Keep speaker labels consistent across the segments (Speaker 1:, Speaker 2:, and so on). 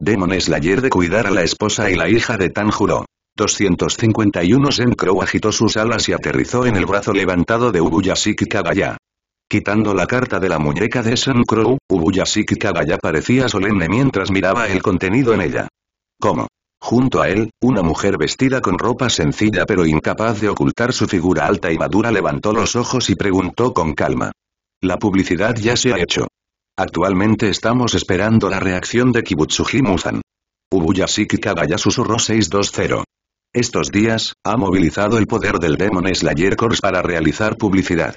Speaker 1: Demon Slayer de cuidar a la esposa y la hija de Tanjuro. 251 Crow agitó sus alas y aterrizó en el brazo levantado de Ubuyashiki Kagaya. Quitando la carta de la muñeca de Crow, Ubuyashiki Kagaya parecía solemne mientras miraba el contenido en ella. ¿Cómo? Junto a él, una mujer vestida con ropa sencilla pero incapaz de ocultar su figura alta y madura levantó los ojos y preguntó con calma. La publicidad ya se ha hecho. Actualmente estamos esperando la reacción de Kibutsuji Muzan. Ubuyashiki Kagaya susurró 620. Estos días, ha movilizado el poder del Demon Slayer Corps para realizar publicidad.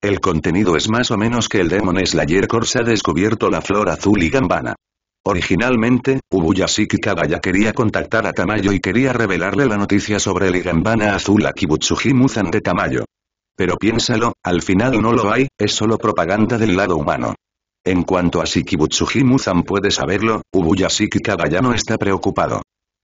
Speaker 1: El contenido es más o menos que el Demon Slayer Corps ha descubierto la flor azul y gambana. Originalmente, Ubuyashiki Kagaya quería contactar a Tamayo y quería revelarle la noticia sobre el Igambana azul a Kibutsuji Muzan de Tamayo. Pero piénsalo, al final no lo hay, es solo propaganda del lado humano. En cuanto a Shikibutsuji-muzan puede saberlo, Ubuyashiki no está preocupado.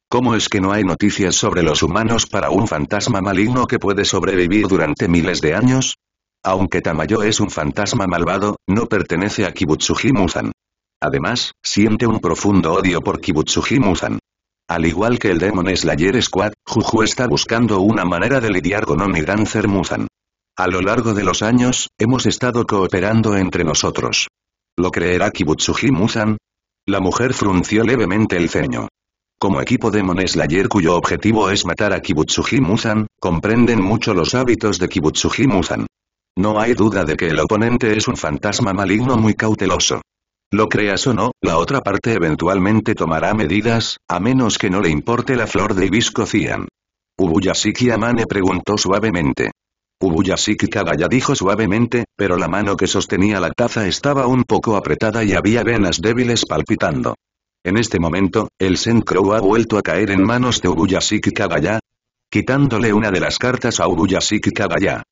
Speaker 1: ¿Cómo es que no hay noticias sobre los humanos para un fantasma maligno que puede sobrevivir durante miles de años? Aunque Tamayo es un fantasma malvado, no pertenece a Kibutsuji-muzan. Además, siente un profundo odio por Kibutsuji-muzan. Al igual que el Demon Slayer Squad, Juju está buscando una manera de lidiar con Onidancer Muzan. A lo largo de los años, hemos estado cooperando entre nosotros. ¿Lo creerá Kibutsuji Musan? La mujer frunció levemente el ceño. Como equipo de Moneslayer cuyo objetivo es matar a Kibutsuji Musan, comprenden mucho los hábitos de Kibutsuji Muzan. No hay duda de que el oponente es un fantasma maligno muy cauteloso. Lo creas o no, la otra parte eventualmente tomará medidas, a menos que no le importe la flor de hibisco cian. Ubuyashiki Amane preguntó suavemente. Ubuyashiki Kagaya dijo suavemente, pero la mano que sostenía la taza estaba un poco apretada y había venas débiles palpitando. En este momento, el Senkrou ha vuelto a caer en manos de Ubuyashiki Kagaya, quitándole una de las cartas a Ubuyashiki Kagaya.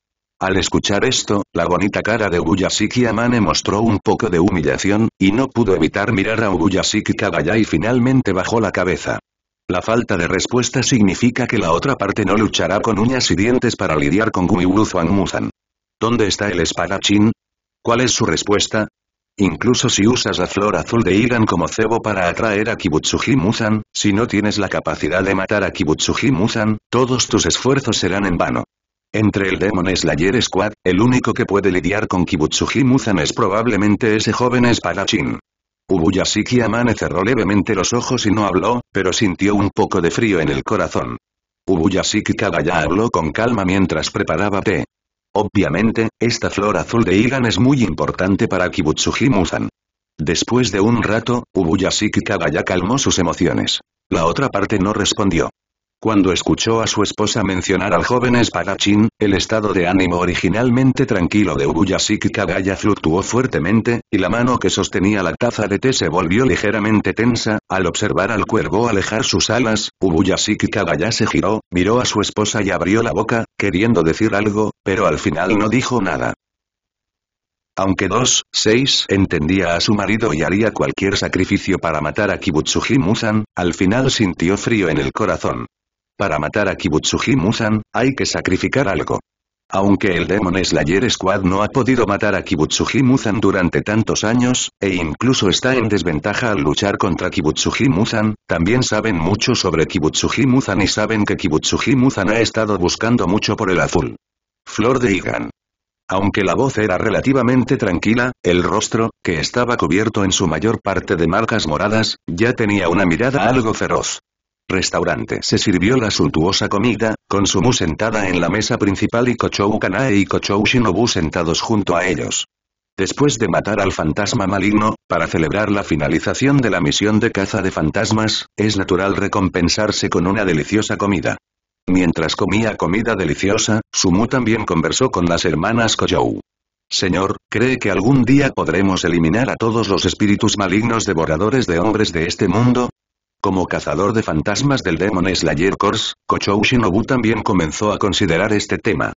Speaker 1: Al escuchar esto, la bonita cara de Ubuyashiki Amane mostró un poco de humillación, y no pudo evitar mirar a Ubuyashiki Kagaya y finalmente bajó la cabeza. La falta de respuesta significa que la otra parte no luchará con uñas y dientes para lidiar con Guiwu Muzan. ¿Dónde está el espadachín? ¿Cuál es su respuesta? Incluso si usas la flor azul de Igan como cebo para atraer a Kibutsuji Muzan, si no tienes la capacidad de matar a Kibutsuji Muzan, todos tus esfuerzos serán en vano. Entre el Demon Slayer Squad, el único que puede lidiar con Kibutsuji Muzan es probablemente ese joven espadachín. Ubuyashiki Amane cerró levemente los ojos y no habló, pero sintió un poco de frío en el corazón. Ubuyashiki Kagaya habló con calma mientras preparaba té. Obviamente, esta flor azul de Igan es muy importante para kibutsuji Muzan. Después de un rato, Ubuyashiki Kagaya calmó sus emociones. La otra parte no respondió. Cuando escuchó a su esposa mencionar al joven espadachín, el estado de ánimo originalmente tranquilo de Ubuya Kagaya fluctuó fuertemente, y la mano que sostenía la taza de té se volvió ligeramente tensa, al observar al cuervo alejar sus alas, Ubuya Kagaya se giró, miró a su esposa y abrió la boca, queriendo decir algo, pero al final no dijo nada. Aunque 2, 6 entendía a su marido y haría cualquier sacrificio para matar a Kibutsuji Musan, al final sintió frío en el corazón. Para matar a Kibutsuji Muzan, hay que sacrificar algo. Aunque el Demon Slayer Squad no ha podido matar a Kibutsuji Muzan durante tantos años, e incluso está en desventaja al luchar contra Kibutsuji Muzan, también saben mucho sobre Kibutsuji Muzan y saben que Kibutsuji Muzan ha estado buscando mucho por el azul. Flor de Igan. Aunque la voz era relativamente tranquila, el rostro, que estaba cubierto en su mayor parte de marcas moradas, ya tenía una mirada algo feroz restaurante se sirvió la suntuosa comida, con Sumu sentada en la mesa principal y Kochou Kanae y Kochou Shinobu sentados junto a ellos. Después de matar al fantasma maligno, para celebrar la finalización de la misión de caza de fantasmas, es natural recompensarse con una deliciosa comida. Mientras comía comida deliciosa, Sumu también conversó con las hermanas Kochou. Señor, ¿cree que algún día podremos eliminar a todos los espíritus malignos devoradores de hombres de este mundo? Como cazador de fantasmas del Demon Slayer Corps, Kochou Shinobu también comenzó a considerar este tema.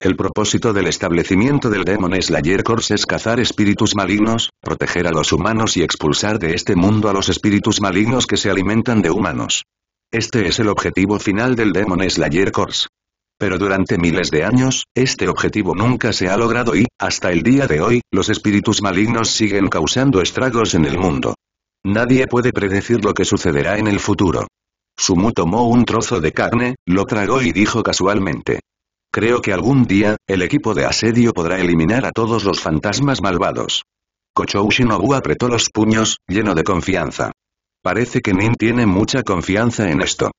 Speaker 1: El propósito del establecimiento del Demon Slayer Corps es cazar espíritus malignos, proteger a los humanos y expulsar de este mundo a los espíritus malignos que se alimentan de humanos. Este es el objetivo final del Demon Slayer Corps. Pero durante miles de años, este objetivo nunca se ha logrado y, hasta el día de hoy, los espíritus malignos siguen causando estragos en el mundo. Nadie puede predecir lo que sucederá en el futuro. Sumu tomó un trozo de carne, lo tragó y dijo casualmente. Creo que algún día, el equipo de asedio podrá eliminar a todos los fantasmas malvados. Kochou Shinobu apretó los puños, lleno de confianza. Parece que Nin tiene mucha confianza en esto.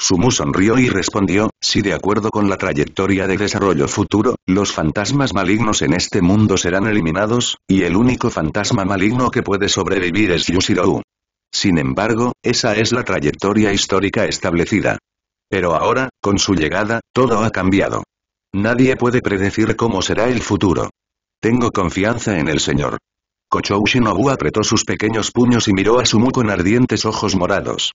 Speaker 1: Sumu sonrió y respondió, si de acuerdo con la trayectoria de desarrollo futuro, los fantasmas malignos en este mundo serán eliminados, y el único fantasma maligno que puede sobrevivir es Yushirou. Sin embargo, esa es la trayectoria histórica establecida. Pero ahora, con su llegada, todo ha cambiado. Nadie puede predecir cómo será el futuro. Tengo confianza en el Señor. Kochou Shinobu apretó sus pequeños puños y miró a Sumu con ardientes ojos morados.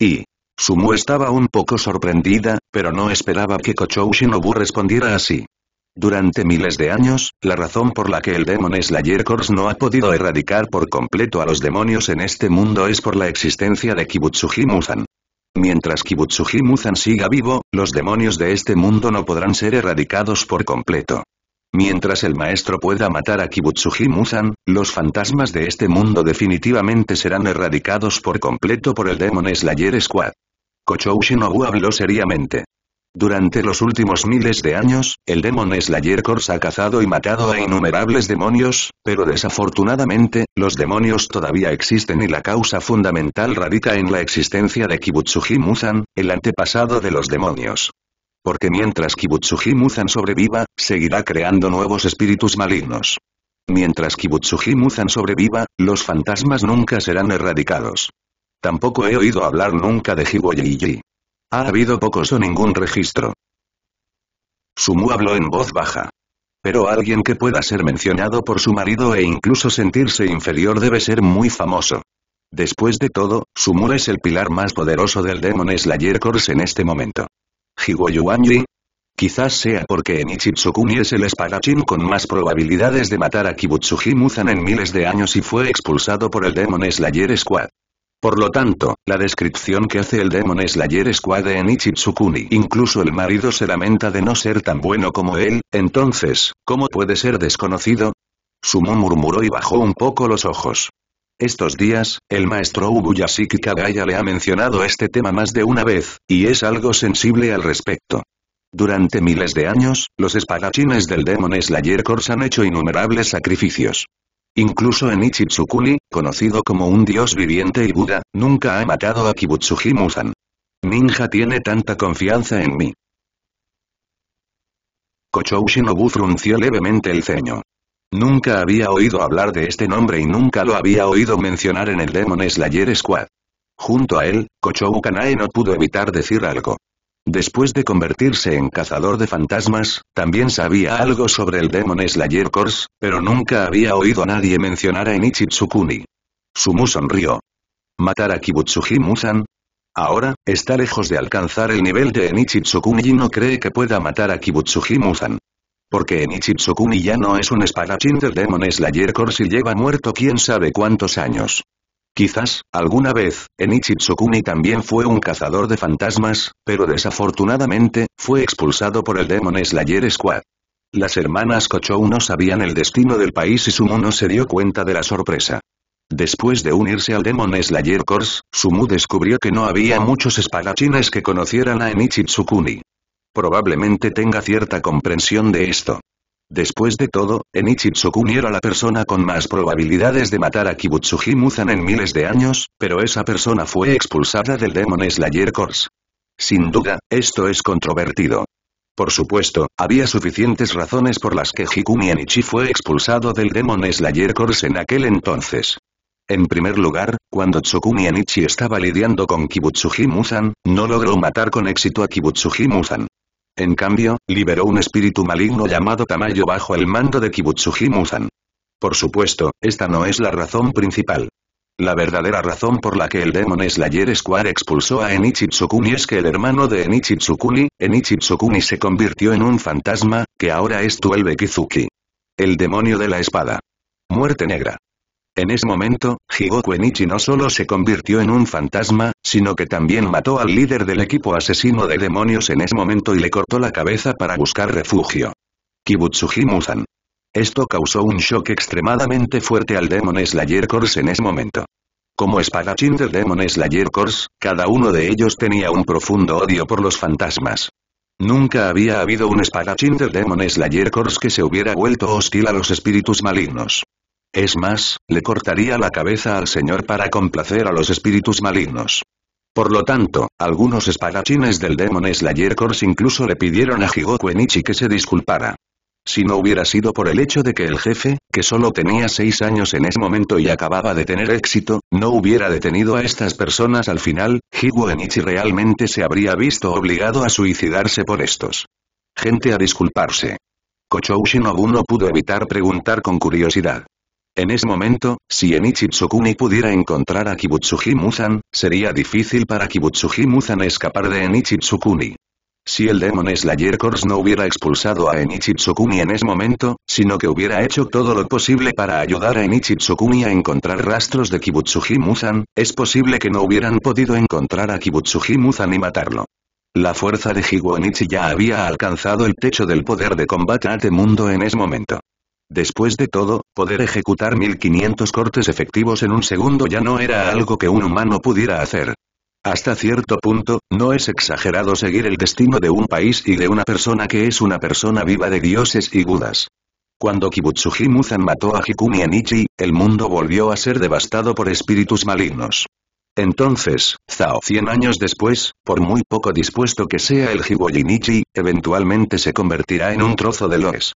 Speaker 1: Y, Sumu estaba un poco sorprendida, pero no esperaba que Kochou Shinobu respondiera así. Durante miles de años, la razón por la que el Demon Slayer Corps no ha podido erradicar por completo a los demonios en este mundo es por la existencia de Kibutsuji Muzan. Mientras Kibutsuji Muzan siga vivo, los demonios de este mundo no podrán ser erradicados por completo. Mientras el maestro pueda matar a Kibutsuji Muzan, los fantasmas de este mundo definitivamente serán erradicados por completo por el Demon Slayer Squad. Kochou Shinobu habló seriamente. Durante los últimos miles de años, el Demon Slayer Corps ha cazado y matado a innumerables demonios, pero desafortunadamente, los demonios todavía existen y la causa fundamental radica en la existencia de Kibutsuji Muzan, el antepasado de los demonios. Porque mientras Kibutsuji-Muzan sobreviva, seguirá creando nuevos espíritus malignos. Mientras Kibutsuji-Muzan sobreviva, los fantasmas nunca serán erradicados. Tampoco he oído hablar nunca de Hiboyeiji. Ha habido pocos o ningún registro. Sumu habló en voz baja. Pero alguien que pueda ser mencionado por su marido e incluso sentirse inferior debe ser muy famoso. Después de todo, Sumu es el pilar más poderoso del Demon Slayer Corps en este momento. Higoyuanji? Quizás sea porque Enichitsukuni es el espadachín con más probabilidades de matar a Kibutsuji Muzan en miles de años y fue expulsado por el Demon Slayer Squad. Por lo tanto, la descripción que hace el Demon Slayer Squad de Enichitsukuni incluso el marido se lamenta de no ser tan bueno como él, entonces, ¿cómo puede ser desconocido? Sumo murmuró y bajó un poco los ojos. Estos días, el maestro Ubuyashiki Kagaya le ha mencionado este tema más de una vez, y es algo sensible al respecto. Durante miles de años, los espadachines del Demon Slayer Corps han hecho innumerables sacrificios. Incluso en ichitsukuli conocido como un dios viviente y Buda, nunca ha matado a Kibutsuji Muzan. Ninja tiene tanta confianza en mí. Kochou Shinobu frunció levemente el ceño. Nunca había oído hablar de este nombre y nunca lo había oído mencionar en el Demon Slayer Squad. Junto a él, Kochou Kanae no pudo evitar decir algo. Después de convertirse en cazador de fantasmas, también sabía algo sobre el Demon Slayer Corps, pero nunca había oído a nadie mencionar a Enichi Sumu sonrió. ¿Matar a Kibutsuji Musan? Ahora, está lejos de alcanzar el nivel de Enichi y no cree que pueda matar a Kibutsuji Musan. Porque Enichitsukuni ya no es un espadachín del Demon Slayer Corps y lleva muerto quién sabe cuántos años. Quizás, alguna vez, Enichitsukuni también fue un cazador de fantasmas, pero desafortunadamente, fue expulsado por el Demon Slayer Squad. Las hermanas Kochou no sabían el destino del país y Sumu no se dio cuenta de la sorpresa. Después de unirse al Demon Slayer Corps, Sumu descubrió que no había muchos espalachines que conocieran a Enichitsukuni. Probablemente tenga cierta comprensión de esto. Después de todo, Enichi Tsukuni era la persona con más probabilidades de matar a Kibutsuji Muzan en miles de años, pero esa persona fue expulsada del Demon Slayer Corps. Sin duda, esto es controvertido. Por supuesto, había suficientes razones por las que Hikumi Enichi fue expulsado del Demon Slayer Corps en aquel entonces. En primer lugar, cuando Tsukumi Enichi estaba lidiando con Kibutsuji Muzan, no logró matar con éxito a Kibutsuji Muzan. En cambio, liberó un espíritu maligno llamado Tamayo bajo el mando de Kibutsuji Muzan. Por supuesto, esta no es la razón principal. La verdadera razón por la que el Demon Slayer Square expulsó a Enichitsukuni es que el hermano de Enichi Tsukuni, se convirtió en un fantasma, que ahora es Tuelbe Kizuki. El demonio de la espada. Muerte negra. En ese momento, Jigoku Enichi no solo se convirtió en un fantasma, sino que también mató al líder del equipo asesino de demonios en ese momento y le cortó la cabeza para buscar refugio. Kibutsuji-muzan. Esto causó un shock extremadamente fuerte al Demon Slayer Corps en ese momento. Como espadachín del Demon Slayer Corps, cada uno de ellos tenía un profundo odio por los fantasmas. Nunca había habido un espadachín del Demon Slayer Corps que se hubiera vuelto hostil a los espíritus malignos. Es más, le cortaría la cabeza al Señor para complacer a los espíritus malignos. Por lo tanto, algunos espadachines del Demon Slayer Corps incluso le pidieron a Higoku Enichi que se disculpara. Si no hubiera sido por el hecho de que el jefe, que solo tenía seis años en ese momento y acababa de tener éxito, no hubiera detenido a estas personas al final, Higo Enichi realmente se habría visto obligado a suicidarse por estos. Gente a disculparse. Kochou Shinobu no pudo evitar preguntar con curiosidad. En ese momento, si Enichi Tsukuni pudiera encontrar a Kibutsuji Muzan, sería difícil para Kibutsuji Muzan escapar de Enichi Tsukuni. Si el Demon Slayer Corps no hubiera expulsado a Enichi Tsukuni en ese momento, sino que hubiera hecho todo lo posible para ayudar a Enichi Tsukuni a encontrar rastros de Kibutsuji Muzan, es posible que no hubieran podido encontrar a Kibutsuji Muzan y matarlo. La fuerza de Higuonichi ya había alcanzado el techo del poder de combate a este mundo en ese momento. Después de todo, poder ejecutar 1500 cortes efectivos en un segundo ya no era algo que un humano pudiera hacer. Hasta cierto punto, no es exagerado seguir el destino de un país y de una persona que es una persona viva de dioses y budas. Cuando Kibutsuji Muzan mató a Hikumi Anichi, el mundo volvió a ser devastado por espíritus malignos. Entonces, Zao 100 años después, por muy poco dispuesto que sea el Hiboyinichi, eventualmente se convertirá en un trozo de loes.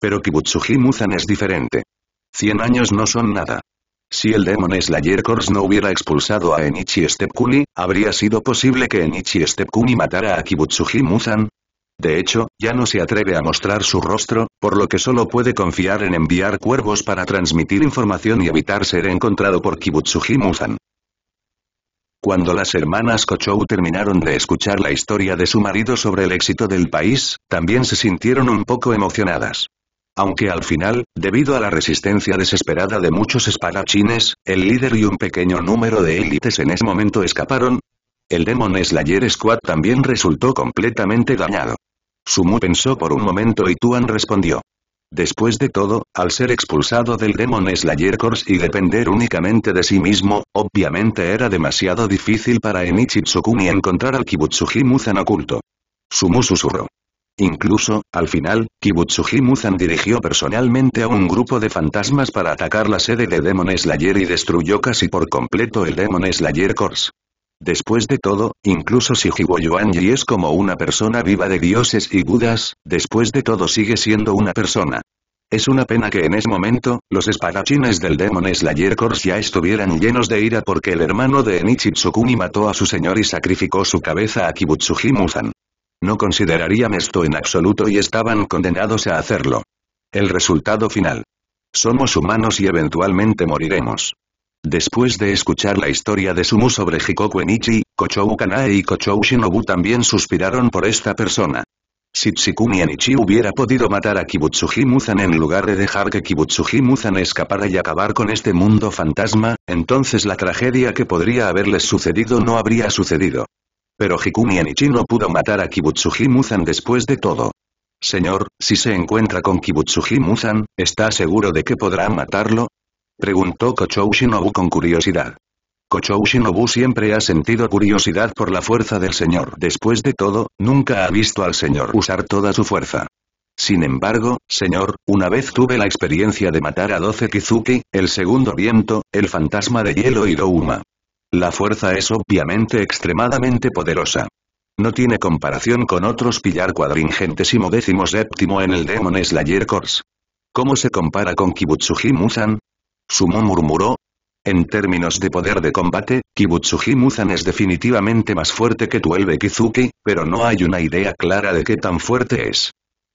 Speaker 1: Pero Kibutsuji Muzan es diferente. Cien años no son nada. Si el Demon Slayer Corps no hubiera expulsado a Enichi Stepkuni, ¿habría sido posible que Enichi Stepkuni matara a Kibutsuji Muzan? De hecho, ya no se atreve a mostrar su rostro, por lo que solo puede confiar en enviar cuervos para transmitir información y evitar ser encontrado por Kibutsuji Muzan. Cuando las hermanas Kochou terminaron de escuchar la historia de su marido sobre el éxito del país, también se sintieron un poco emocionadas aunque al final, debido a la resistencia desesperada de muchos espadachines, el líder y un pequeño número de élites en ese momento escaparon. El Demon Slayer Squad también resultó completamente dañado. Sumu pensó por un momento y Tuan respondió. Después de todo, al ser expulsado del Demon Slayer Corps y depender únicamente de sí mismo, obviamente era demasiado difícil para Enichi encontrar al Kibutsuji Muzan oculto. Sumu susurró. Incluso, al final, Kibutsuji Muzan dirigió personalmente a un grupo de fantasmas para atacar la sede de Demon Slayer y destruyó casi por completo el Demon Slayer Corps. Después de todo, incluso si Yuanji es como una persona viva de dioses y budas, después de todo sigue siendo una persona. Es una pena que en ese momento, los espadachines del Demon Slayer Corps ya estuvieran llenos de ira porque el hermano de Enichi mató a su señor y sacrificó su cabeza a Kibutsuji Muzan. No considerarían esto en absoluto y estaban condenados a hacerlo. El resultado final. Somos humanos y eventualmente moriremos. Después de escuchar la historia de Sumu sobre Hikoku Enichi, Kochou Kanae y Kochou Shinobu también suspiraron por esta persona. Si Tsikumi Enichi hubiera podido matar a Kibutsuji Muzan en lugar de dejar que Kibutsuji Muzan escapara y acabar con este mundo fantasma, entonces la tragedia que podría haberles sucedido no habría sucedido. Pero Hikumi Enichi no pudo matar a Kibutsuji Muzan después de todo. Señor, si se encuentra con Kibutsuji Muzan, ¿está seguro de que podrá matarlo? Preguntó Kochou Shinobu con curiosidad. Kochou Shinobu siempre ha sentido curiosidad por la fuerza del señor. Después de todo, nunca ha visto al señor usar toda su fuerza. Sin embargo, señor, una vez tuve la experiencia de matar a 12 Kizuki, el segundo viento, el fantasma de hielo y Douma. La fuerza es obviamente extremadamente poderosa. No tiene comparación con otros Pillar cuadringentesimo décimo séptimo en el Demon Slayer Course. ¿Cómo se compara con Kibutsuji Muzan? Sumo murmuró. En términos de poder de combate, Kibutsuji Muzan es definitivamente más fuerte que Tuelve Kizuki, pero no hay una idea clara de qué tan fuerte es.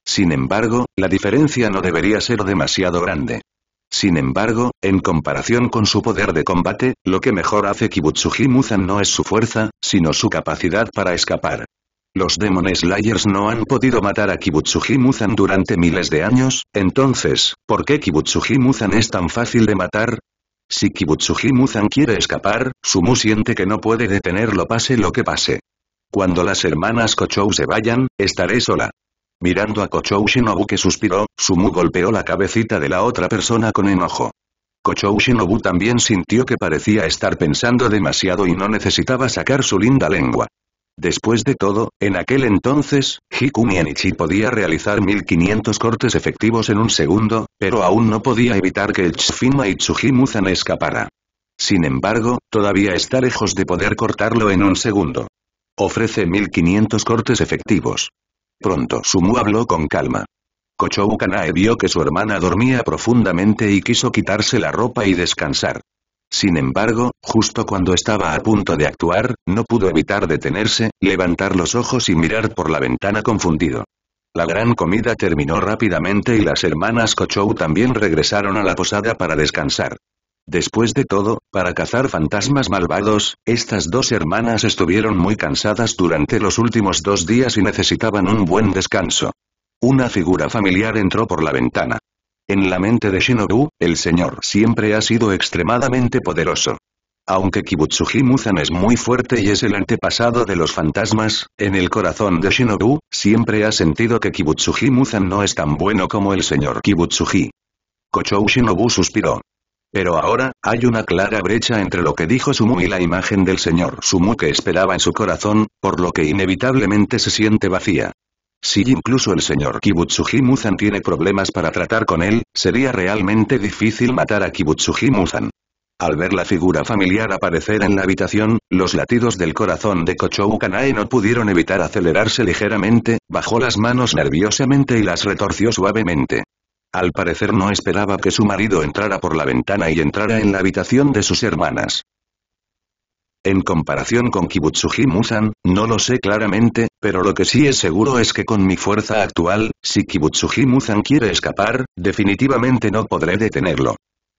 Speaker 1: Sin embargo, la diferencia no debería ser demasiado grande. Sin embargo, en comparación con su poder de combate, lo que mejor hace Kibutsuji Muzan no es su fuerza, sino su capacidad para escapar. Los Demon Slayers no han podido matar a Kibutsuji Muzan durante miles de años, entonces, ¿por qué Kibutsuji Muzan es tan fácil de matar? Si Kibutsuji Muzan quiere escapar, Sumu siente que no puede detenerlo pase lo que pase. Cuando las hermanas Kochou se vayan, estaré sola. Mirando a Kochou Shinobu que suspiró, Sumu golpeó la cabecita de la otra persona con enojo. Kochou Shinobu también sintió que parecía estar pensando demasiado y no necesitaba sacar su linda lengua. Después de todo, en aquel entonces, Hikumi Enichi podía realizar 1500 cortes efectivos en un segundo, pero aún no podía evitar que el Tsufima y Muzan escapara. Sin embargo, todavía está lejos de poder cortarlo en un segundo. Ofrece 1500 cortes efectivos. Pronto Sumu habló con calma. Kochou Kanae vio que su hermana dormía profundamente y quiso quitarse la ropa y descansar. Sin embargo, justo cuando estaba a punto de actuar, no pudo evitar detenerse, levantar los ojos y mirar por la ventana confundido. La gran comida terminó rápidamente y las hermanas Kochou también regresaron a la posada para descansar. Después de todo, para cazar fantasmas malvados, estas dos hermanas estuvieron muy cansadas durante los últimos dos días y necesitaban un buen descanso. Una figura familiar entró por la ventana. En la mente de Shinobu, el señor siempre ha sido extremadamente poderoso. Aunque Kibutsuji Muzan es muy fuerte y es el antepasado de los fantasmas, en el corazón de Shinobu, siempre ha sentido que Kibutsuji Muzan no es tan bueno como el señor Kibutsuji. Kochou Shinobu suspiró. Pero ahora, hay una clara brecha entre lo que dijo Sumu y la imagen del señor Sumu que esperaba en su corazón, por lo que inevitablemente se siente vacía. Si incluso el señor Kibutsuji-muzan tiene problemas para tratar con él, sería realmente difícil matar a Kibutsuji-muzan. Al ver la figura familiar aparecer en la habitación, los latidos del corazón de Kochou Kanae no pudieron evitar acelerarse ligeramente, bajó las manos nerviosamente y las retorció suavemente. Al parecer no esperaba que su marido entrara por la ventana y entrara en la habitación de sus hermanas. En comparación con Kibutsuji Musan, no lo sé claramente, pero lo que sí es seguro es que con mi fuerza actual, si Kibutsuji Muzan quiere escapar, definitivamente no podré detenerlo.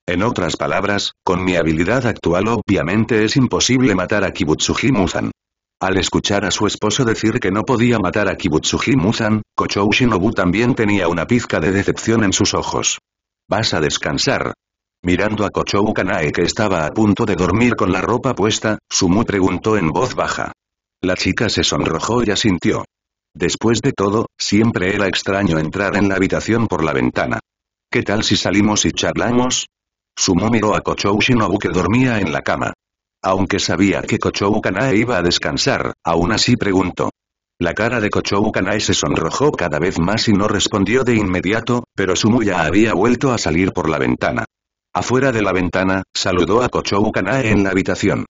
Speaker 1: En otras palabras, con mi habilidad actual obviamente es imposible matar a Kibutsuji Muzan. Al escuchar a su esposo decir que no podía matar a Kibutsuji Muzan, Kochou Shinobu también tenía una pizca de decepción en sus ojos. ¿Vas a descansar? Mirando a Kochou Kanae que estaba a punto de dormir con la ropa puesta, Sumu preguntó en voz baja. La chica se sonrojó y asintió. Después de todo, siempre era extraño entrar en la habitación por la ventana. ¿Qué tal si salimos y charlamos? Sumu miró a Kochou Shinobu que dormía en la cama. Aunque sabía que Kochou Kanae iba a descansar, aún así preguntó. La cara de Kochou Kanae se sonrojó cada vez más y no respondió de inmediato, pero su ya había vuelto a salir por la ventana. Afuera de la ventana, saludó a Kochou Kanae en la habitación.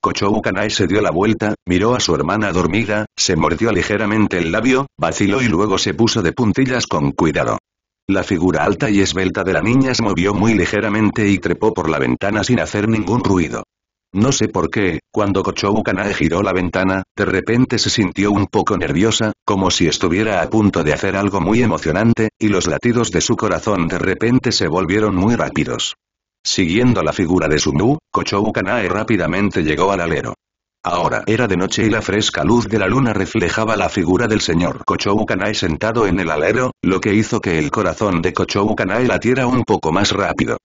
Speaker 1: Kochou Kanae se dio la vuelta, miró a su hermana dormida, se mordió ligeramente el labio, vaciló y luego se puso de puntillas con cuidado. La figura alta y esbelta de la niña se movió muy ligeramente y trepó por la ventana sin hacer ningún ruido. No sé por qué, cuando Kochou Kanae giró la ventana, de repente se sintió un poco nerviosa, como si estuviera a punto de hacer algo muy emocionante, y los latidos de su corazón de repente se volvieron muy rápidos. Siguiendo la figura de Sumu, Kochou Kanae rápidamente llegó al alero. Ahora era de noche y la fresca luz de la luna reflejaba la figura del señor Kochou sentado en el alero, lo que hizo que el corazón de Kochou Kanae latiera un poco más rápido.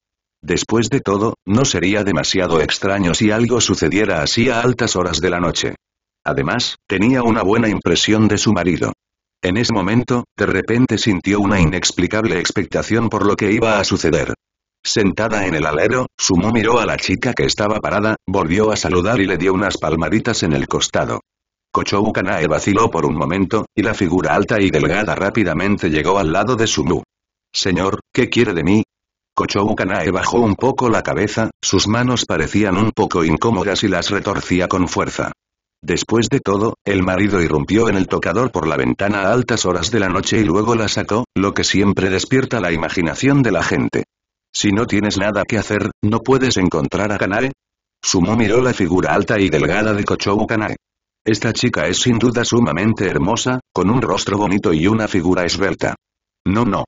Speaker 1: Después de todo, no sería demasiado extraño si algo sucediera así a altas horas de la noche. Además, tenía una buena impresión de su marido. En ese momento, de repente sintió una inexplicable expectación por lo que iba a suceder. Sentada en el alero, Sumu miró a la chica que estaba parada, volvió a saludar y le dio unas palmaditas en el costado. Kochou Kanae vaciló por un momento, y la figura alta y delgada rápidamente llegó al lado de Sumu. Señor, ¿qué quiere de mí? Kochou bajó un poco la cabeza, sus manos parecían un poco incómodas y las retorcía con fuerza. Después de todo, el marido irrumpió en el tocador por la ventana a altas horas de la noche y luego la sacó, lo que siempre despierta la imaginación de la gente. Si no tienes nada que hacer, ¿no puedes encontrar a Kanae? Sumo miró la figura alta y delgada de Kochou Kanae. Esta chica es sin duda sumamente hermosa, con un rostro bonito y una figura esbelta. No no,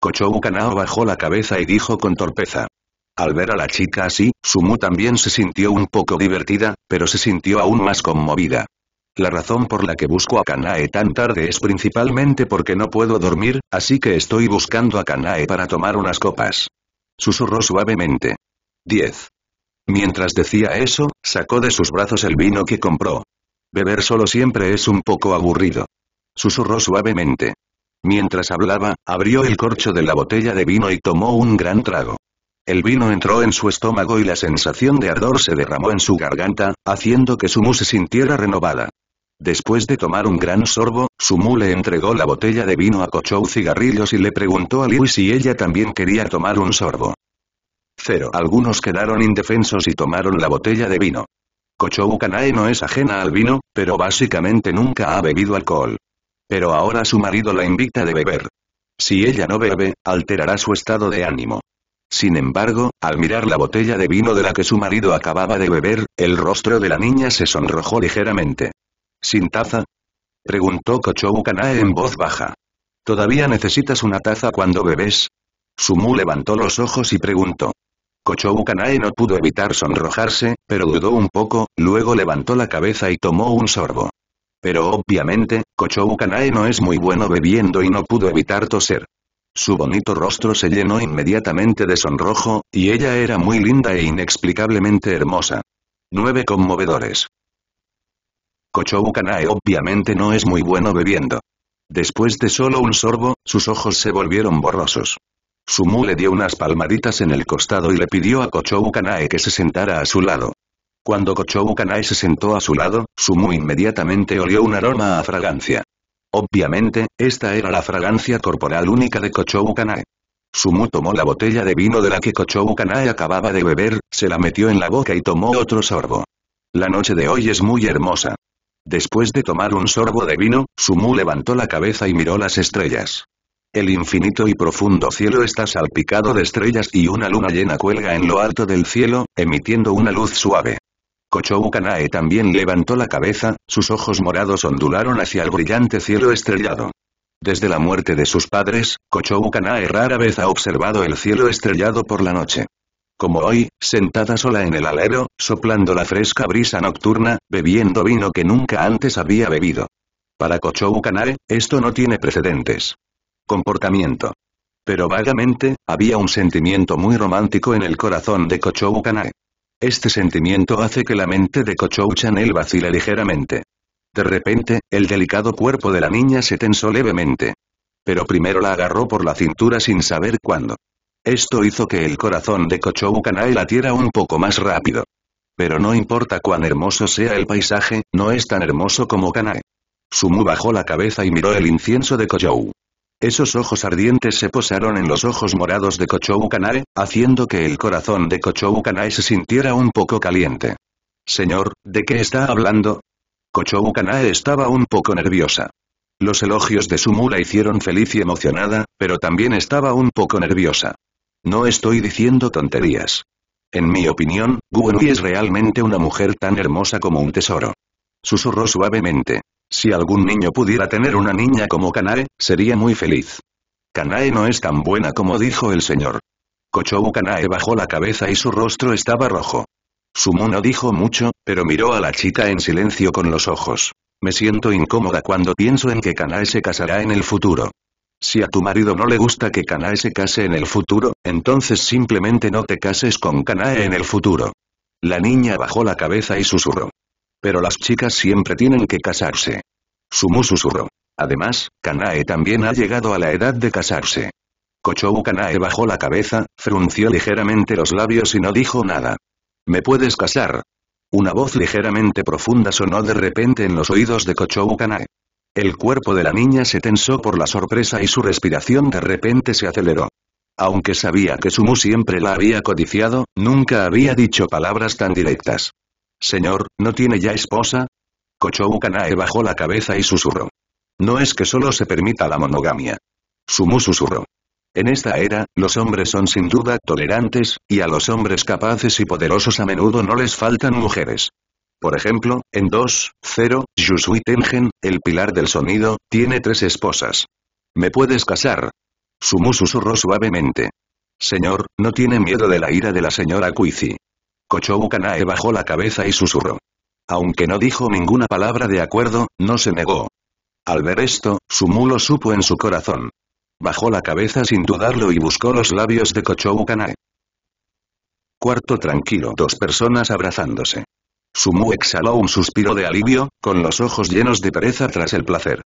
Speaker 1: Kochou Kanao bajó la cabeza y dijo con torpeza. Al ver a la chica así, Sumu también se sintió un poco divertida, pero se sintió aún más conmovida. La razón por la que busco a Kanae tan tarde es principalmente porque no puedo dormir, así que estoy buscando a Kanae para tomar unas copas. Susurró suavemente. 10. Mientras decía eso, sacó de sus brazos el vino que compró. Beber solo siempre es un poco aburrido. Susurró suavemente. Mientras hablaba, abrió el corcho de la botella de vino y tomó un gran trago. El vino entró en su estómago y la sensación de ardor se derramó en su garganta, haciendo que Sumu se sintiera renovada. Después de tomar un gran sorbo, Sumu le entregó la botella de vino a Cochou Cigarrillos y le preguntó a Liu si ella también quería tomar un sorbo. Cero. Algunos quedaron indefensos y tomaron la botella de vino. Kochou Kanae no es ajena al vino, pero básicamente nunca ha bebido alcohol. Pero ahora su marido la invita de beber. Si ella no bebe, alterará su estado de ánimo. Sin embargo, al mirar la botella de vino de la que su marido acababa de beber, el rostro de la niña se sonrojó ligeramente. ¿Sin taza? Preguntó Kochou Kanae en voz baja. ¿Todavía necesitas una taza cuando bebes? Sumu levantó los ojos y preguntó. Kochou Kanae no pudo evitar sonrojarse, pero dudó un poco, luego levantó la cabeza y tomó un sorbo. Pero obviamente, Kochou Kanae no es muy bueno bebiendo y no pudo evitar toser. Su bonito rostro se llenó inmediatamente de sonrojo, y ella era muy linda e inexplicablemente hermosa. 9 conmovedores. Kochou Kanae obviamente no es muy bueno bebiendo. Después de solo un sorbo, sus ojos se volvieron borrosos. Sumu le dio unas palmaditas en el costado y le pidió a Kochou Kanae que se sentara a su lado. Cuando Kochou Kanae se sentó a su lado, Sumu inmediatamente olió un aroma a fragancia. Obviamente, esta era la fragancia corporal única de Kochou Kanae. Sumu tomó la botella de vino de la que Kochou Kanae acababa de beber, se la metió en la boca y tomó otro sorbo. La noche de hoy es muy hermosa. Después de tomar un sorbo de vino, Sumu levantó la cabeza y miró las estrellas. El infinito y profundo cielo está salpicado de estrellas y una luna llena cuelga en lo alto del cielo, emitiendo una luz suave kochou también levantó la cabeza, sus ojos morados ondularon hacia el brillante cielo estrellado. Desde la muerte de sus padres, kochou rara vez ha observado el cielo estrellado por la noche. Como hoy, sentada sola en el alero, soplando la fresca brisa nocturna, bebiendo vino que nunca antes había bebido. Para Kochou esto no tiene precedentes. Comportamiento. Pero vagamente, había un sentimiento muy romántico en el corazón de Kochou este sentimiento hace que la mente de Kochou Chanel vacile ligeramente. De repente, el delicado cuerpo de la niña se tensó levemente. Pero primero la agarró por la cintura sin saber cuándo. Esto hizo que el corazón de Kochou Kanai latiera un poco más rápido. Pero no importa cuán hermoso sea el paisaje, no es tan hermoso como Kanae. Sumu bajó la cabeza y miró el incienso de Kochou. Esos ojos ardientes se posaron en los ojos morados de Kochou Kanae, haciendo que el corazón de Kochou Kanae se sintiera un poco caliente. Señor, ¿de qué está hablando? Kochou Kanae estaba un poco nerviosa. Los elogios de su mula hicieron feliz y emocionada, pero también estaba un poco nerviosa. No estoy diciendo tonterías. En mi opinión, Guenui es realmente una mujer tan hermosa como un tesoro. Susurró suavemente. Si algún niño pudiera tener una niña como Kanae, sería muy feliz. Kanae no es tan buena como dijo el señor. Kochou Kanae bajó la cabeza y su rostro estaba rojo. Sumo no dijo mucho, pero miró a la chica en silencio con los ojos. Me siento incómoda cuando pienso en que Kanae se casará en el futuro. Si a tu marido no le gusta que Kanae se case en el futuro, entonces simplemente no te cases con Kanae en el futuro. La niña bajó la cabeza y susurró. Pero las chicas siempre tienen que casarse. Sumu susurró. Además, Kanae también ha llegado a la edad de casarse. Kochou Kanae bajó la cabeza, frunció ligeramente los labios y no dijo nada. ¿Me puedes casar? Una voz ligeramente profunda sonó de repente en los oídos de Kochou Kanae. El cuerpo de la niña se tensó por la sorpresa y su respiración de repente se aceleró. Aunque sabía que Sumu siempre la había codiciado, nunca había dicho palabras tan directas. Señor, ¿no tiene ya esposa? Kochou Kanae bajó la cabeza y susurró. No es que solo se permita la monogamia. Sumu susurró. En esta era, los hombres son sin duda tolerantes, y a los hombres capaces y poderosos a menudo no les faltan mujeres. Por ejemplo, en 2-0, Yusui Tengen, el pilar del sonido, tiene tres esposas. ¿Me puedes casar? Sumu susurró suavemente. Señor, ¿no tiene miedo de la ira de la señora Kuizi? Kochou bajó la cabeza y susurró. Aunque no dijo ninguna palabra de acuerdo, no se negó. Al ver esto, Sumu lo supo en su corazón. Bajó la cabeza sin dudarlo y buscó los labios de Kochou Cuarto tranquilo, dos personas abrazándose. Sumu exhaló un suspiro de alivio, con los ojos llenos de pereza tras el placer.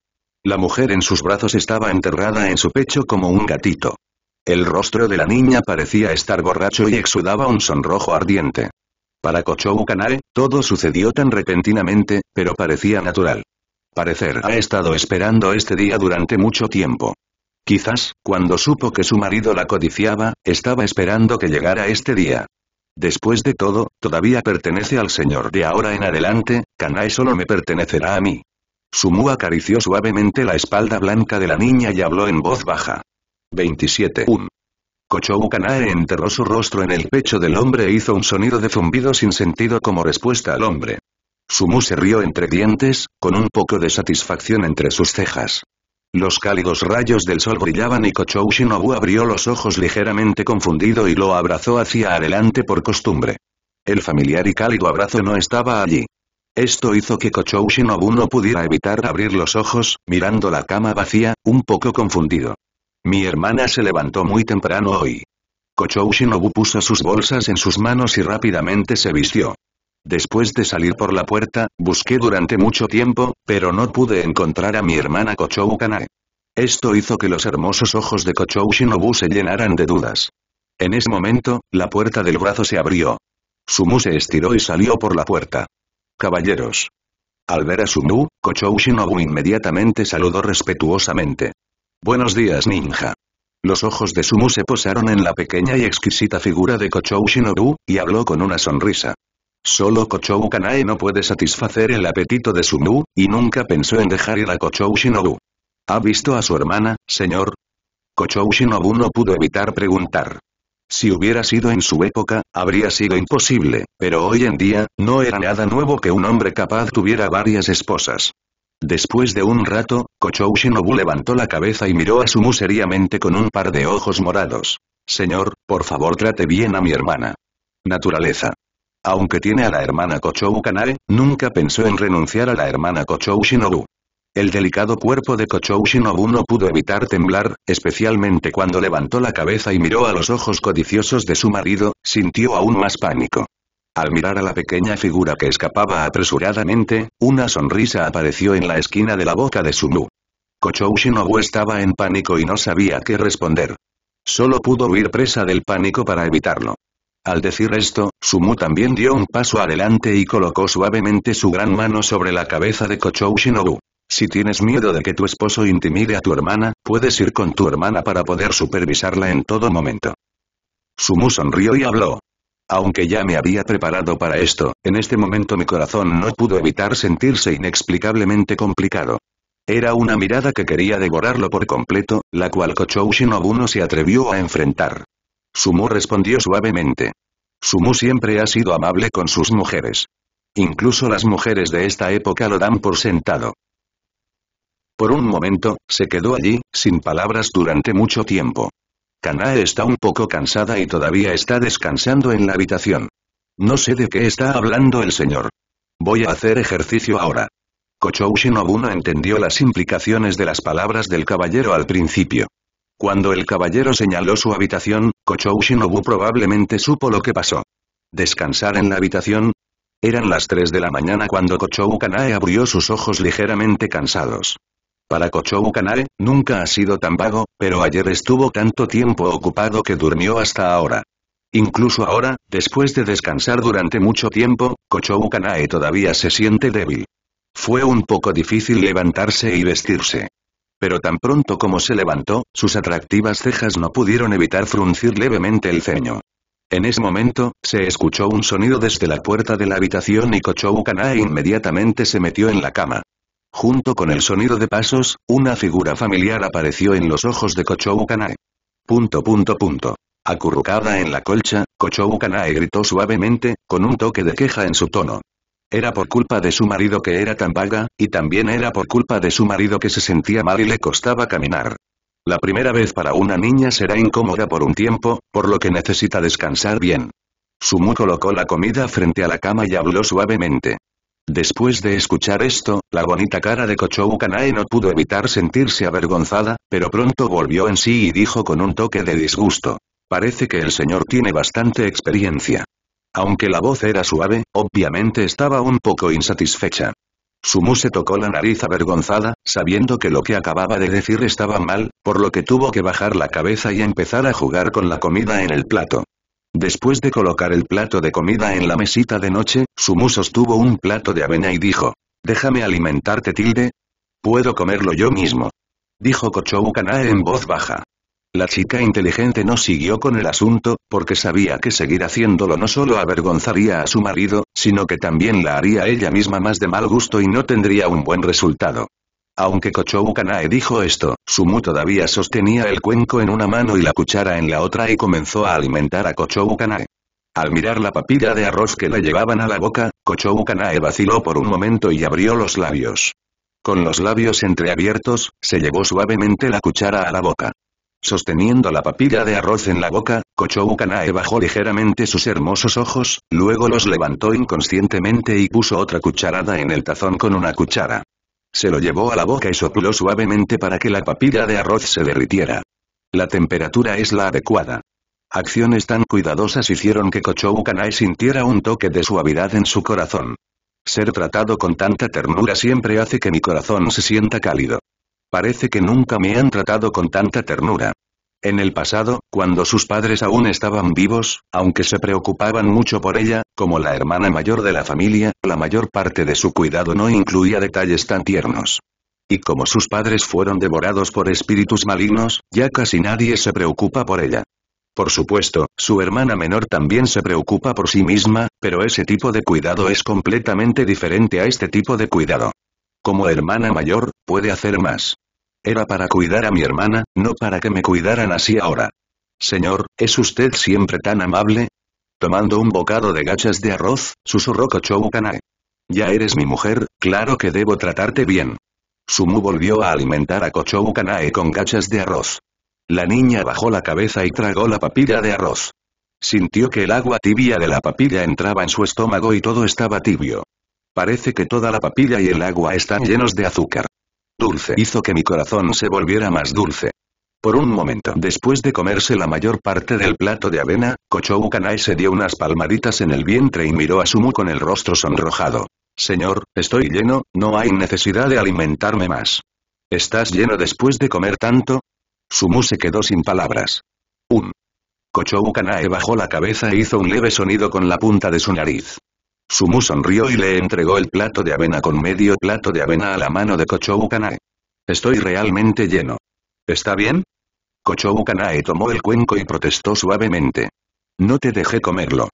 Speaker 1: La mujer en sus brazos estaba enterrada en su pecho como un gatito. El rostro de la niña parecía estar borracho y exudaba un sonrojo ardiente. Para Kochou Kanae, todo sucedió tan repentinamente, pero parecía natural. Parecer ha estado esperando este día durante mucho tiempo. Quizás, cuando supo que su marido la codiciaba, estaba esperando que llegara este día. Después de todo, todavía pertenece al señor de ahora en adelante, Kanae solo me pertenecerá a mí. Sumu acarició suavemente la espalda blanca de la niña y habló en voz baja. 27. Un. Kochou Kanae enterró su rostro en el pecho del hombre e hizo un sonido de zumbido sin sentido como respuesta al hombre. Sumu se rió entre dientes, con un poco de satisfacción entre sus cejas. Los cálidos rayos del sol brillaban y Kochou Shinobu abrió los ojos ligeramente confundido y lo abrazó hacia adelante por costumbre. El familiar y cálido abrazo no estaba allí. Esto hizo que Kochou Shinobu no pudiera evitar abrir los ojos, mirando la cama vacía, un poco confundido. Mi hermana se levantó muy temprano hoy. Kochou Shinobu puso sus bolsas en sus manos y rápidamente se vistió. Después de salir por la puerta, busqué durante mucho tiempo, pero no pude encontrar a mi hermana Kochou Kanae. Esto hizo que los hermosos ojos de Kochou Shinobu se llenaran de dudas. En ese momento, la puerta del brazo se abrió. Sumu se estiró y salió por la puerta. Caballeros. Al ver a Sumu, Kochou Shinobu inmediatamente saludó respetuosamente. Buenos días ninja. Los ojos de Sumu se posaron en la pequeña y exquisita figura de Kochou Shinobu, y habló con una sonrisa. Solo Kochou Kanae no puede satisfacer el apetito de Sumu, y nunca pensó en dejar ir a Kochou Shinobu. ¿Ha visto a su hermana, señor? Kochou Shinobu no pudo evitar preguntar. Si hubiera sido en su época, habría sido imposible, pero hoy en día, no era nada nuevo que un hombre capaz tuviera varias esposas. Después de un rato, Kochou Shinobu levantó la cabeza y miró a Sumu seriamente con un par de ojos morados. Señor, por favor trate bien a mi hermana. Naturaleza. Aunque tiene a la hermana Kochou Kanare, nunca pensó en renunciar a la hermana Kochou Shinobu. El delicado cuerpo de Kochou Shinobu no pudo evitar temblar, especialmente cuando levantó la cabeza y miró a los ojos codiciosos de su marido, sintió aún más pánico. Al mirar a la pequeña figura que escapaba apresuradamente, una sonrisa apareció en la esquina de la boca de Sumu. Kochou Shinobu estaba en pánico y no sabía qué responder. Solo pudo huir presa del pánico para evitarlo. Al decir esto, Sumu también dio un paso adelante y colocó suavemente su gran mano sobre la cabeza de Kochou Shinobu. Si tienes miedo de que tu esposo intimide a tu hermana, puedes ir con tu hermana para poder supervisarla en todo momento. Sumu sonrió y habló. Aunque ya me había preparado para esto, en este momento mi corazón no pudo evitar sentirse inexplicablemente complicado. Era una mirada que quería devorarlo por completo, la cual Kochou Shinobu no se atrevió a enfrentar. Sumu respondió suavemente. Sumu siempre ha sido amable con sus mujeres. Incluso las mujeres de esta época lo dan por sentado. Por un momento, se quedó allí, sin palabras durante mucho tiempo. Kanae está un poco cansada y todavía está descansando en la habitación. No sé de qué está hablando el señor. Voy a hacer ejercicio ahora. Kochou Shinobu no entendió las implicaciones de las palabras del caballero al principio. Cuando el caballero señaló su habitación, Kochou Shinobu probablemente supo lo que pasó. ¿Descansar en la habitación? Eran las 3 de la mañana cuando Kochou Kanae abrió sus ojos ligeramente cansados. Para Kochou Kanae, nunca ha sido tan vago, pero ayer estuvo tanto tiempo ocupado que durmió hasta ahora. Incluso ahora, después de descansar durante mucho tiempo, Kochou Kanae todavía se siente débil. Fue un poco difícil levantarse y vestirse. Pero tan pronto como se levantó, sus atractivas cejas no pudieron evitar fruncir levemente el ceño. En ese momento, se escuchó un sonido desde la puerta de la habitación y Kochou Kanae inmediatamente se metió en la cama. Junto con el sonido de pasos, una figura familiar apareció en los ojos de Kochou Kanae. Punto punto punto. Acurrucada en la colcha, Kochou gritó suavemente, con un toque de queja en su tono. Era por culpa de su marido que era tan vaga, y también era por culpa de su marido que se sentía mal y le costaba caminar. La primera vez para una niña será incómoda por un tiempo, por lo que necesita descansar bien. Sumu colocó la comida frente a la cama y habló suavemente. Después de escuchar esto, la bonita cara de Kochou Kanae no pudo evitar sentirse avergonzada, pero pronto volvió en sí y dijo con un toque de disgusto. Parece que el señor tiene bastante experiencia. Aunque la voz era suave, obviamente estaba un poco insatisfecha. Sumu se tocó la nariz avergonzada, sabiendo que lo que acababa de decir estaba mal, por lo que tuvo que bajar la cabeza y empezar a jugar con la comida en el plato. Después de colocar el plato de comida en la mesita de noche, Sumu sostuvo un plato de avena y dijo, «Déjame alimentarte tilde. Puedo comerlo yo mismo». Dijo Kochou en voz baja. La chica inteligente no siguió con el asunto, porque sabía que seguir haciéndolo no solo avergonzaría a su marido, sino que también la haría ella misma más de mal gusto y no tendría un buen resultado. Aunque Kochou dijo esto, Sumu todavía sostenía el cuenco en una mano y la cuchara en la otra y comenzó a alimentar a Kochou Al mirar la papilla de arroz que le llevaban a la boca, Kochou vaciló por un momento y abrió los labios. Con los labios entreabiertos, se llevó suavemente la cuchara a la boca. Sosteniendo la papilla de arroz en la boca, Kochou bajó ligeramente sus hermosos ojos, luego los levantó inconscientemente y puso otra cucharada en el tazón con una cuchara. Se lo llevó a la boca y sopló suavemente para que la papilla de arroz se derritiera. La temperatura es la adecuada. Acciones tan cuidadosas hicieron que Kochou Kanai sintiera un toque de suavidad en su corazón. Ser tratado con tanta ternura siempre hace que mi corazón se sienta cálido. Parece que nunca me han tratado con tanta ternura. En el pasado, cuando sus padres aún estaban vivos, aunque se preocupaban mucho por ella, como la hermana mayor de la familia, la mayor parte de su cuidado no incluía detalles tan tiernos. Y como sus padres fueron devorados por espíritus malignos, ya casi nadie se preocupa por ella. Por supuesto, su hermana menor también se preocupa por sí misma, pero ese tipo de cuidado es completamente diferente a este tipo de cuidado. Como hermana mayor, puede hacer más. Era para cuidar a mi hermana, no para que me cuidaran así ahora. Señor, ¿es usted siempre tan amable? Tomando un bocado de gachas de arroz, susurró Kochou Ya eres mi mujer, claro que debo tratarte bien. Sumu volvió a alimentar a Kochou con gachas de arroz. La niña bajó la cabeza y tragó la papilla de arroz. Sintió que el agua tibia de la papilla entraba en su estómago y todo estaba tibio. Parece que toda la papilla y el agua están llenos de azúcar dulce hizo que mi corazón se volviera más dulce. Por un momento después de comerse la mayor parte del plato de avena, Kochou se dio unas palmaditas en el vientre y miró a Sumu con el rostro sonrojado. Señor, estoy lleno, no hay necesidad de alimentarme más. ¿Estás lleno después de comer tanto? Sumu se quedó sin palabras. Un. Kochou bajó la cabeza e hizo un leve sonido con la punta de su nariz. Sumu sonrió y le entregó el plato de avena con medio plato de avena a la mano de Kochou Kanae. Estoy realmente lleno. ¿Está bien? Kochou Kanae tomó el cuenco y protestó suavemente. No te dejé comerlo.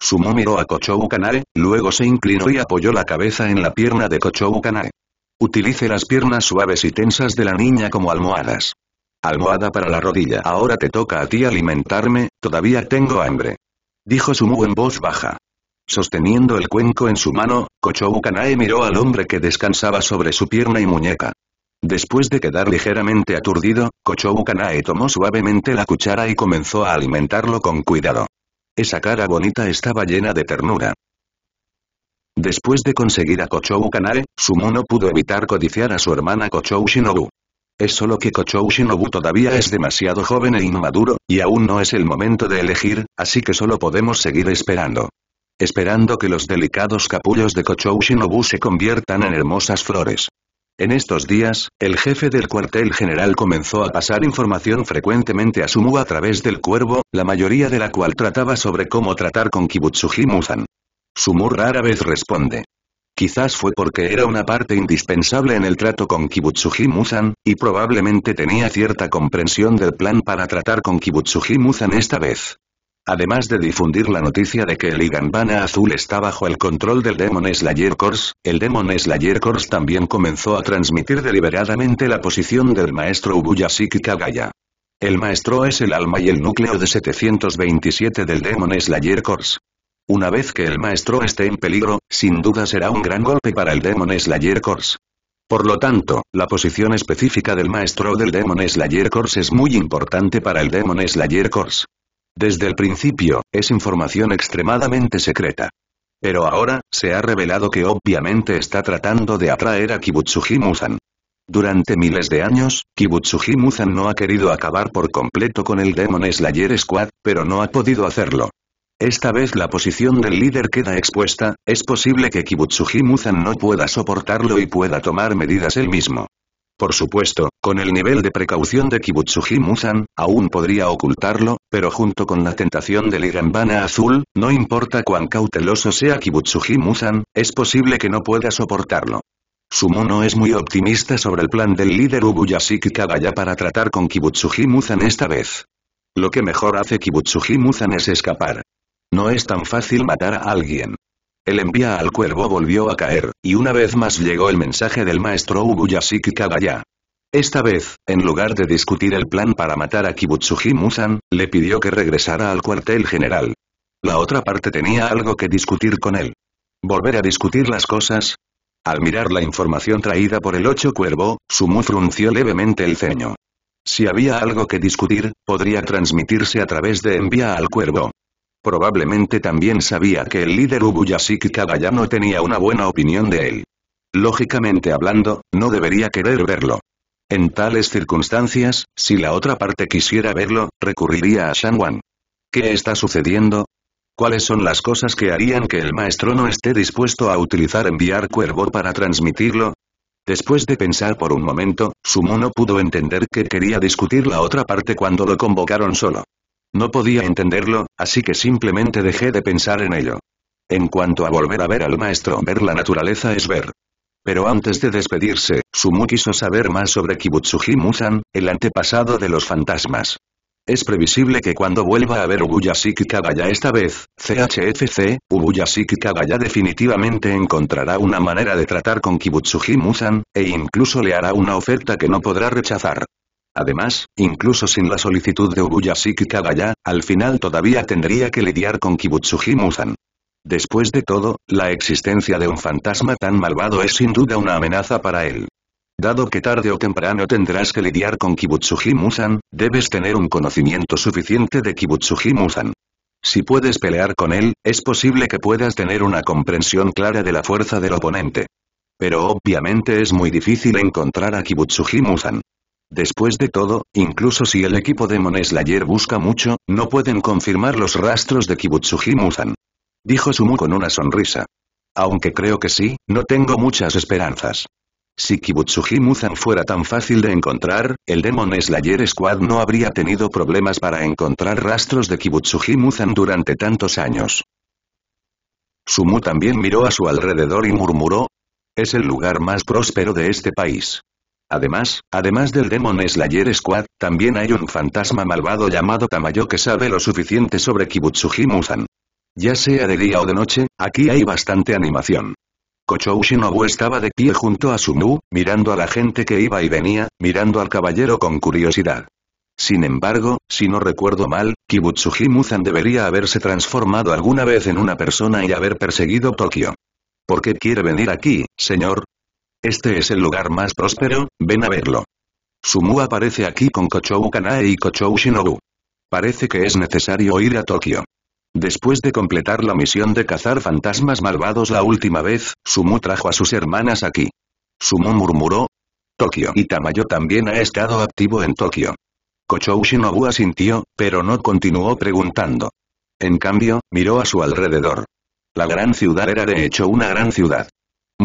Speaker 1: Sumu miró a Kochou Kanae, luego se inclinó y apoyó la cabeza en la pierna de Kochou Utilice las piernas suaves y tensas de la niña como almohadas. Almohada para la rodilla. Ahora te toca a ti alimentarme, todavía tengo hambre. Dijo Sumu en voz baja. Sosteniendo el cuenco en su mano, Kochou Kanae miró al hombre que descansaba sobre su pierna y muñeca. Después de quedar ligeramente aturdido, Kochou Kanae tomó suavemente la cuchara y comenzó a alimentarlo con cuidado. Esa cara bonita estaba llena de ternura. Después de conseguir a Kochou Kanae, Sumo no pudo evitar codiciar a su hermana Kochou Shinobu. Es solo que Kochou Shinobu todavía es demasiado joven e inmaduro, y aún no es el momento de elegir, así que solo podemos seguir esperando esperando que los delicados capullos de Kochou Shinobu se conviertan en hermosas flores. En estos días, el jefe del cuartel general comenzó a pasar información frecuentemente a Sumu a través del cuervo, la mayoría de la cual trataba sobre cómo tratar con Kibutsuji-muzan. Sumu rara vez responde. Quizás fue porque era una parte indispensable en el trato con Kibutsuji-muzan, y probablemente tenía cierta comprensión del plan para tratar con Kibutsuji-muzan esta vez. Además de difundir la noticia de que el Igambana Azul está bajo el control del Demon Slayer Corps, el Demon Slayer Corps también comenzó a transmitir deliberadamente la posición del maestro Psíquica Kagaya. El maestro es el alma y el núcleo de 727 del Demon Slayer Corps. Una vez que el maestro esté en peligro, sin duda será un gran golpe para el Demon Slayer Corps. Por lo tanto, la posición específica del maestro del Demon Slayer Corps es muy importante para el Demon Slayer Corps. Desde el principio, es información extremadamente secreta. Pero ahora, se ha revelado que obviamente está tratando de atraer a Kibutsuji Muzan. Durante miles de años, Kibutsuji Muzan no ha querido acabar por completo con el Demon Slayer Squad, pero no ha podido hacerlo. Esta vez la posición del líder queda expuesta, es posible que Kibutsuji Muzan no pueda soportarlo y pueda tomar medidas él mismo. Por supuesto, con el nivel de precaución de Kibutsuji Muzan, aún podría ocultarlo, pero junto con la tentación del Irambana azul, no importa cuán cauteloso sea Kibutsuji Muzan, es posible que no pueda soportarlo. Sumono es muy optimista sobre el plan del líder Ubuyashiki Kagaya para tratar con Kibutsuji Muzan esta vez. Lo que mejor hace Kibutsuji Muzan es escapar. No es tan fácil matar a alguien. El envía al cuervo volvió a caer, y una vez más llegó el mensaje del maestro Ubuyashiki Kagaya. Esta vez, en lugar de discutir el plan para matar a Kibutsuji Musan, le pidió que regresara al cuartel general. La otra parte tenía algo que discutir con él. ¿Volver a discutir las cosas? Al mirar la información traída por el ocho cuervo, Sumu frunció levemente el ceño. Si había algo que discutir, podría transmitirse a través de envía al cuervo. Probablemente también sabía que el líder Ubuyashiki no tenía una buena opinión de él. Lógicamente hablando, no debería querer verlo. En tales circunstancias, si la otra parte quisiera verlo, recurriría a Shanwan. ¿Qué está sucediendo? ¿Cuáles son las cosas que harían que el maestro no esté dispuesto a utilizar enviar cuervo para transmitirlo? Después de pensar por un momento, Sumo no pudo entender que quería discutir la otra parte cuando lo convocaron solo. No podía entenderlo, así que simplemente dejé de pensar en ello. En cuanto a volver a ver al maestro, ver la naturaleza es ver. Pero antes de despedirse, Sumu quiso saber más sobre Kibutsuji Muzan, el antepasado de los fantasmas. Es previsible que cuando vuelva a ver Ubuyashiki Kagaya esta vez, CHFC, Ubuyashiki Kagaya definitivamente encontrará una manera de tratar con Kibutsuji Muzan, e incluso le hará una oferta que no podrá rechazar. Además, incluso sin la solicitud de Ubuyashiki Kagaya, al final todavía tendría que lidiar con Kibutsuji Muzan. Después de todo, la existencia de un fantasma tan malvado es sin duda una amenaza para él. Dado que tarde o temprano tendrás que lidiar con Kibutsuji Muzan, debes tener un conocimiento suficiente de Kibutsuji Muzan. Si puedes pelear con él, es posible que puedas tener una comprensión clara de la fuerza del oponente. Pero obviamente es muy difícil encontrar a Kibutsuji Muzan. Después de todo, incluso si el equipo de Slayer busca mucho, no pueden confirmar los rastros de Kibutsuji Muzan. Dijo Sumu con una sonrisa. Aunque creo que sí, no tengo muchas esperanzas. Si Kibutsuji Muzan fuera tan fácil de encontrar, el Demon Slayer Squad no habría tenido problemas para encontrar rastros de Kibutsuji Muzan durante tantos años. Sumu también miró a su alrededor y murmuró. Es el lugar más próspero de este país. Además, además del Demon Slayer Squad, también hay un fantasma malvado llamado Tamayo que sabe lo suficiente sobre Kibutsuji Muzan. Ya sea de día o de noche, aquí hay bastante animación. Kochou Shinobu estaba de pie junto a Sumu, mirando a la gente que iba y venía, mirando al caballero con curiosidad. Sin embargo, si no recuerdo mal, Kibutsuji Muzan debería haberse transformado alguna vez en una persona y haber perseguido Tokio. ¿Por qué quiere venir aquí, señor? Este es el lugar más próspero, ven a verlo. Sumu aparece aquí con Kochou Kanae y Kochou Shinobu. Parece que es necesario ir a Tokio. Después de completar la misión de cazar fantasmas malvados la última vez, Sumu trajo a sus hermanas aquí. Sumu murmuró. Tokio. Y Tamayo también ha estado activo en Tokio. Kochou Shinobu asintió, pero no continuó preguntando. En cambio, miró a su alrededor. La gran ciudad era de hecho una gran ciudad.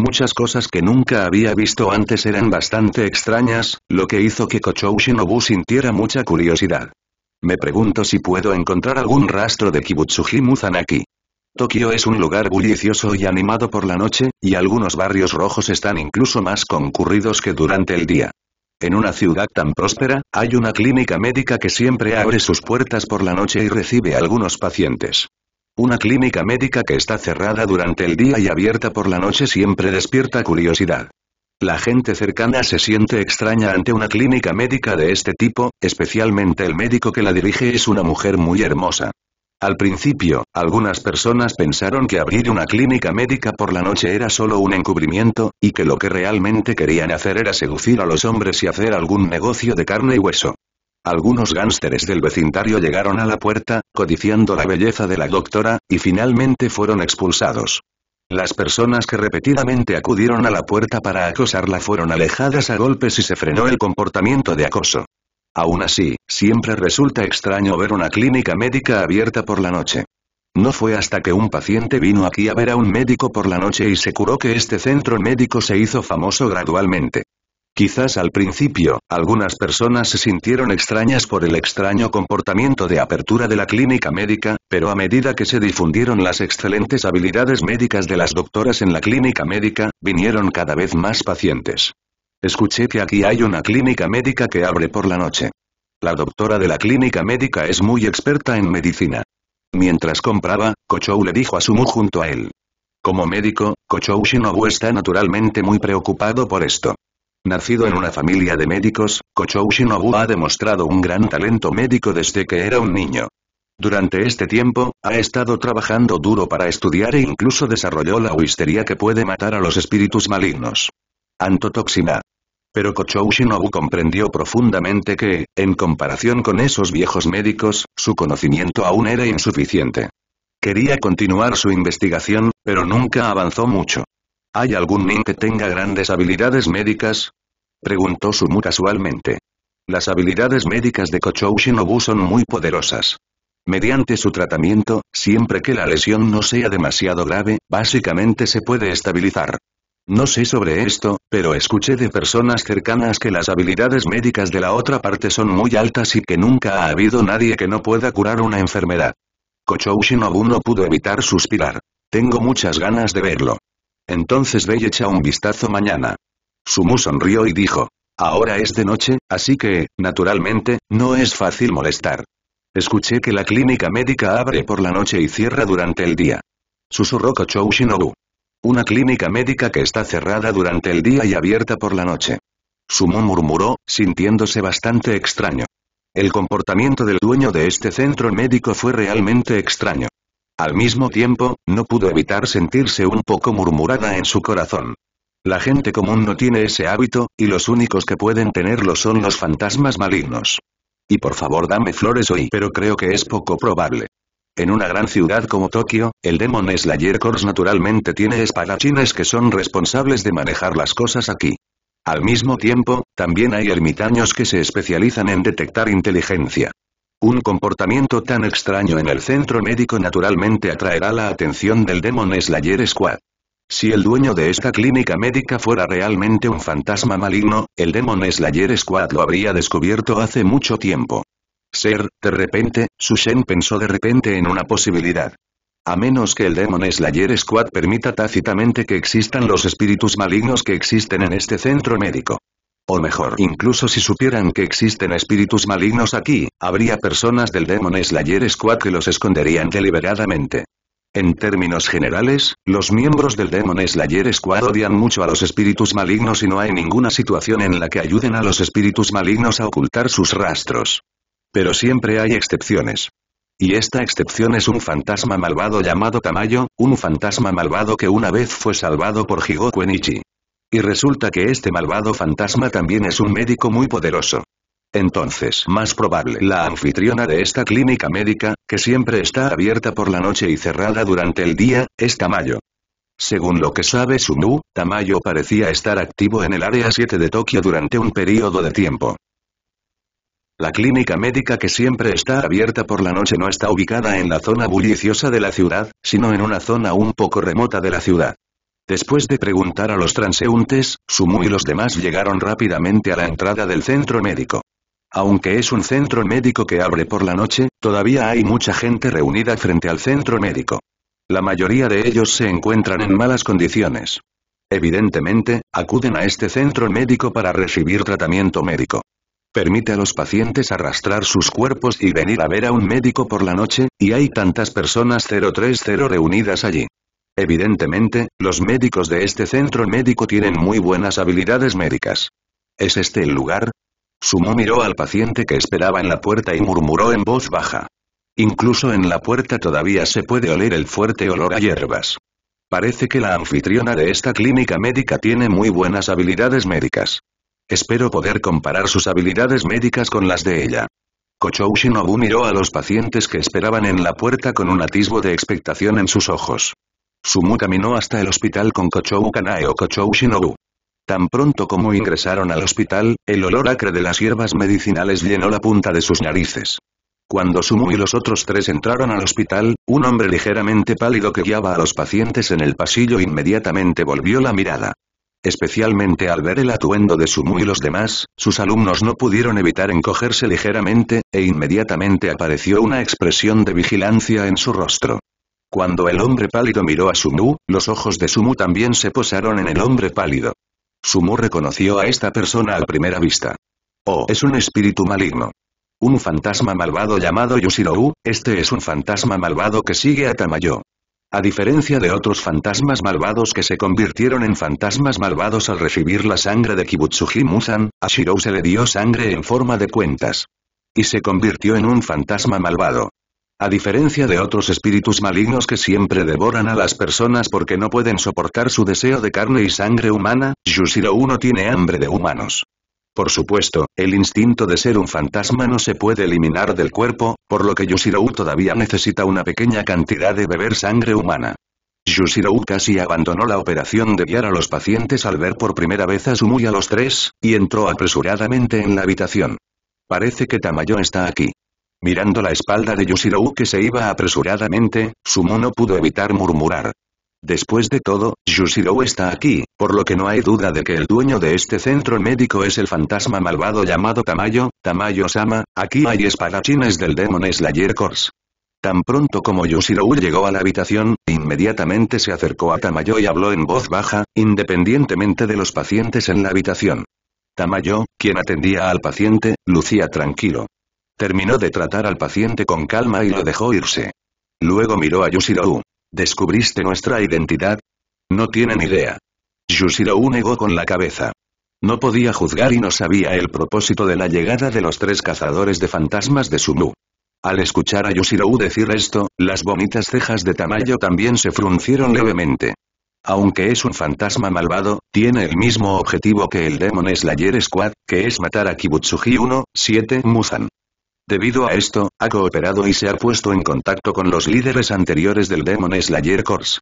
Speaker 1: Muchas cosas que nunca había visto antes eran bastante extrañas, lo que hizo que Kochou Shinobu sintiera mucha curiosidad. Me pregunto si puedo encontrar algún rastro de Kibutsuji Muzanaki. Tokio es un lugar bullicioso y animado por la noche, y algunos barrios rojos están incluso más concurridos que durante el día. En una ciudad tan próspera, hay una clínica médica que siempre abre sus puertas por la noche y recibe a algunos pacientes. Una clínica médica que está cerrada durante el día y abierta por la noche siempre despierta curiosidad. La gente cercana se siente extraña ante una clínica médica de este tipo, especialmente el médico que la dirige es una mujer muy hermosa. Al principio, algunas personas pensaron que abrir una clínica médica por la noche era solo un encubrimiento, y que lo que realmente querían hacer era seducir a los hombres y hacer algún negocio de carne y hueso. Algunos gánsteres del vecindario llegaron a la puerta, codiciando la belleza de la doctora, y finalmente fueron expulsados. Las personas que repetidamente acudieron a la puerta para acosarla fueron alejadas a golpes y se frenó el comportamiento de acoso. Aún así, siempre resulta extraño ver una clínica médica abierta por la noche. No fue hasta que un paciente vino aquí a ver a un médico por la noche y se curó que este centro médico se hizo famoso gradualmente. Quizás al principio, algunas personas se sintieron extrañas por el extraño comportamiento de apertura de la clínica médica, pero a medida que se difundieron las excelentes habilidades médicas de las doctoras en la clínica médica, vinieron cada vez más pacientes. Escuché que aquí hay una clínica médica que abre por la noche. La doctora de la clínica médica es muy experta en medicina. Mientras compraba, Kochou le dijo a Sumu junto a él. Como médico, Kochou Shinobu está naturalmente muy preocupado por esto. Nacido en una familia de médicos, Kochou Shinobu ha demostrado un gran talento médico desde que era un niño. Durante este tiempo, ha estado trabajando duro para estudiar e incluso desarrolló la huistería que puede matar a los espíritus malignos. Antotoxina. Pero Kochou Shinobu comprendió profundamente que, en comparación con esos viejos médicos, su conocimiento aún era insuficiente. Quería continuar su investigación, pero nunca avanzó mucho. ¿Hay algún nin que tenga grandes habilidades médicas? Preguntó Sumu casualmente. Las habilidades médicas de Kochou Shinobu son muy poderosas. Mediante su tratamiento, siempre que la lesión no sea demasiado grave, básicamente se puede estabilizar. No sé sobre esto, pero escuché de personas cercanas que las habilidades médicas de la otra parte son muy altas y que nunca ha habido nadie que no pueda curar una enfermedad. Kochou Shinobu no pudo evitar suspirar. Tengo muchas ganas de verlo. Entonces ve y echa un vistazo mañana. Sumu sonrió y dijo. Ahora es de noche, así que, naturalmente, no es fácil molestar. Escuché que la clínica médica abre por la noche y cierra durante el día. Susurró Kochou Shinobu. Una clínica médica que está cerrada durante el día y abierta por la noche. Sumu murmuró, sintiéndose bastante extraño. El comportamiento del dueño de este centro médico fue realmente extraño. Al mismo tiempo, no pudo evitar sentirse un poco murmurada en su corazón. La gente común no tiene ese hábito, y los únicos que pueden tenerlo son los fantasmas malignos. Y por favor dame flores hoy, pero creo que es poco probable. En una gran ciudad como Tokio, el Demon Slayer Corps naturalmente tiene espadachines que son responsables de manejar las cosas aquí. Al mismo tiempo, también hay ermitaños que se especializan en detectar inteligencia. Un comportamiento tan extraño en el centro médico naturalmente atraerá la atención del Demon Slayer Squad. Si el dueño de esta clínica médica fuera realmente un fantasma maligno, el Demon Slayer Squad lo habría descubierto hace mucho tiempo. Ser, de repente, Sushen pensó de repente en una posibilidad. A menos que el Demon Slayer Squad permita tácitamente que existan los espíritus malignos que existen en este centro médico. O mejor, incluso si supieran que existen espíritus malignos aquí, habría personas del Demon Slayer Squad que los esconderían deliberadamente. En términos generales, los miembros del Demon Slayer Squad odian mucho a los espíritus malignos y no hay ninguna situación en la que ayuden a los espíritus malignos a ocultar sus rastros. Pero siempre hay excepciones. Y esta excepción es un fantasma malvado llamado Tamayo, un fantasma malvado que una vez fue salvado por Higoku Enichi. Y resulta que este malvado fantasma también es un médico muy poderoso. Entonces, más probable la anfitriona de esta clínica médica, que siempre está abierta por la noche y cerrada durante el día, es Tamayo. Según lo que sabe Sumu, Tamayo parecía estar activo en el Área 7 de Tokio durante un periodo de tiempo. La clínica médica que siempre está abierta por la noche no está ubicada en la zona bulliciosa de la ciudad, sino en una zona un poco remota de la ciudad. Después de preguntar a los transeúntes, Sumu y los demás llegaron rápidamente a la entrada del centro médico. Aunque es un centro médico que abre por la noche, todavía hay mucha gente reunida frente al centro médico. La mayoría de ellos se encuentran en malas condiciones. Evidentemente, acuden a este centro médico para recibir tratamiento médico. Permite a los pacientes arrastrar sus cuerpos y venir a ver a un médico por la noche, y hay tantas personas 030 reunidas allí. Evidentemente, los médicos de este centro médico tienen muy buenas habilidades médicas. ¿Es este el lugar? Sumo miró al paciente que esperaba en la puerta y murmuró en voz baja. Incluso en la puerta todavía se puede oler el fuerte olor a hierbas. Parece que la anfitriona de esta clínica médica tiene muy buenas habilidades médicas. Espero poder comparar sus habilidades médicas con las de ella. Kochou Shinobu miró a los pacientes que esperaban en la puerta con un atisbo de expectación en sus ojos. Sumu caminó hasta el hospital con Kochou Kanae o Kochou Shinobu. Tan pronto como ingresaron al hospital, el olor acre de las hierbas medicinales llenó la punta de sus narices. Cuando Sumu y los otros tres entraron al hospital, un hombre ligeramente pálido que guiaba a los pacientes en el pasillo inmediatamente volvió la mirada. Especialmente al ver el atuendo de Sumu y los demás, sus alumnos no pudieron evitar encogerse ligeramente, e inmediatamente apareció una expresión de vigilancia en su rostro. Cuando el hombre pálido miró a Sumu, los ojos de Sumu también se posaron en el hombre pálido. Sumu reconoció a esta persona a primera vista. Oh, es un espíritu maligno. Un fantasma malvado llamado Yushirou, este es un fantasma malvado que sigue a Tamayo. A diferencia de otros fantasmas malvados que se convirtieron en fantasmas malvados al recibir la sangre de Kibutsuji Musan, a Shirou se le dio sangre en forma de cuentas. Y se convirtió en un fantasma malvado. A diferencia de otros espíritus malignos que siempre devoran a las personas porque no pueden soportar su deseo de carne y sangre humana, Yushiro no tiene hambre de humanos. Por supuesto, el instinto de ser un fantasma no se puede eliminar del cuerpo, por lo que Yushiro todavía necesita una pequeña cantidad de beber sangre humana. Yushiro casi abandonó la operación de guiar a los pacientes al ver por primera vez a y a los tres, y entró apresuradamente en la habitación. Parece que Tamayo está aquí. Mirando la espalda de Yushiro que se iba apresuradamente, Sumo no pudo evitar murmurar. Después de todo, Yushiro está aquí, por lo que no hay duda de que el dueño de este centro médico es el fantasma malvado llamado Tamayo, Tamayo-sama, aquí hay espadachines del Demon Slayer Corps. Tan pronto como Yushiro llegó a la habitación, inmediatamente se acercó a Tamayo y habló en voz baja, independientemente de los pacientes en la habitación. Tamayo, quien atendía al paciente, lucía tranquilo. Terminó de tratar al paciente con calma y lo dejó irse. Luego miró a Yushirou. ¿Descubriste nuestra identidad? No tienen idea. Yushirou negó con la cabeza. No podía juzgar y no sabía el propósito de la llegada de los tres cazadores de fantasmas de Sumu. Al escuchar a Yushirou decir esto, las bonitas cejas de Tamayo también se fruncieron levemente. Aunque es un fantasma malvado, tiene el mismo objetivo que el Demon Slayer Squad, que es matar a Kibutsuji 1, 7 Muzan. Debido a esto, ha cooperado y se ha puesto en contacto con los líderes anteriores del Demon Slayer Corps.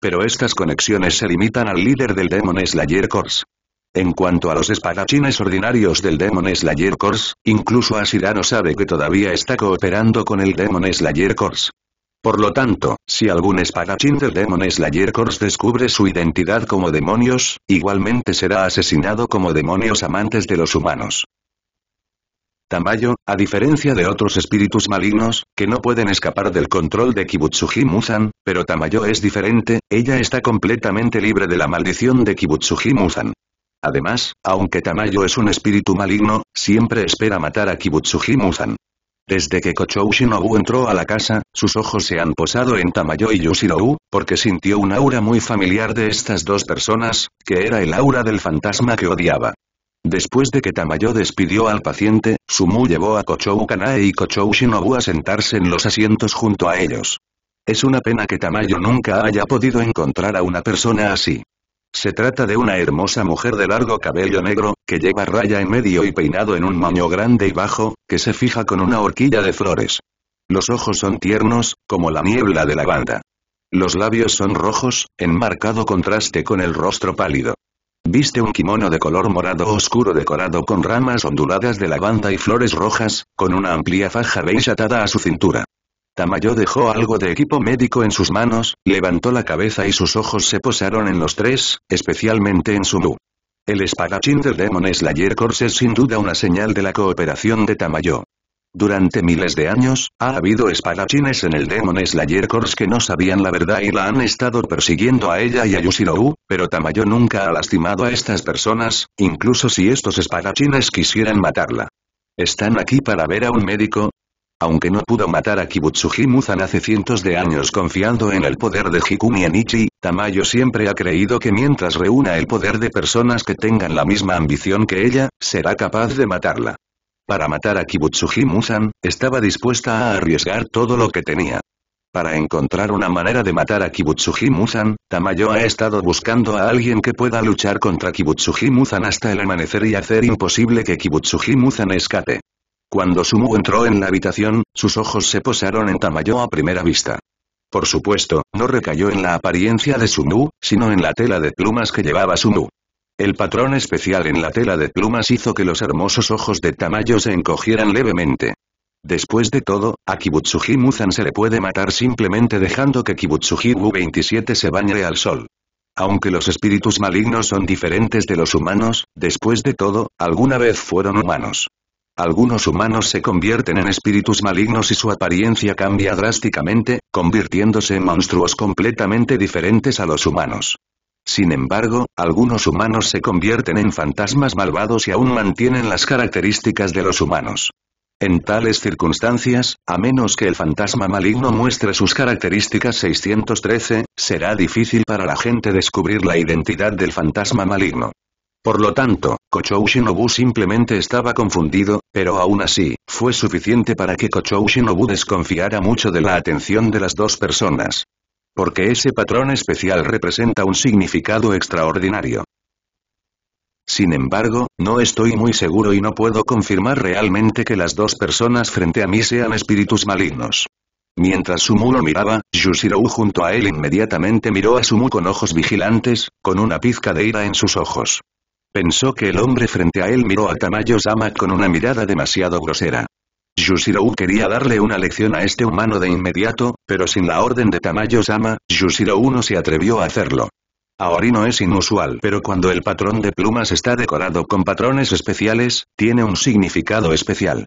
Speaker 1: Pero estas conexiones se limitan al líder del Demon Slayer Corps. En cuanto a los espadachines ordinarios del Demon Slayer Corps, incluso Asirano sabe que todavía está cooperando con el Demon Slayer Corps. Por lo tanto, si algún espadachín del Demon Slayer Corps descubre su identidad como demonios, igualmente será asesinado como demonios amantes de los humanos. Tamayo, a diferencia de otros espíritus malignos, que no pueden escapar del control de Kibutsuji Muzan, pero Tamayo es diferente, ella está completamente libre de la maldición de Kibutsuji Muzan. Además, aunque Tamayo es un espíritu maligno, siempre espera matar a Kibutsuji Muzan. Desde que Kochou Shinobu entró a la casa, sus ojos se han posado en Tamayo y Yushirou, porque sintió un aura muy familiar de estas dos personas, que era el aura del fantasma que odiaba. Después de que Tamayo despidió al paciente, Sumu llevó a Kochou Kanae y Kochou Shinobu a sentarse en los asientos junto a ellos. Es una pena que Tamayo nunca haya podido encontrar a una persona así. Se trata de una hermosa mujer de largo cabello negro, que lleva raya en medio y peinado en un moño grande y bajo, que se fija con una horquilla de flores. Los ojos son tiernos, como la niebla de la banda. Los labios son rojos, en marcado contraste con el rostro pálido. Viste un kimono de color morado oscuro decorado con ramas onduladas de lavanda y flores rojas, con una amplia faja beige atada a su cintura. Tamayo dejó algo de equipo médico en sus manos, levantó la cabeza y sus ojos se posaron en los tres, especialmente en Sumu. El espadachín del Demon Slayer Corse es sin duda una señal de la cooperación de Tamayo. Durante miles de años, ha habido espadachines en el Demon Slayer Corps que no sabían la verdad y la han estado persiguiendo a ella y a Yushirou, pero Tamayo nunca ha lastimado a estas personas, incluso si estos espadachines quisieran matarla. ¿Están aquí para ver a un médico? Aunque no pudo matar a Kibutsuji Muzan hace cientos de años confiando en el poder de Hikumi Enichi, Tamayo siempre ha creído que mientras reúna el poder de personas que tengan la misma ambición que ella, será capaz de matarla. Para matar a Kibutsuji Muzan, estaba dispuesta a arriesgar todo lo que tenía. Para encontrar una manera de matar a Kibutsuji Muzan, Tamayo ha estado buscando a alguien que pueda luchar contra Kibutsuji Muzan hasta el amanecer y hacer imposible que Kibutsuji Muzan escape. Cuando Sumu entró en la habitación, sus ojos se posaron en Tamayo a primera vista. Por supuesto, no recayó en la apariencia de Sumu, sino en la tela de plumas que llevaba Sumu. El patrón especial en la tela de plumas hizo que los hermosos ojos de Tamayo se encogieran levemente. Después de todo, a Kibutsuji Muzan se le puede matar simplemente dejando que Kibutsuji Wu 27 se bañe al sol. Aunque los espíritus malignos son diferentes de los humanos, después de todo, alguna vez fueron humanos. Algunos humanos se convierten en espíritus malignos y su apariencia cambia drásticamente, convirtiéndose en monstruos completamente diferentes a los humanos. Sin embargo, algunos humanos se convierten en fantasmas malvados y aún mantienen las características de los humanos. En tales circunstancias, a menos que el fantasma maligno muestre sus características 613, será difícil para la gente descubrir la identidad del fantasma maligno. Por lo tanto, Kochou Shinobu simplemente estaba confundido, pero aún así, fue suficiente para que Kochou Shinobu desconfiara mucho de la atención de las dos personas. Porque ese patrón especial representa un significado extraordinario. Sin embargo, no estoy muy seguro y no puedo confirmar realmente que las dos personas frente a mí sean espíritus malignos. Mientras Sumu lo miraba, Yushirou junto a él inmediatamente miró a Sumu con ojos vigilantes, con una pizca de ira en sus ojos. Pensó que el hombre frente a él miró a Tamayo-sama con una mirada demasiado grosera. Yushirou quería darle una lección a este humano de inmediato, pero sin la orden de Tamayo-sama, Yushirou no se atrevió a hacerlo. no es inusual pero cuando el patrón de plumas está decorado con patrones especiales, tiene un significado especial.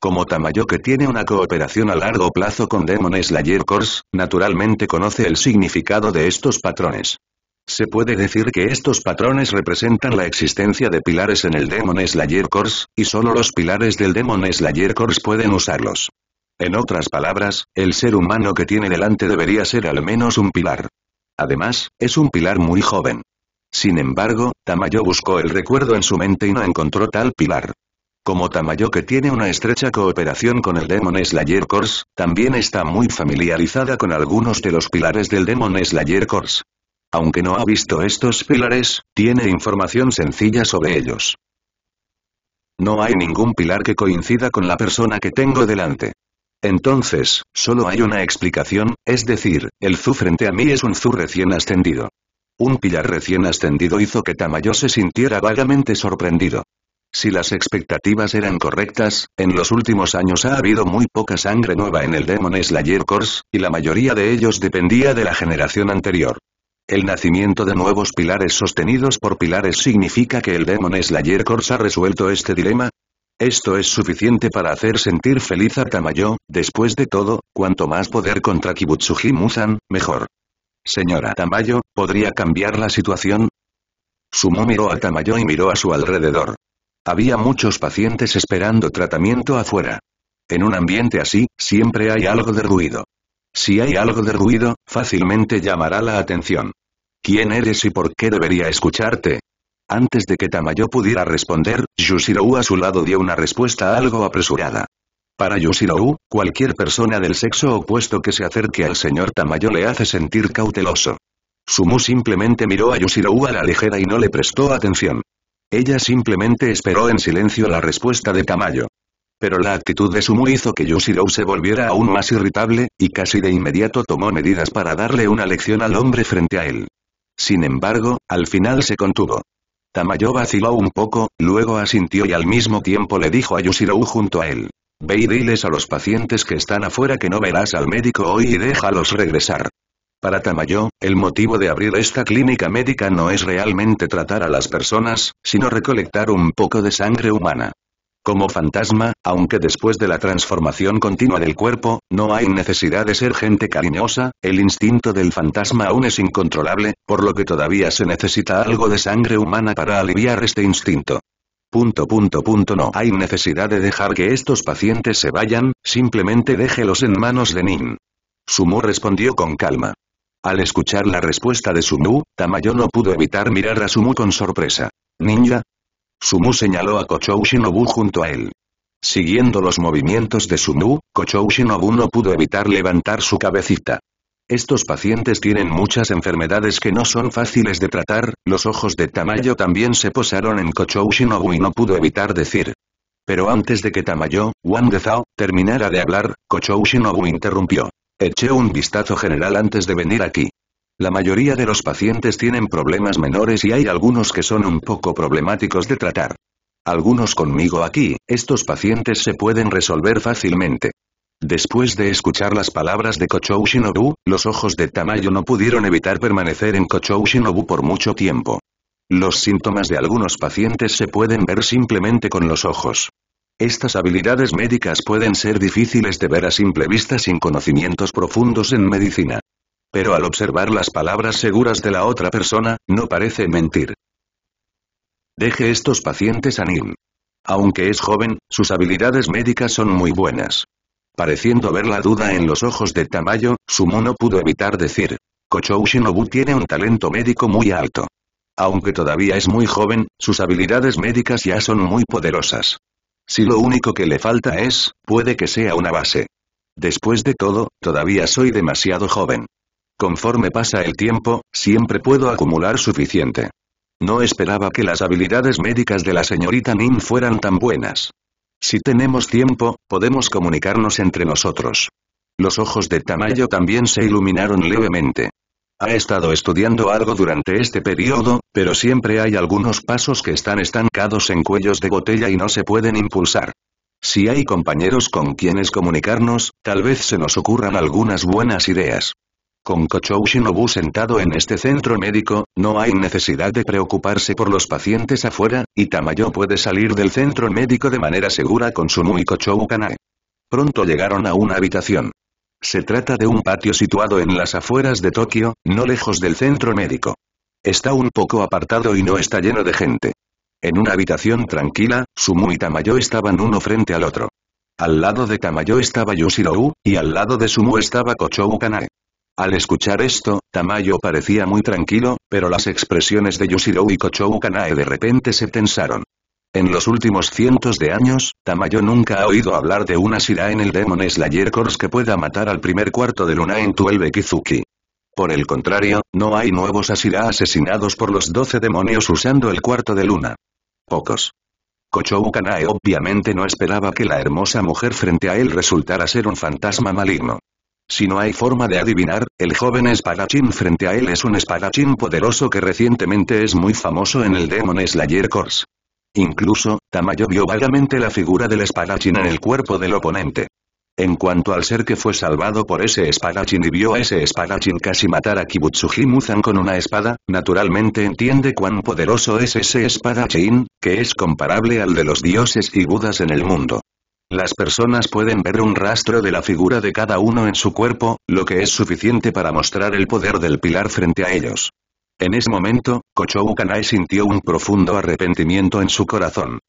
Speaker 1: Como Tamayo que tiene una cooperación a largo plazo con Demon Slayer Course, naturalmente conoce el significado de estos patrones. Se puede decir que estos patrones representan la existencia de pilares en el Demon Slayer Course, y solo los pilares del Demon Slayer Course pueden usarlos. En otras palabras, el ser humano que tiene delante debería ser al menos un pilar. Además, es un pilar muy joven. Sin embargo, Tamayo buscó el recuerdo en su mente y no encontró tal pilar. Como Tamayo que tiene una estrecha cooperación con el Demon Slayer Course, también está muy familiarizada con algunos de los pilares del Demon Slayer Course. Aunque no ha visto estos pilares, tiene información sencilla sobre ellos. No hay ningún pilar que coincida con la persona que tengo delante. Entonces, solo hay una explicación, es decir, el Zu frente a mí es un Zu recién ascendido. Un pilar recién ascendido hizo que Tamayo se sintiera vagamente sorprendido. Si las expectativas eran correctas, en los últimos años ha habido muy poca sangre nueva en el Demon Slayer Course, y la mayoría de ellos dependía de la generación anterior. El nacimiento de nuevos pilares sostenidos por pilares significa que el Demon Slayer Corps ha resuelto este dilema. Esto es suficiente para hacer sentir feliz a Tamayo, después de todo, cuanto más poder contra Kibutsuji Musan, mejor. Señora Tamayo, ¿podría cambiar la situación? Sumo miró a Tamayo y miró a su alrededor. Había muchos pacientes esperando tratamiento afuera. En un ambiente así, siempre hay algo de ruido. Si hay algo de ruido, fácilmente llamará la atención. ¿Quién eres y por qué debería escucharte? Antes de que Tamayo pudiera responder, Yushirou a su lado dio una respuesta algo apresurada. Para Yushirou, cualquier persona del sexo opuesto que se acerque al señor Tamayo le hace sentir cauteloso. Sumu simplemente miró a Yushirou a la ligera y no le prestó atención. Ella simplemente esperó en silencio la respuesta de Tamayo. Pero la actitud de Sumu hizo que Yushirou se volviera aún más irritable, y casi de inmediato tomó medidas para darle una lección al hombre frente a él. Sin embargo, al final se contuvo. Tamayo vaciló un poco, luego asintió y al mismo tiempo le dijo a Yushiro junto a él. Ve y diles a los pacientes que están afuera que no verás al médico hoy y déjalos regresar. Para Tamayo, el motivo de abrir esta clínica médica no es realmente tratar a las personas, sino recolectar un poco de sangre humana. Como fantasma, aunque después de la transformación continua del cuerpo, no hay necesidad de ser gente cariñosa, el instinto del fantasma aún es incontrolable, por lo que todavía se necesita algo de sangre humana para aliviar este instinto. Punto punto punto no hay necesidad de dejar que estos pacientes se vayan, simplemente déjelos en manos de Nin. Sumu respondió con calma. Al escuchar la respuesta de Sumu, Tamayo no pudo evitar mirar a Sumu con sorpresa. Ninja, Sumu señaló a Kochou Shinobu junto a él. Siguiendo los movimientos de Sumu, Kochou Shinobu no pudo evitar levantar su cabecita. Estos pacientes tienen muchas enfermedades que no son fáciles de tratar, los ojos de Tamayo también se posaron en Kochou Shinobu y no pudo evitar decir. Pero antes de que Tamayo, Wang terminara de hablar, Kochou Shinobu interrumpió. Eché un vistazo general antes de venir aquí. La mayoría de los pacientes tienen problemas menores y hay algunos que son un poco problemáticos de tratar. Algunos conmigo aquí, estos pacientes se pueden resolver fácilmente. Después de escuchar las palabras de Kochou Shinobu, los ojos de Tamayo no pudieron evitar permanecer en Kochou Shinobu por mucho tiempo. Los síntomas de algunos pacientes se pueden ver simplemente con los ojos. Estas habilidades médicas pueden ser difíciles de ver a simple vista sin conocimientos profundos en medicina pero al observar las palabras seguras de la otra persona, no parece mentir. Deje estos pacientes a Nim. Aunque es joven, sus habilidades médicas son muy buenas. Pareciendo ver la duda en los ojos de Tamayo, Sumo no pudo evitar decir. Kochou Shinobu tiene un talento médico muy alto. Aunque todavía es muy joven, sus habilidades médicas ya son muy poderosas. Si lo único que le falta es, puede que sea una base. Después de todo, todavía soy demasiado joven. Conforme pasa el tiempo, siempre puedo acumular suficiente. No esperaba que las habilidades médicas de la señorita Nin fueran tan buenas. Si tenemos tiempo, podemos comunicarnos entre nosotros. Los ojos de Tamayo también se iluminaron levemente. Ha estado estudiando algo durante este periodo, pero siempre hay algunos pasos que están estancados en cuellos de botella y no se pueden impulsar. Si hay compañeros con quienes comunicarnos, tal vez se nos ocurran algunas buenas ideas. Con Kochou Shinobu sentado en este centro médico, no hay necesidad de preocuparse por los pacientes afuera, y Tamayo puede salir del centro médico de manera segura con Sumu y Kochou Kanae. Pronto llegaron a una habitación. Se trata de un patio situado en las afueras de Tokio, no lejos del centro médico. Está un poco apartado y no está lleno de gente. En una habitación tranquila, Sumu y Tamayo estaban uno frente al otro. Al lado de Tamayo estaba Yushiro, y al lado de Sumu estaba Kochou Kanae. Al escuchar esto, Tamayo parecía muy tranquilo, pero las expresiones de Yushiro y Kochou Kanae de repente se tensaron. En los últimos cientos de años, Tamayo nunca ha oído hablar de una Asira en el Demon Slayer Corps que pueda matar al primer cuarto de luna en Tuelbe Kizuki. Por el contrario, no hay nuevos Asira asesinados por los doce demonios usando el cuarto de luna. Pocos. Kochou Kanae obviamente no esperaba que la hermosa mujer frente a él resultara ser un fantasma maligno. Si no hay forma de adivinar, el joven espadachín frente a él es un espadachín poderoso que recientemente es muy famoso en el Demon Slayer Course. Incluso, Tamayo vio vagamente la figura del espadachín en el cuerpo del oponente. En cuanto al ser que fue salvado por ese espadachín y vio a ese espadachín casi matar a Kibutsuji Muzan con una espada, naturalmente entiende cuán poderoso es ese espadachín, que es comparable al de los dioses y budas en el mundo. Las personas pueden ver un rastro de la figura de cada uno en su cuerpo, lo que es suficiente para mostrar el poder del pilar frente a ellos. En ese momento, Kochou Kanai sintió un profundo arrepentimiento en su corazón.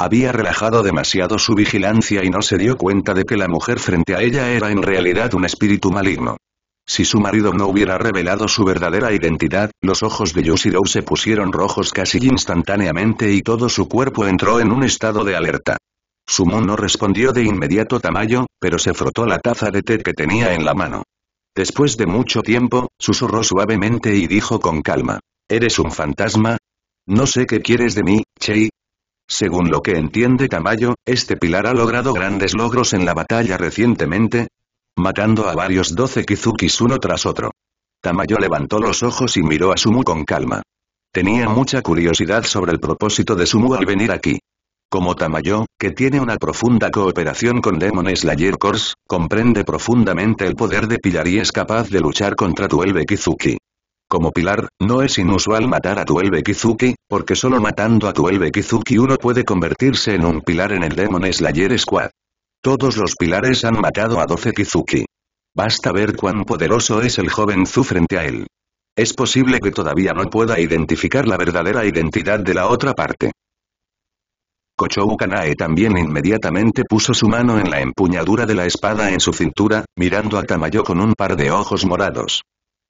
Speaker 1: Había relajado demasiado su vigilancia y no se dio cuenta de que la mujer frente a ella era en realidad un espíritu maligno. Si su marido no hubiera revelado su verdadera identidad, los ojos de Yoshiro se pusieron rojos casi instantáneamente y todo su cuerpo entró en un estado de alerta. Sumu no respondió de inmediato Tamayo, pero se frotó la taza de té que tenía en la mano. Después de mucho tiempo, susurró suavemente y dijo con calma. ¿Eres un fantasma? No sé qué quieres de mí, Chei. Según lo que entiende Tamayo, este pilar ha logrado grandes logros en la batalla recientemente, matando a varios doce Kizukis uno tras otro. Tamayo levantó los ojos y miró a Sumu con calma. Tenía mucha curiosidad sobre el propósito de Sumu al venir aquí. Como Tamayo, que tiene una profunda cooperación con Demon Slayer Corps, comprende profundamente el poder de Pilar y es capaz de luchar contra Tuelbe Kizuki. Como Pilar, no es inusual matar a Tuelbe Kizuki, porque solo matando a Tuelbe Kizuki uno puede convertirse en un pilar en el Demon Slayer Squad. Todos los pilares han matado a 12 Kizuki. Basta ver cuán poderoso es el joven Zu frente a él. Es posible que todavía no pueda identificar la verdadera identidad de la otra parte. Kochou también inmediatamente puso su mano en la empuñadura de la espada en su cintura, mirando a Tamayo con un par de ojos morados.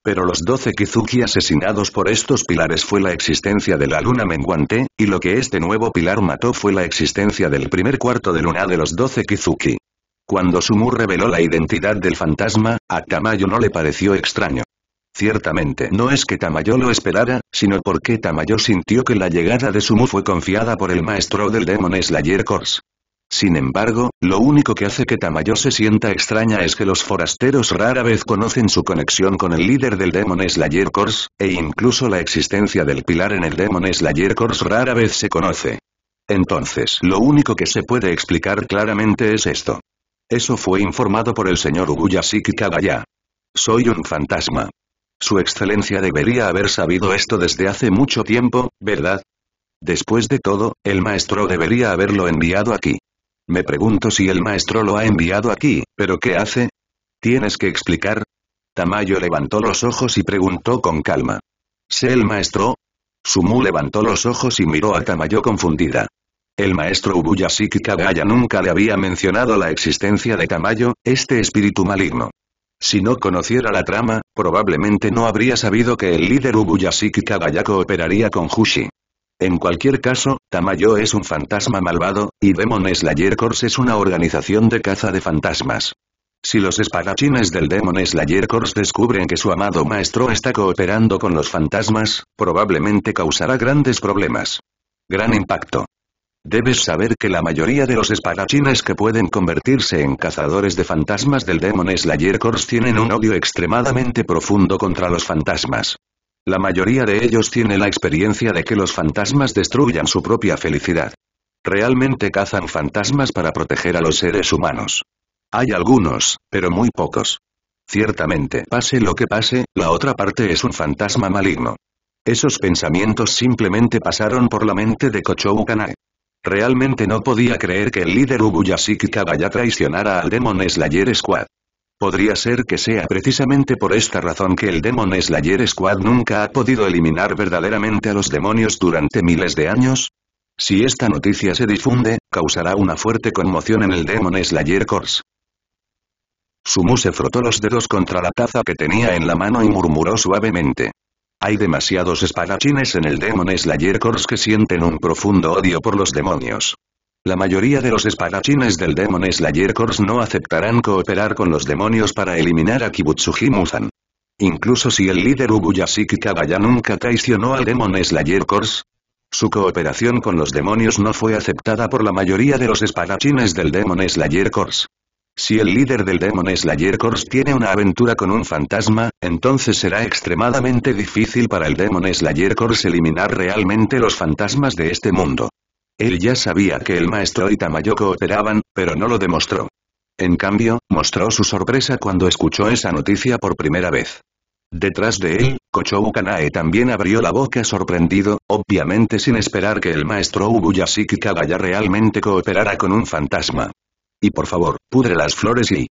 Speaker 1: Pero los doce Kizuki asesinados por estos pilares fue la existencia de la luna menguante, y lo que este nuevo pilar mató fue la existencia del primer cuarto de luna de los doce Kizuki. Cuando Sumu reveló la identidad del fantasma, a Tamayo no le pareció extraño. Ciertamente no es que Tamayo lo esperara, sino porque Tamayo sintió que la llegada de Sumu fue confiada por el maestro del Demon Slayer Corps. Sin embargo, lo único que hace que Tamayo se sienta extraña es que los forasteros rara vez conocen su conexión con el líder del Demon Slayer Corps, e incluso la existencia del pilar en el Demon Slayer Corps rara vez se conoce. Entonces lo único que se puede explicar claramente es esto. Eso fue informado por el señor Ubuyashiki Kagaya. Soy un fantasma. Su excelencia debería haber sabido esto desde hace mucho tiempo, ¿verdad? Después de todo, el maestro debería haberlo enviado aquí. Me pregunto si el maestro lo ha enviado aquí, pero ¿qué hace? ¿Tienes que explicar? Tamayo levantó los ojos y preguntó con calma. ¿Sé el maestro? Sumu levantó los ojos y miró a Tamayo confundida. El maestro Ubuyashiki Kagaya nunca le había mencionado la existencia de Tamayo, este espíritu maligno. Si no conociera la trama, probablemente no habría sabido que el líder Ubuyashiki Kagaya cooperaría con Hushi. En cualquier caso, Tamayo es un fantasma malvado, y Demon Slayer Corps es una organización de caza de fantasmas. Si los espadachines del Demon Slayer Corps descubren que su amado maestro está cooperando con los fantasmas, probablemente causará grandes problemas. Gran impacto. Debes saber que la mayoría de los espadachines que pueden convertirse en cazadores de fantasmas del Demon Slayer Corps tienen un odio extremadamente profundo contra los fantasmas. La mayoría de ellos tiene la experiencia de que los fantasmas destruyan su propia felicidad. Realmente cazan fantasmas para proteger a los seres humanos. Hay algunos, pero muy pocos. Ciertamente, pase lo que pase, la otra parte es un fantasma maligno. Esos pensamientos simplemente pasaron por la mente de Kochou Kanae. Realmente no podía creer que el líder vaya Kabaya traicionara al Demon Slayer Squad. Podría ser que sea precisamente por esta razón que el Demon Slayer Squad nunca ha podido eliminar verdaderamente a los demonios durante miles de años. Si esta noticia se difunde, causará una fuerte conmoción en el Demon Slayer Corps. Sumu se frotó los dedos contra la taza que tenía en la mano y murmuró suavemente. Hay demasiados espadachines en el Demon Slayer Corps que sienten un profundo odio por los demonios. La mayoría de los espadachines del Demon Slayer Corps no aceptarán cooperar con los demonios para eliminar a Kibutsuji Muzan. Incluso si el líder Ubuyashiki Kabaya nunca traicionó al Demon Slayer Corps, su cooperación con los demonios no fue aceptada por la mayoría de los espadachines del Demon Slayer Corps. Si el líder del Demon Slayer Corps tiene una aventura con un fantasma, entonces será extremadamente difícil para el Demon Slayer Corps eliminar realmente los fantasmas de este mundo. Él ya sabía que el maestro y cooperaban, pero no lo demostró. En cambio, mostró su sorpresa cuando escuchó esa noticia por primera vez. Detrás de él, Kochou Kanae también abrió la boca sorprendido, obviamente sin esperar que el maestro Ubuyashiki Kagaya realmente cooperara con un fantasma. Y por favor, pudre las flores y...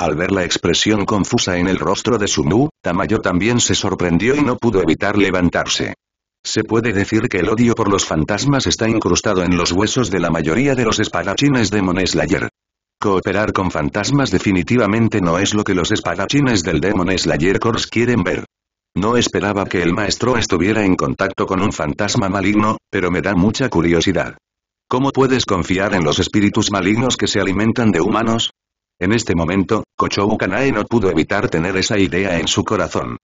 Speaker 1: Al ver la expresión confusa en el rostro de Sumu, Tamayo también se sorprendió y no pudo evitar levantarse. Se puede decir que el odio por los fantasmas está incrustado en los huesos de la mayoría de los espadachines de Slayer. Cooperar con fantasmas definitivamente no es lo que los espadachines del Demon Slayer Corps quieren ver. No esperaba que el maestro estuviera en contacto con un fantasma maligno, pero me da mucha curiosidad. ¿Cómo puedes confiar en los espíritus malignos que se alimentan de humanos? En este momento, Kochou Kanae no pudo evitar tener esa idea en su corazón.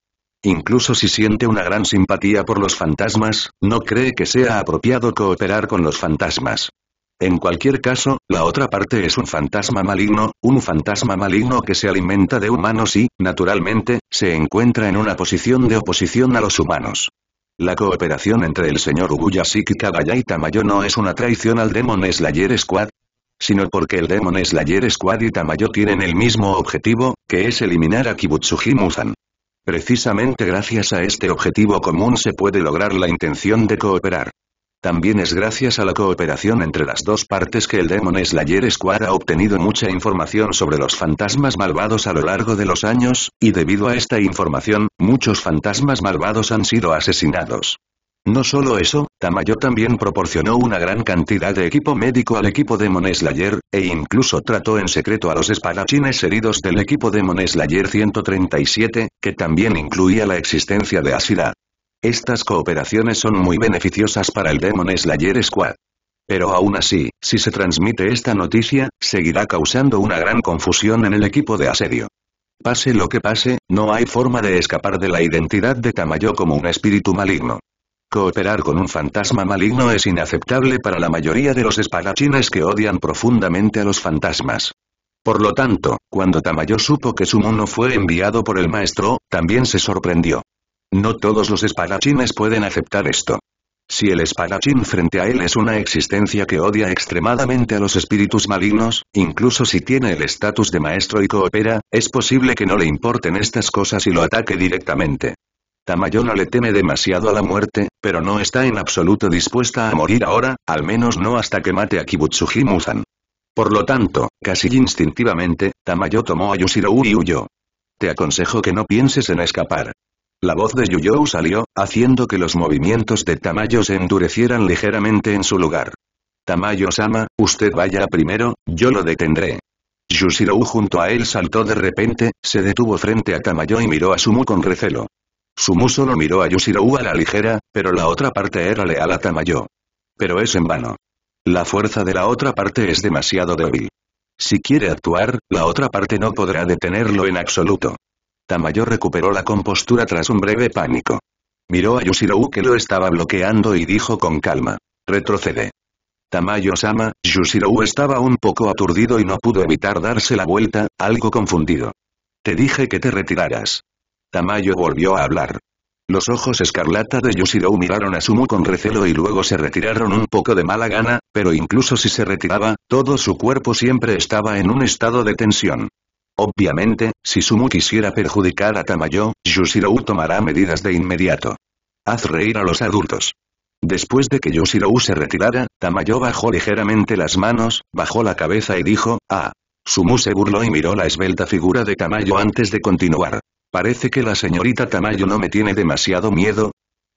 Speaker 1: Incluso si siente una gran simpatía por los fantasmas, no cree que sea apropiado cooperar con los fantasmas. En cualquier caso, la otra parte es un fantasma maligno, un fantasma maligno que se alimenta de humanos y, naturalmente, se encuentra en una posición de oposición a los humanos. La cooperación entre el señor Ubuyashiki Kagaya y Tamayo no es una traición al Demon Slayer Squad, sino porque el Demon Slayer Squad y Tamayo tienen el mismo objetivo, que es eliminar a Kibutsuji Muzan. Precisamente gracias a este objetivo común se puede lograr la intención de cooperar. También es gracias a la cooperación entre las dos partes que el Demon Slayer Squad ha obtenido mucha información sobre los fantasmas malvados a lo largo de los años, y debido a esta información, muchos fantasmas malvados han sido asesinados. No solo eso, Tamayo también proporcionó una gran cantidad de equipo médico al equipo Demon Slayer, e incluso trató en secreto a los espadachines heridos del equipo Demon Slayer 137, que también incluía la existencia de Asida. Estas cooperaciones son muy beneficiosas para el Demon Slayer Squad. Pero aún así, si se transmite esta noticia, seguirá causando una gran confusión en el equipo de asedio. Pase lo que pase, no hay forma de escapar de la identidad de Tamayo como un espíritu maligno. Cooperar con un fantasma maligno es inaceptable para la mayoría de los espadachines que odian profundamente a los fantasmas. Por lo tanto, cuando Tamayo supo que su mono fue enviado por el maestro, también se sorprendió. No todos los espadachines pueden aceptar esto. Si el espadachín frente a él es una existencia que odia extremadamente a los espíritus malignos, incluso si tiene el estatus de maestro y coopera, es posible que no le importen estas cosas y lo ataque directamente. Tamayo no le teme demasiado a la muerte, pero no está en absoluto dispuesta a morir ahora, al menos no hasta que mate a Kibutsuji Muzan. Por lo tanto, casi instintivamente, Tamayo tomó a Yushiro y huyó. Te aconsejo que no pienses en escapar. La voz de Yuyou salió, haciendo que los movimientos de Tamayo se endurecieran ligeramente en su lugar. Tamayo-sama, usted vaya primero, yo lo detendré. Yushirou junto a él saltó de repente, se detuvo frente a Tamayo y miró a Sumu con recelo. Sumu solo miró a Yushirou a la ligera, pero la otra parte era leal a Tamayo. Pero es en vano. La fuerza de la otra parte es demasiado débil. Si quiere actuar, la otra parte no podrá detenerlo en absoluto. Tamayo recuperó la compostura tras un breve pánico. Miró a Yushiro que lo estaba bloqueando y dijo con calma. Retrocede. Tamayo-sama, Yushiro estaba un poco aturdido y no pudo evitar darse la vuelta, algo confundido. Te dije que te retiraras. Tamayo volvió a hablar. Los ojos escarlata de Yushiro miraron a Sumu con recelo y luego se retiraron un poco de mala gana, pero incluso si se retiraba, todo su cuerpo siempre estaba en un estado de tensión. Obviamente, si Sumu quisiera perjudicar a Tamayo, Yushirou tomará medidas de inmediato. Haz reír a los adultos. Después de que Yushirou se retirara, Tamayo bajó ligeramente las manos, bajó la cabeza y dijo, ah. Sumu se burló y miró la esbelta figura de Tamayo antes de continuar. Parece que la señorita Tamayo no me tiene demasiado miedo.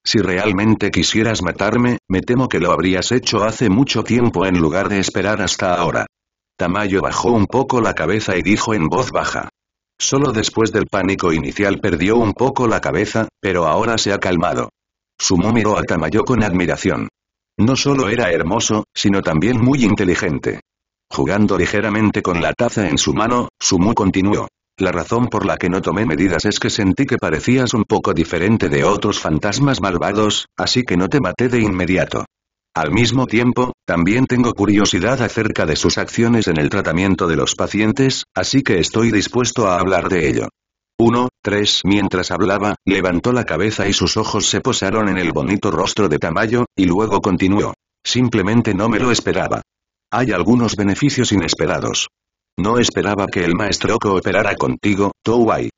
Speaker 1: Si realmente quisieras matarme, me temo que lo habrías hecho hace mucho tiempo en lugar de esperar hasta ahora. Tamayo bajó un poco la cabeza y dijo en voz baja. Solo después del pánico inicial perdió un poco la cabeza, pero ahora se ha calmado. Sumu miró a Tamayo con admiración. No solo era hermoso, sino también muy inteligente. Jugando ligeramente con la taza en su mano, Sumu continuó. La razón por la que no tomé medidas es que sentí que parecías un poco diferente de otros fantasmas malvados, así que no te maté de inmediato. Al mismo tiempo, también tengo curiosidad acerca de sus acciones en el tratamiento de los pacientes, así que estoy dispuesto a hablar de ello. 1, 3. Mientras hablaba, levantó la cabeza y sus ojos se posaron en el bonito rostro de Tamayo, y luego continuó. Simplemente no me lo esperaba. Hay algunos beneficios inesperados. No esperaba que el maestro cooperara contigo, towai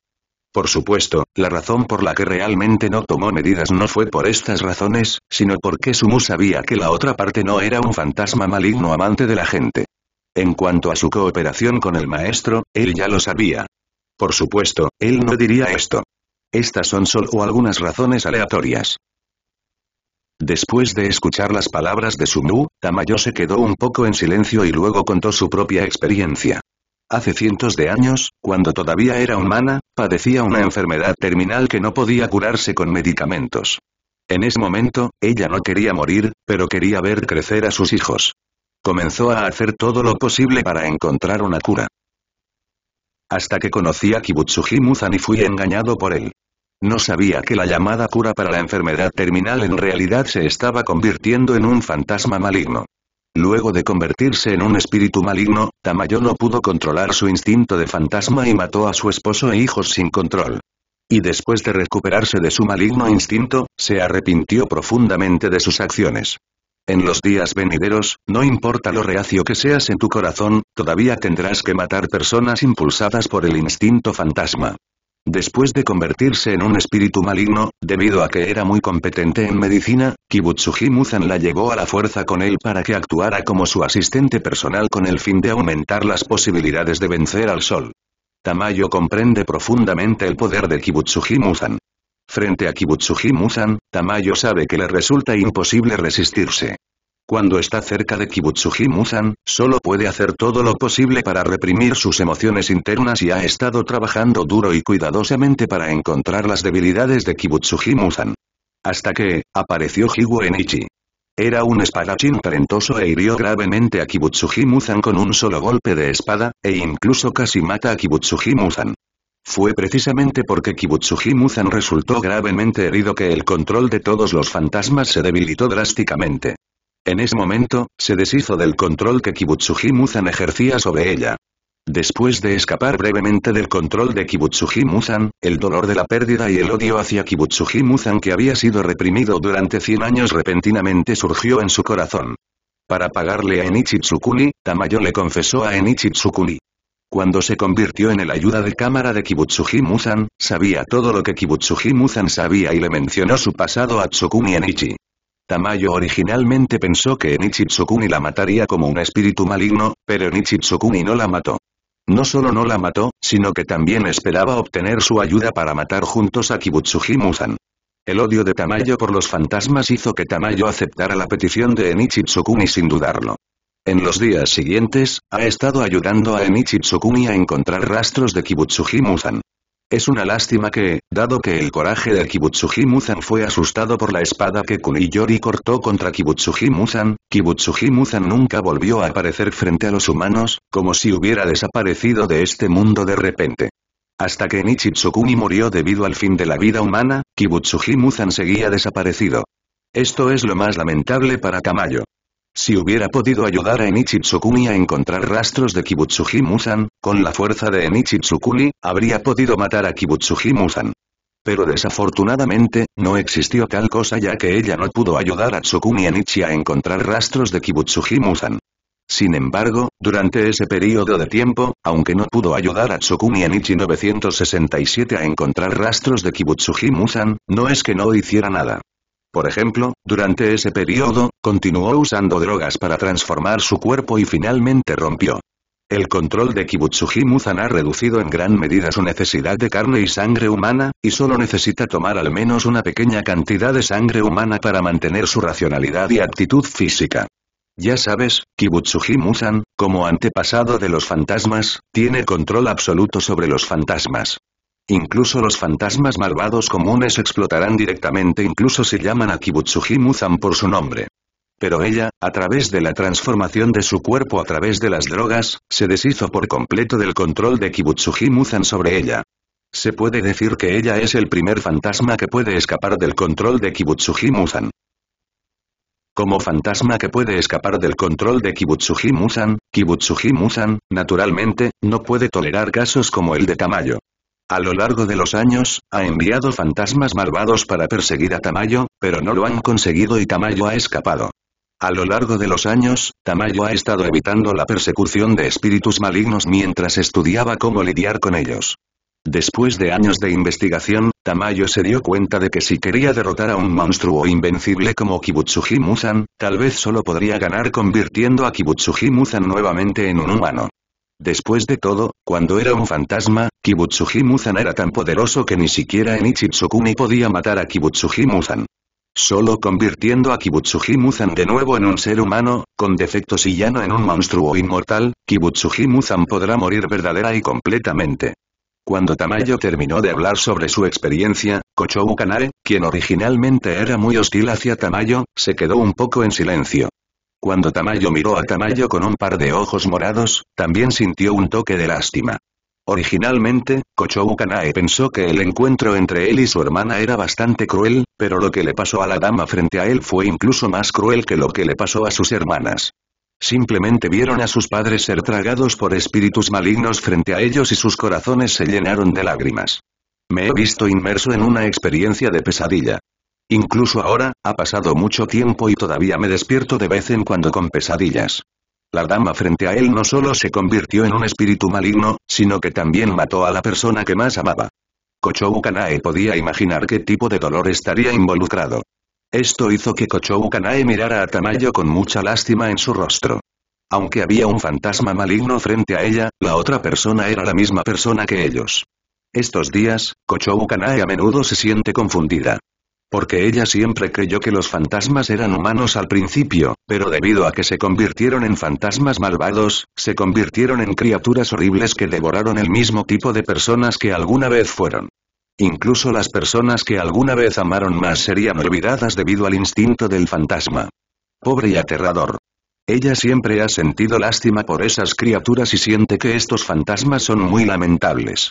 Speaker 1: por supuesto, la razón por la que realmente no tomó medidas no fue por estas razones, sino porque Sumu sabía que la otra parte no era un fantasma maligno amante de la gente. En cuanto a su cooperación con el maestro, él ya lo sabía. Por supuesto, él no diría esto. Estas son solo algunas razones aleatorias. Después de escuchar las palabras de Sumu, Tamayo se quedó un poco en silencio y luego contó su propia experiencia. Hace cientos de años, cuando todavía era humana, padecía una enfermedad terminal que no podía curarse con medicamentos. En ese momento, ella no quería morir, pero quería ver crecer a sus hijos. Comenzó a hacer todo lo posible para encontrar una cura. Hasta que conocí a Kibutsuji Muzan y fui engañado por él. No sabía que la llamada cura para la enfermedad terminal en realidad se estaba convirtiendo en un fantasma maligno. Luego de convertirse en un espíritu maligno, Tamayo no pudo controlar su instinto de fantasma y mató a su esposo e hijos sin control. Y después de recuperarse de su maligno instinto, se arrepintió profundamente de sus acciones. En los días venideros, no importa lo reacio que seas en tu corazón, todavía tendrás que matar personas impulsadas por el instinto fantasma. Después de convertirse en un espíritu maligno, debido a que era muy competente en medicina, Kibutsuji Muzan la llevó a la fuerza con él para que actuara como su asistente personal con el fin de aumentar las posibilidades de vencer al sol. Tamayo comprende profundamente el poder de Kibutsuji Muzan. Frente a Kibutsuji Muzan, Tamayo sabe que le resulta imposible resistirse. Cuando está cerca de Kibutsuji-Muzan, solo puede hacer todo lo posible para reprimir sus emociones internas y ha estado trabajando duro y cuidadosamente para encontrar las debilidades de Kibutsuji-Muzan. Hasta que, apareció Higo Enichi. Era un espadachín talentoso e hirió gravemente a Kibutsuji-Muzan con un solo golpe de espada, e incluso casi mata a Kibutsuji-Muzan. Fue precisamente porque Kibutsuji-Muzan resultó gravemente herido que el control de todos los fantasmas se debilitó drásticamente. En ese momento, se deshizo del control que Kibutsuji Muzan ejercía sobre ella. Después de escapar brevemente del control de Kibutsuji Muzan, el dolor de la pérdida y el odio hacia Kibutsuji Muzan que había sido reprimido durante 100 años repentinamente surgió en su corazón. Para pagarle a Enichi Tamayo le confesó a Enichi Cuando se convirtió en el ayuda de cámara de Kibutsuji Muzan, sabía todo lo que Kibutsuji Muzan sabía y le mencionó su pasado a Tsukuni Enichi. Tamayo originalmente pensó que Enichitsukuni la mataría como un espíritu maligno, pero Enichitsukuni no la mató. No solo no la mató, sino que también esperaba obtener su ayuda para matar juntos a kibutsuji Muzan. El odio de Tamayo por los fantasmas hizo que Tamayo aceptara la petición de Enichitsukuni sin dudarlo. En los días siguientes, ha estado ayudando a Enichitsukuni a encontrar rastros de Kibutsuji Musan. Es una lástima que, dado que el coraje de Kibutsuji Muzan fue asustado por la espada que Kuniyori cortó contra Kibutsuji Muzan, Kibutsuji Muzan nunca volvió a aparecer frente a los humanos, como si hubiera desaparecido de este mundo de repente. Hasta que Nichitsukuni murió debido al fin de la vida humana, Kibutsuji Muzan seguía desaparecido. Esto es lo más lamentable para Tamayo. Si hubiera podido ayudar a Enichi Tsukumi a encontrar rastros de Kibutsuji Musan, con la fuerza de Enichi Tsukuni, habría podido matar a Kibutsuji Musan. Pero desafortunadamente, no existió tal cosa ya que ella no pudo ayudar a Tsukumi Enichi a encontrar rastros de Kibutsuji Musan. Sin embargo, durante ese periodo de tiempo, aunque no pudo ayudar a Tsukuni Enichi 967 a encontrar rastros de Kibutsuji Musan, no es que no hiciera nada. Por ejemplo, durante ese periodo, continuó usando drogas para transformar su cuerpo y finalmente rompió. El control de Kibutsuji Musan ha reducido en gran medida su necesidad de carne y sangre humana, y solo necesita tomar al menos una pequeña cantidad de sangre humana para mantener su racionalidad y actitud física. Ya sabes, Kibutsuji Musan, como antepasado de los fantasmas, tiene control absoluto sobre los fantasmas. Incluso los fantasmas malvados comunes explotarán directamente incluso si llaman a Kibutsuji Muzan por su nombre. Pero ella, a través de la transformación de su cuerpo a través de las drogas, se deshizo por completo del control de Kibutsuji Muzan sobre ella. Se puede decir que ella es el primer fantasma que puede escapar del control de Kibutsuji Muzan. Como fantasma que puede escapar del control de Kibutsuji Muzan, Kibutsuji Muzan, naturalmente, no puede tolerar casos como el de Tamayo. A lo largo de los años, ha enviado fantasmas malvados para perseguir a Tamayo, pero no lo han conseguido y Tamayo ha escapado. A lo largo de los años, Tamayo ha estado evitando la persecución de espíritus malignos mientras estudiaba cómo lidiar con ellos. Después de años de investigación, Tamayo se dio cuenta de que si quería derrotar a un monstruo invencible como Kibutsuji Muzan, tal vez solo podría ganar convirtiendo a Kibutsuji Muzan nuevamente en un humano. Después de todo, cuando era un fantasma, Kibutsuji Muzan era tan poderoso que ni siquiera en podía matar a Kibutsuji Muzan. Solo convirtiendo a Kibutsuji Muzan de nuevo en un ser humano, con defectos y ya no en un monstruo inmortal, Kibutsuji Muzan podrá morir verdadera y completamente. Cuando Tamayo terminó de hablar sobre su experiencia, Kochou Kanare, quien originalmente era muy hostil hacia Tamayo, se quedó un poco en silencio. Cuando Tamayo miró a Tamayo con un par de ojos morados, también sintió un toque de lástima. Originalmente, Kochou Kanae pensó que el encuentro entre él y su hermana era bastante cruel, pero lo que le pasó a la dama frente a él fue incluso más cruel que lo que le pasó a sus hermanas. Simplemente vieron a sus padres ser tragados por espíritus malignos frente a ellos y sus corazones se llenaron de lágrimas. Me he visto inmerso en una experiencia de pesadilla. Incluso ahora, ha pasado mucho tiempo y todavía me despierto de vez en cuando con pesadillas. La dama frente a él no solo se convirtió en un espíritu maligno, sino que también mató a la persona que más amaba. Kochou Kanae podía imaginar qué tipo de dolor estaría involucrado. Esto hizo que Kochou Kanae mirara a Tamayo con mucha lástima en su rostro. Aunque había un fantasma maligno frente a ella, la otra persona era la misma persona que ellos. Estos días, Kochou Kanae a menudo se siente confundida. Porque ella siempre creyó que los fantasmas eran humanos al principio, pero debido a que se convirtieron en fantasmas malvados, se convirtieron en criaturas horribles que devoraron el mismo tipo de personas que alguna vez fueron. Incluso las personas que alguna vez amaron más serían olvidadas debido al instinto del fantasma. Pobre y aterrador. Ella siempre ha sentido lástima por esas criaturas y siente que estos fantasmas son muy lamentables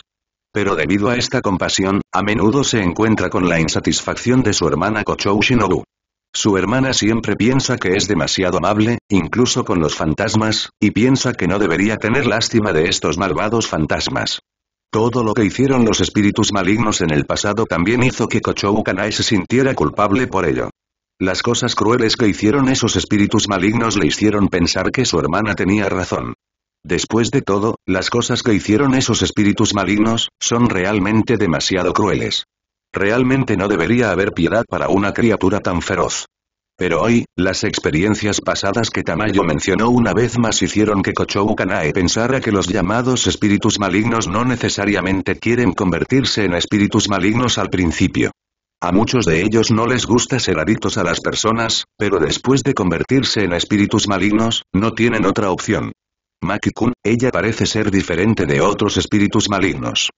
Speaker 1: pero debido a esta compasión, a menudo se encuentra con la insatisfacción de su hermana Kochou Shinobu. Su hermana siempre piensa que es demasiado amable, incluso con los fantasmas, y piensa que no debería tener lástima de estos malvados fantasmas. Todo lo que hicieron los espíritus malignos en el pasado también hizo que Kochou Kanae se sintiera culpable por ello. Las cosas crueles que hicieron esos espíritus malignos le hicieron pensar que su hermana tenía razón. Después de todo, las cosas que hicieron esos espíritus malignos, son realmente demasiado crueles. Realmente no debería haber piedad para una criatura tan feroz. Pero hoy, las experiencias pasadas que Tamayo mencionó una vez más hicieron que Kochou Kanae pensara que los llamados espíritus malignos no necesariamente quieren convertirse en espíritus malignos al principio. A muchos de ellos no les gusta ser adictos a las personas, pero después de convertirse en espíritus malignos, no tienen otra opción maki ella parece ser diferente de otros espíritus malignos.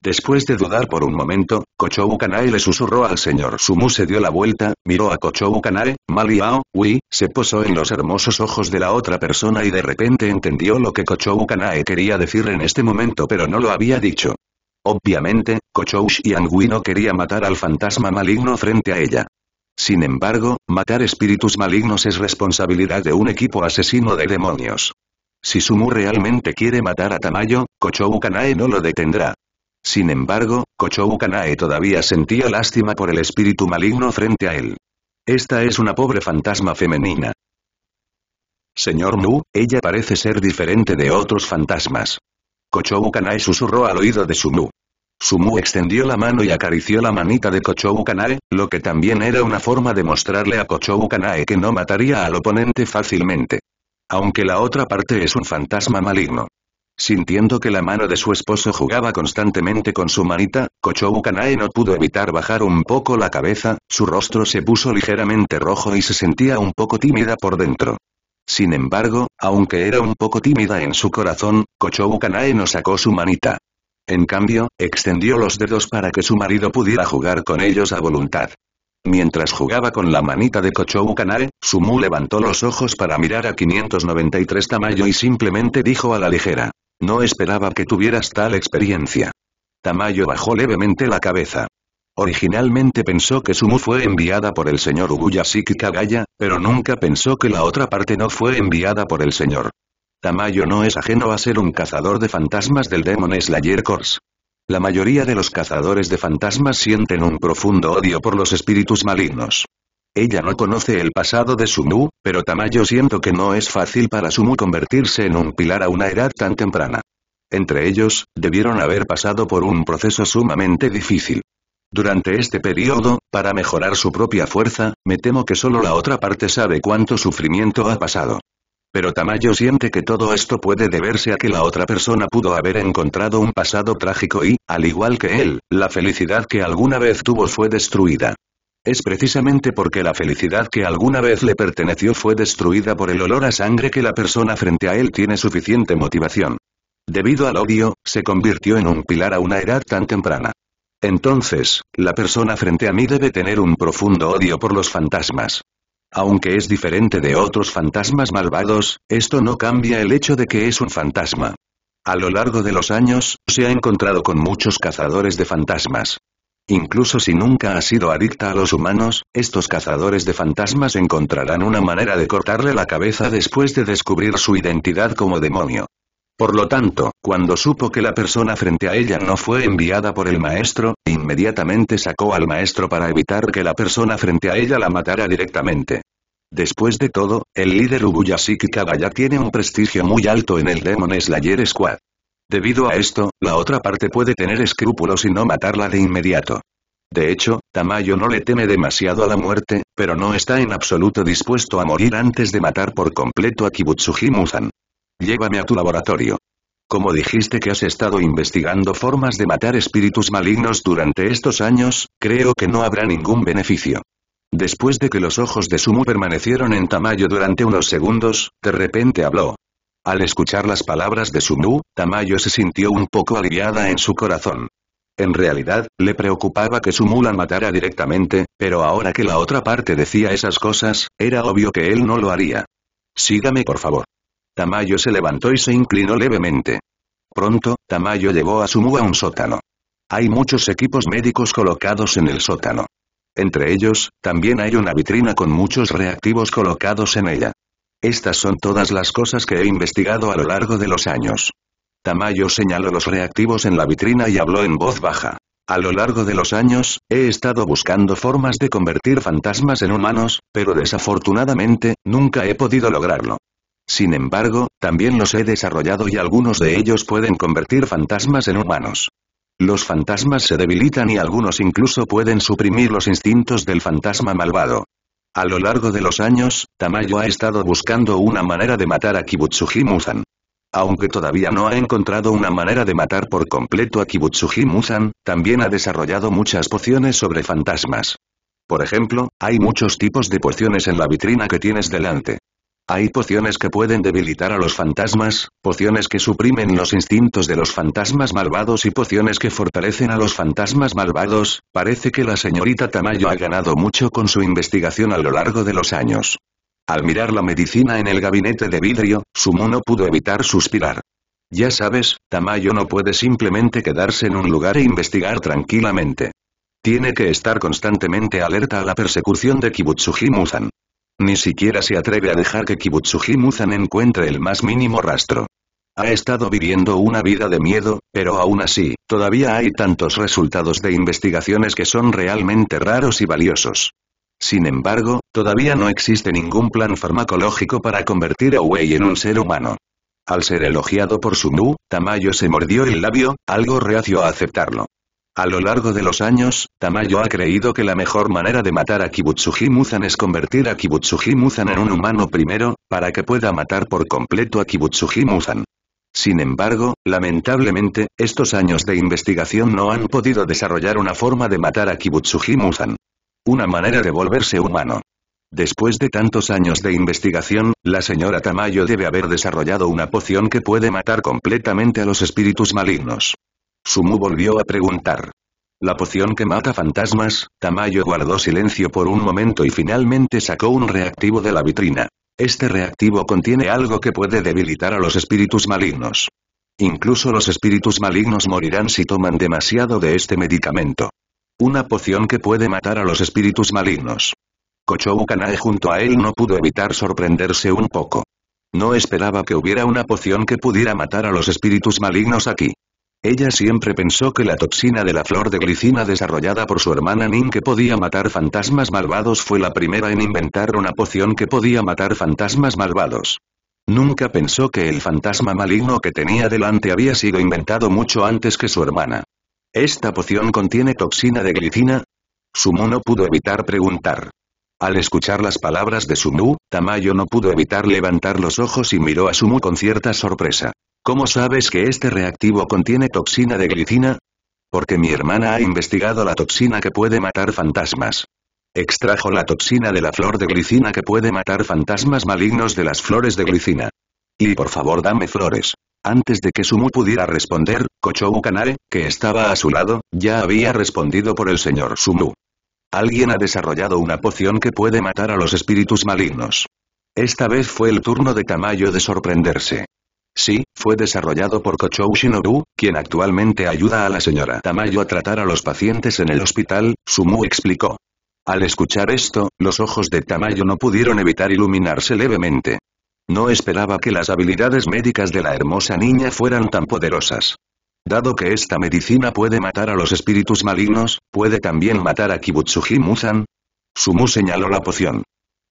Speaker 1: Después de dudar por un momento, Kochou Kanae le susurró al señor Sumu se dio la vuelta, miró a Kochou Kanae, Maliao, Wii, se posó en los hermosos ojos de la otra persona y de repente entendió lo que Kochou Kanae quería decir en este momento pero no lo había dicho. Obviamente, Kochou Angui no quería matar al fantasma maligno frente a ella. Sin embargo, matar espíritus malignos es responsabilidad de un equipo asesino de demonios. Si Sumu realmente quiere matar a Tamayo, Kochou Kanae no lo detendrá. Sin embargo, Kochou Kanae todavía sentía lástima por el espíritu maligno frente a él. Esta es una pobre fantasma femenina. Señor Mu, ella parece ser diferente de otros fantasmas. Kochou Kanae susurró al oído de Sumu. Sumu extendió la mano y acarició la manita de Kochou Kanae, lo que también era una forma de mostrarle a Kochou Kanae que no mataría al oponente fácilmente aunque la otra parte es un fantasma maligno. Sintiendo que la mano de su esposo jugaba constantemente con su manita, Kochou Kanae no pudo evitar bajar un poco la cabeza, su rostro se puso ligeramente rojo y se sentía un poco tímida por dentro. Sin embargo, aunque era un poco tímida en su corazón, Kochou Kanae no sacó su manita. En cambio, extendió los dedos para que su marido pudiera jugar con ellos a voluntad. Mientras jugaba con la manita de Kochou Kanae, Sumu levantó los ojos para mirar a 593 Tamayo y simplemente dijo a la ligera. No esperaba que tuvieras tal experiencia. Tamayo bajó levemente la cabeza. Originalmente pensó que Sumu fue enviada por el señor Ubuyashiki Kagaya, pero nunca pensó que la otra parte no fue enviada por el señor. Tamayo no es ajeno a ser un cazador de fantasmas del Demon Slayer Corps. La mayoría de los cazadores de fantasmas sienten un profundo odio por los espíritus malignos. Ella no conoce el pasado de Sumu, pero Tamayo siento que no es fácil para Sumu convertirse en un pilar a una edad tan temprana. Entre ellos, debieron haber pasado por un proceso sumamente difícil. Durante este periodo, para mejorar su propia fuerza, me temo que solo la otra parte sabe cuánto sufrimiento ha pasado. Pero Tamayo siente que todo esto puede deberse a que la otra persona pudo haber encontrado un pasado trágico y, al igual que él, la felicidad que alguna vez tuvo fue destruida. Es precisamente porque la felicidad que alguna vez le perteneció fue destruida por el olor a sangre que la persona frente a él tiene suficiente motivación. Debido al odio, se convirtió en un pilar a una edad tan temprana. Entonces, la persona frente a mí debe tener un profundo odio por los fantasmas. Aunque es diferente de otros fantasmas malvados, esto no cambia el hecho de que es un fantasma. A lo largo de los años, se ha encontrado con muchos cazadores de fantasmas. Incluso si nunca ha sido adicta a los humanos, estos cazadores de fantasmas encontrarán una manera de cortarle la cabeza después de descubrir su identidad como demonio. Por lo tanto, cuando supo que la persona frente a ella no fue enviada por el maestro, inmediatamente sacó al maestro para evitar que la persona frente a ella la matara directamente. Después de todo, el líder Ubuyashiki Kagaya tiene un prestigio muy alto en el Demon Slayer Squad. Debido a esto, la otra parte puede tener escrúpulos y no matarla de inmediato. De hecho, Tamayo no le teme demasiado a la muerte, pero no está en absoluto dispuesto a morir antes de matar por completo a Kibutsuji Muzan. Llévame a tu laboratorio. Como dijiste que has estado investigando formas de matar espíritus malignos durante estos años, creo que no habrá ningún beneficio. Después de que los ojos de Sumu permanecieron en Tamayo durante unos segundos, de repente habló. Al escuchar las palabras de Sumu, Tamayo se sintió un poco aliviada en su corazón. En realidad, le preocupaba que Sumu la matara directamente, pero ahora que la otra parte decía esas cosas, era obvio que él no lo haría. Sígame por favor. Tamayo se levantó y se inclinó levemente. Pronto, Tamayo llevó a Sumu a un sótano. Hay muchos equipos médicos colocados en el sótano. Entre ellos, también hay una vitrina con muchos reactivos colocados en ella. Estas son todas las cosas que he investigado a lo largo de los años. Tamayo señaló los reactivos en la vitrina y habló en voz baja. A lo largo de los años, he estado buscando formas de convertir fantasmas en humanos, pero desafortunadamente, nunca he podido lograrlo. Sin embargo, también los he desarrollado y algunos de ellos pueden convertir fantasmas en humanos. Los fantasmas se debilitan y algunos incluso pueden suprimir los instintos del fantasma malvado. A lo largo de los años, Tamayo ha estado buscando una manera de matar a Kibutsuji Muzan. Aunque todavía no ha encontrado una manera de matar por completo a Kibutsuji Muzan, también ha desarrollado muchas pociones sobre fantasmas. Por ejemplo, hay muchos tipos de pociones en la vitrina que tienes delante. Hay pociones que pueden debilitar a los fantasmas, pociones que suprimen los instintos de los fantasmas malvados y pociones que fortalecen a los fantasmas malvados, parece que la señorita Tamayo ha ganado mucho con su investigación a lo largo de los años. Al mirar la medicina en el gabinete de vidrio, Sumo no pudo evitar suspirar. Ya sabes, Tamayo no puede simplemente quedarse en un lugar e investigar tranquilamente. Tiene que estar constantemente alerta a la persecución de Kibutsuji Muzan. Ni siquiera se atreve a dejar que Kibutsuji Muzan encuentre el más mínimo rastro. Ha estado viviendo una vida de miedo, pero aún así, todavía hay tantos resultados de investigaciones que son realmente raros y valiosos. Sin embargo, todavía no existe ningún plan farmacológico para convertir a Wei en un ser humano. Al ser elogiado por Sumu, Tamayo se mordió el labio, algo reacio a aceptarlo. A lo largo de los años, Tamayo ha creído que la mejor manera de matar a Kibutsuji Muzan es convertir a Kibutsuji Muzan en un humano primero, para que pueda matar por completo a Kibutsuji Muzan. Sin embargo, lamentablemente, estos años de investigación no han podido desarrollar una forma de matar a Kibutsuji Muzan. Una manera de volverse humano. Después de tantos años de investigación, la señora Tamayo debe haber desarrollado una poción que puede matar completamente a los espíritus malignos. Sumu volvió a preguntar. La poción que mata fantasmas, Tamayo guardó silencio por un momento y finalmente sacó un reactivo de la vitrina. Este reactivo contiene algo que puede debilitar a los espíritus malignos. Incluso los espíritus malignos morirán si toman demasiado de este medicamento. Una poción que puede matar a los espíritus malignos. Kochou Kanae junto a él no pudo evitar sorprenderse un poco. No esperaba que hubiera una poción que pudiera matar a los espíritus malignos aquí. Ella siempre pensó que la toxina de la flor de glicina desarrollada por su hermana Nin que podía matar fantasmas malvados fue la primera en inventar una poción que podía matar fantasmas malvados. Nunca pensó que el fantasma maligno que tenía delante había sido inventado mucho antes que su hermana. ¿Esta poción contiene toxina de glicina? Sumu no pudo evitar preguntar. Al escuchar las palabras de Sumu, Tamayo no pudo evitar levantar los ojos y miró a Sumu con cierta sorpresa. ¿Cómo sabes que este reactivo contiene toxina de glicina? Porque mi hermana ha investigado la toxina que puede matar fantasmas. Extrajo la toxina de la flor de glicina que puede matar fantasmas malignos de las flores de glicina. Y por favor dame flores. Antes de que Sumu pudiera responder, Kochou Kanare, que estaba a su lado, ya había respondido por el señor Sumu. Alguien ha desarrollado una poción que puede matar a los espíritus malignos. Esta vez fue el turno de Tamayo de sorprenderse. Sí, fue desarrollado por Kochou Shinobu, quien actualmente ayuda a la señora Tamayo a tratar a los pacientes en el hospital, Sumu explicó. Al escuchar esto, los ojos de Tamayo no pudieron evitar iluminarse levemente. No esperaba que las habilidades médicas de la hermosa niña fueran tan poderosas. Dado que esta medicina puede matar a los espíritus malignos, puede también matar a Kibutsuji Muzan. Sumu señaló la poción.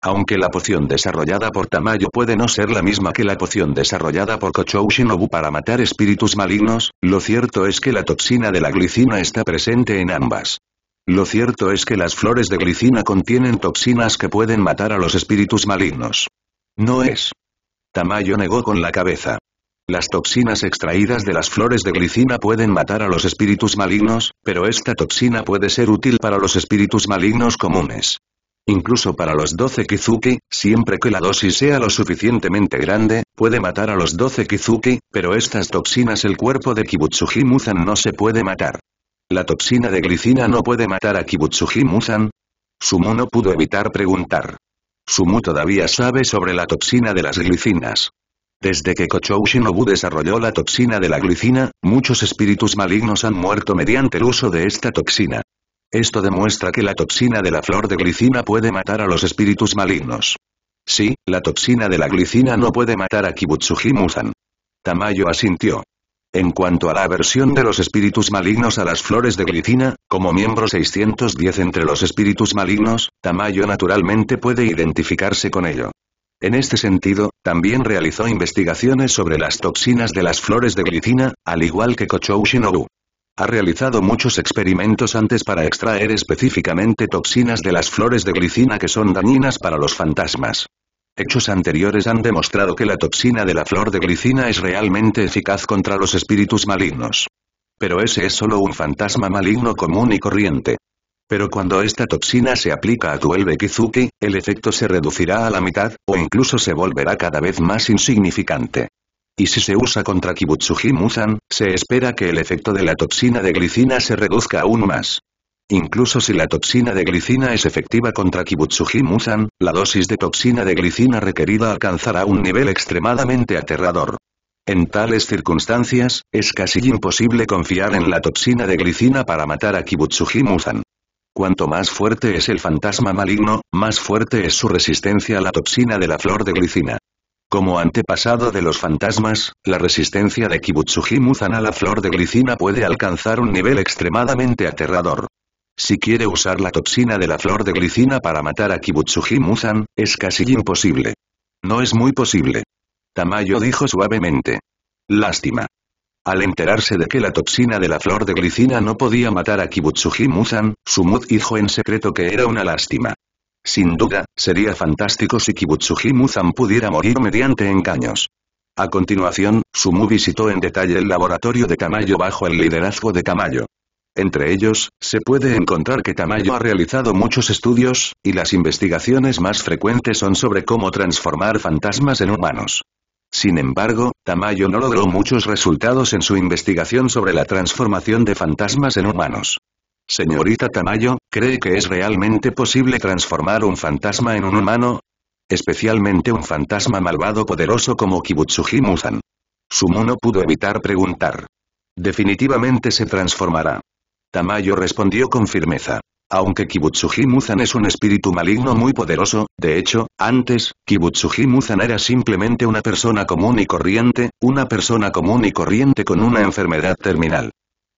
Speaker 1: Aunque la poción desarrollada por Tamayo puede no ser la misma que la poción desarrollada por Kochou Shinobu para matar espíritus malignos, lo cierto es que la toxina de la glicina está presente en ambas. Lo cierto es que las flores de glicina contienen toxinas que pueden matar a los espíritus malignos. No es. Tamayo negó con la cabeza. Las toxinas extraídas de las flores de glicina pueden matar a los espíritus malignos, pero esta toxina puede ser útil para los espíritus malignos comunes. Incluso para los 12 Kizuki, siempre que la dosis sea lo suficientemente grande, puede matar a los 12 Kizuki, pero estas toxinas el cuerpo de Kibutsuji Muzan no se puede matar. La toxina de glicina no puede matar a Kibutsuji Muzan. Sumu no pudo evitar preguntar. Sumu todavía sabe sobre la toxina de las glicinas. Desde que Kochou Shinobu desarrolló la toxina de la glicina, muchos espíritus malignos han muerto mediante el uso de esta toxina. Esto demuestra que la toxina de la flor de glicina puede matar a los espíritus malignos. Sí, la toxina de la glicina no puede matar a Kibutsuji Musan. Tamayo asintió. En cuanto a la aversión de los espíritus malignos a las flores de glicina, como miembro 610 entre los espíritus malignos, Tamayo naturalmente puede identificarse con ello. En este sentido, también realizó investigaciones sobre las toxinas de las flores de glicina, al igual que Kochou Shinobu. Ha realizado muchos experimentos antes para extraer específicamente toxinas de las flores de glicina que son dañinas para los fantasmas. Hechos anteriores han demostrado que la toxina de la flor de glicina es realmente eficaz contra los espíritus malignos. Pero ese es solo un fantasma maligno común y corriente. Pero cuando esta toxina se aplica a tu elbe Kizuki, el efecto se reducirá a la mitad, o incluso se volverá cada vez más insignificante y si se usa contra Kibutsuji-Muzan, se espera que el efecto de la toxina de glicina se reduzca aún más. Incluso si la toxina de glicina es efectiva contra Kibutsuji-Muzan, la dosis de toxina de glicina requerida alcanzará un nivel extremadamente aterrador. En tales circunstancias, es casi imposible confiar en la toxina de glicina para matar a Kibutsuji-Muzan. Cuanto más fuerte es el fantasma maligno, más fuerte es su resistencia a la toxina de la flor de glicina. Como antepasado de los fantasmas, la resistencia de Kibutsuji-Muzan a la flor de glicina puede alcanzar un nivel extremadamente aterrador. Si quiere usar la toxina de la flor de glicina para matar a Kibutsuji-Muzan, es casi imposible. No es muy posible. Tamayo dijo suavemente. Lástima. Al enterarse de que la toxina de la flor de glicina no podía matar a Kibutsuji Muzan, Sumut dijo en secreto que era una lástima. Sin duda, sería fantástico si Kibutsuji-Muzan pudiera morir mediante engaños. A continuación, Sumu visitó en detalle el laboratorio de Tamayo bajo el liderazgo de Tamayo. Entre ellos, se puede encontrar que Tamayo ha realizado muchos estudios, y las investigaciones más frecuentes son sobre cómo transformar fantasmas en humanos. Sin embargo, Tamayo no logró muchos resultados en su investigación sobre la transformación de fantasmas en humanos. Señorita Tamayo, ¿cree que es realmente posible transformar un fantasma en un humano? Especialmente un fantasma malvado poderoso como Kibutsuji Musan. Sumo no pudo evitar preguntar. Definitivamente se transformará. Tamayo respondió con firmeza. Aunque Kibutsuji Muzan es un espíritu maligno muy poderoso, de hecho, antes, Kibutsuji Muzan era simplemente una persona común y corriente, una persona común y corriente con una enfermedad terminal.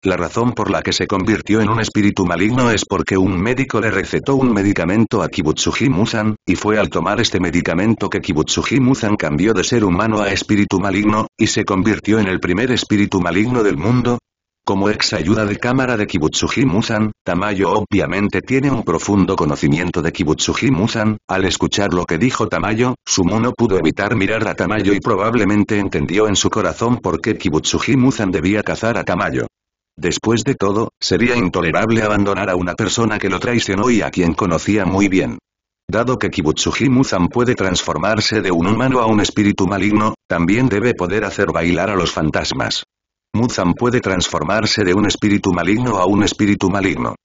Speaker 1: La razón por la que se convirtió en un espíritu maligno es porque un médico le recetó un medicamento a Kibutsuji Musan, y fue al tomar este medicamento que Kibutsuji Musan cambió de ser humano a espíritu maligno, y se convirtió en el primer espíritu maligno del mundo, como ex ayuda de cámara de Kibutsuji Musan, Tamayo obviamente tiene un profundo conocimiento de Kibutsuji Musan, al escuchar lo que dijo Tamayo, Sumu no pudo evitar mirar a Tamayo y probablemente entendió en su corazón por qué Kibutsuji Musan debía cazar a Tamayo. Después de todo, sería intolerable abandonar a una persona que lo traicionó y a quien conocía muy bien. Dado que Kibutsuji Muzan puede transformarse de un humano a un espíritu maligno, también debe poder hacer bailar a los fantasmas. Muzan puede transformarse de un espíritu maligno a un espíritu maligno.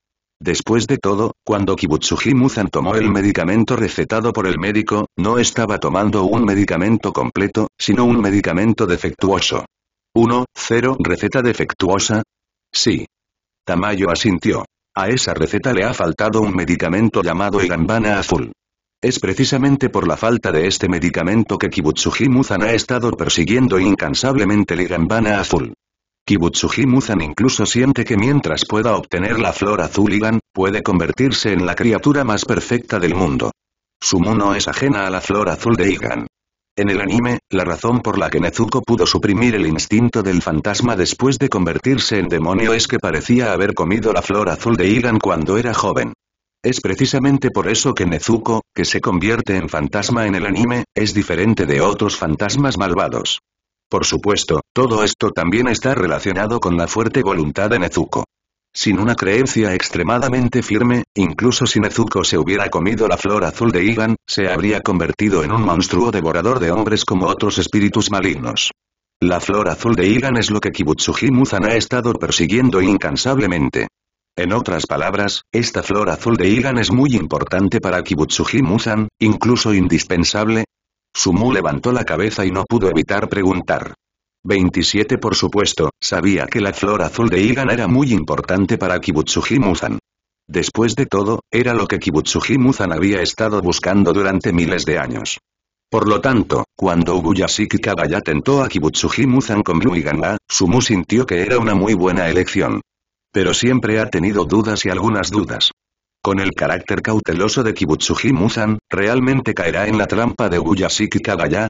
Speaker 1: Después de todo, cuando Kibutsuji Muzan tomó el medicamento recetado por el médico, no estaba tomando un medicamento completo, sino un medicamento defectuoso. 1. 0. Receta defectuosa, Sí. Tamayo asintió. A esa receta le ha faltado un medicamento llamado Igambana Azul. Es precisamente por la falta de este medicamento que Kibutsuji Muzan ha estado persiguiendo incansablemente el Igambana Azul. Kibutsuji Muzan incluso siente que mientras pueda obtener la flor azul Igan, puede convertirse en la criatura más perfecta del mundo. Su mono es ajena a la flor azul de Igan. En el anime, la razón por la que Nezuko pudo suprimir el instinto del fantasma después de convertirse en demonio es que parecía haber comido la flor azul de Igan cuando era joven. Es precisamente por eso que Nezuko, que se convierte en fantasma en el anime, es diferente de otros fantasmas malvados. Por supuesto, todo esto también está relacionado con la fuerte voluntad de Nezuko. Sin una creencia extremadamente firme, incluso si Nezuko se hubiera comido la flor azul de Igan, se habría convertido en un monstruo devorador de hombres como otros espíritus malignos. La flor azul de Igan es lo que Kibutsuji Muzan ha estado persiguiendo incansablemente. En otras palabras, esta flor azul de Igan es muy importante para Kibutsuji Muzan, incluso indispensable. Sumu levantó la cabeza y no pudo evitar preguntar. 27 Por supuesto, sabía que la flor azul de Igan era muy importante para Kibutsuji-Muzan. Después de todo, era lo que Kibutsuji-Muzan había estado buscando durante miles de años. Por lo tanto, cuando Ubuyashiki Kagaya tentó a Kibutsuji-Muzan con Blue Sumu sintió que era una muy buena elección. Pero siempre ha tenido dudas y algunas dudas. Con el carácter cauteloso de Kibutsuji Muzan, realmente caerá en la trampa de Ubuyashiki Kagaya,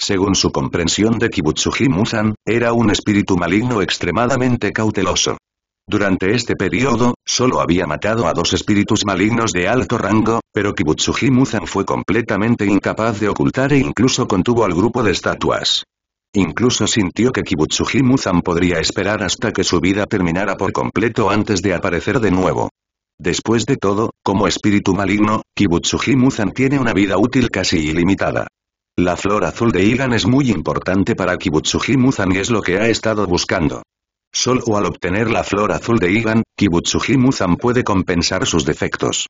Speaker 1: según su comprensión de kibutsuji Muzan, era un espíritu maligno extremadamente cauteloso. Durante este periodo, solo había matado a dos espíritus malignos de alto rango, pero Kibutsuji Muzan fue completamente incapaz de ocultar e incluso contuvo al grupo de estatuas. Incluso sintió que Kibutsuji Muzan podría esperar hasta que su vida terminara por completo antes de aparecer de nuevo. Después de todo, como espíritu maligno, Kibutsuji Muzan tiene una vida útil casi ilimitada. La flor azul de Igan es muy importante para Kibutsuji-Muzan y es lo que ha estado buscando. Solo al obtener la flor azul de Igan, Kibutsuji-Muzan puede compensar sus defectos.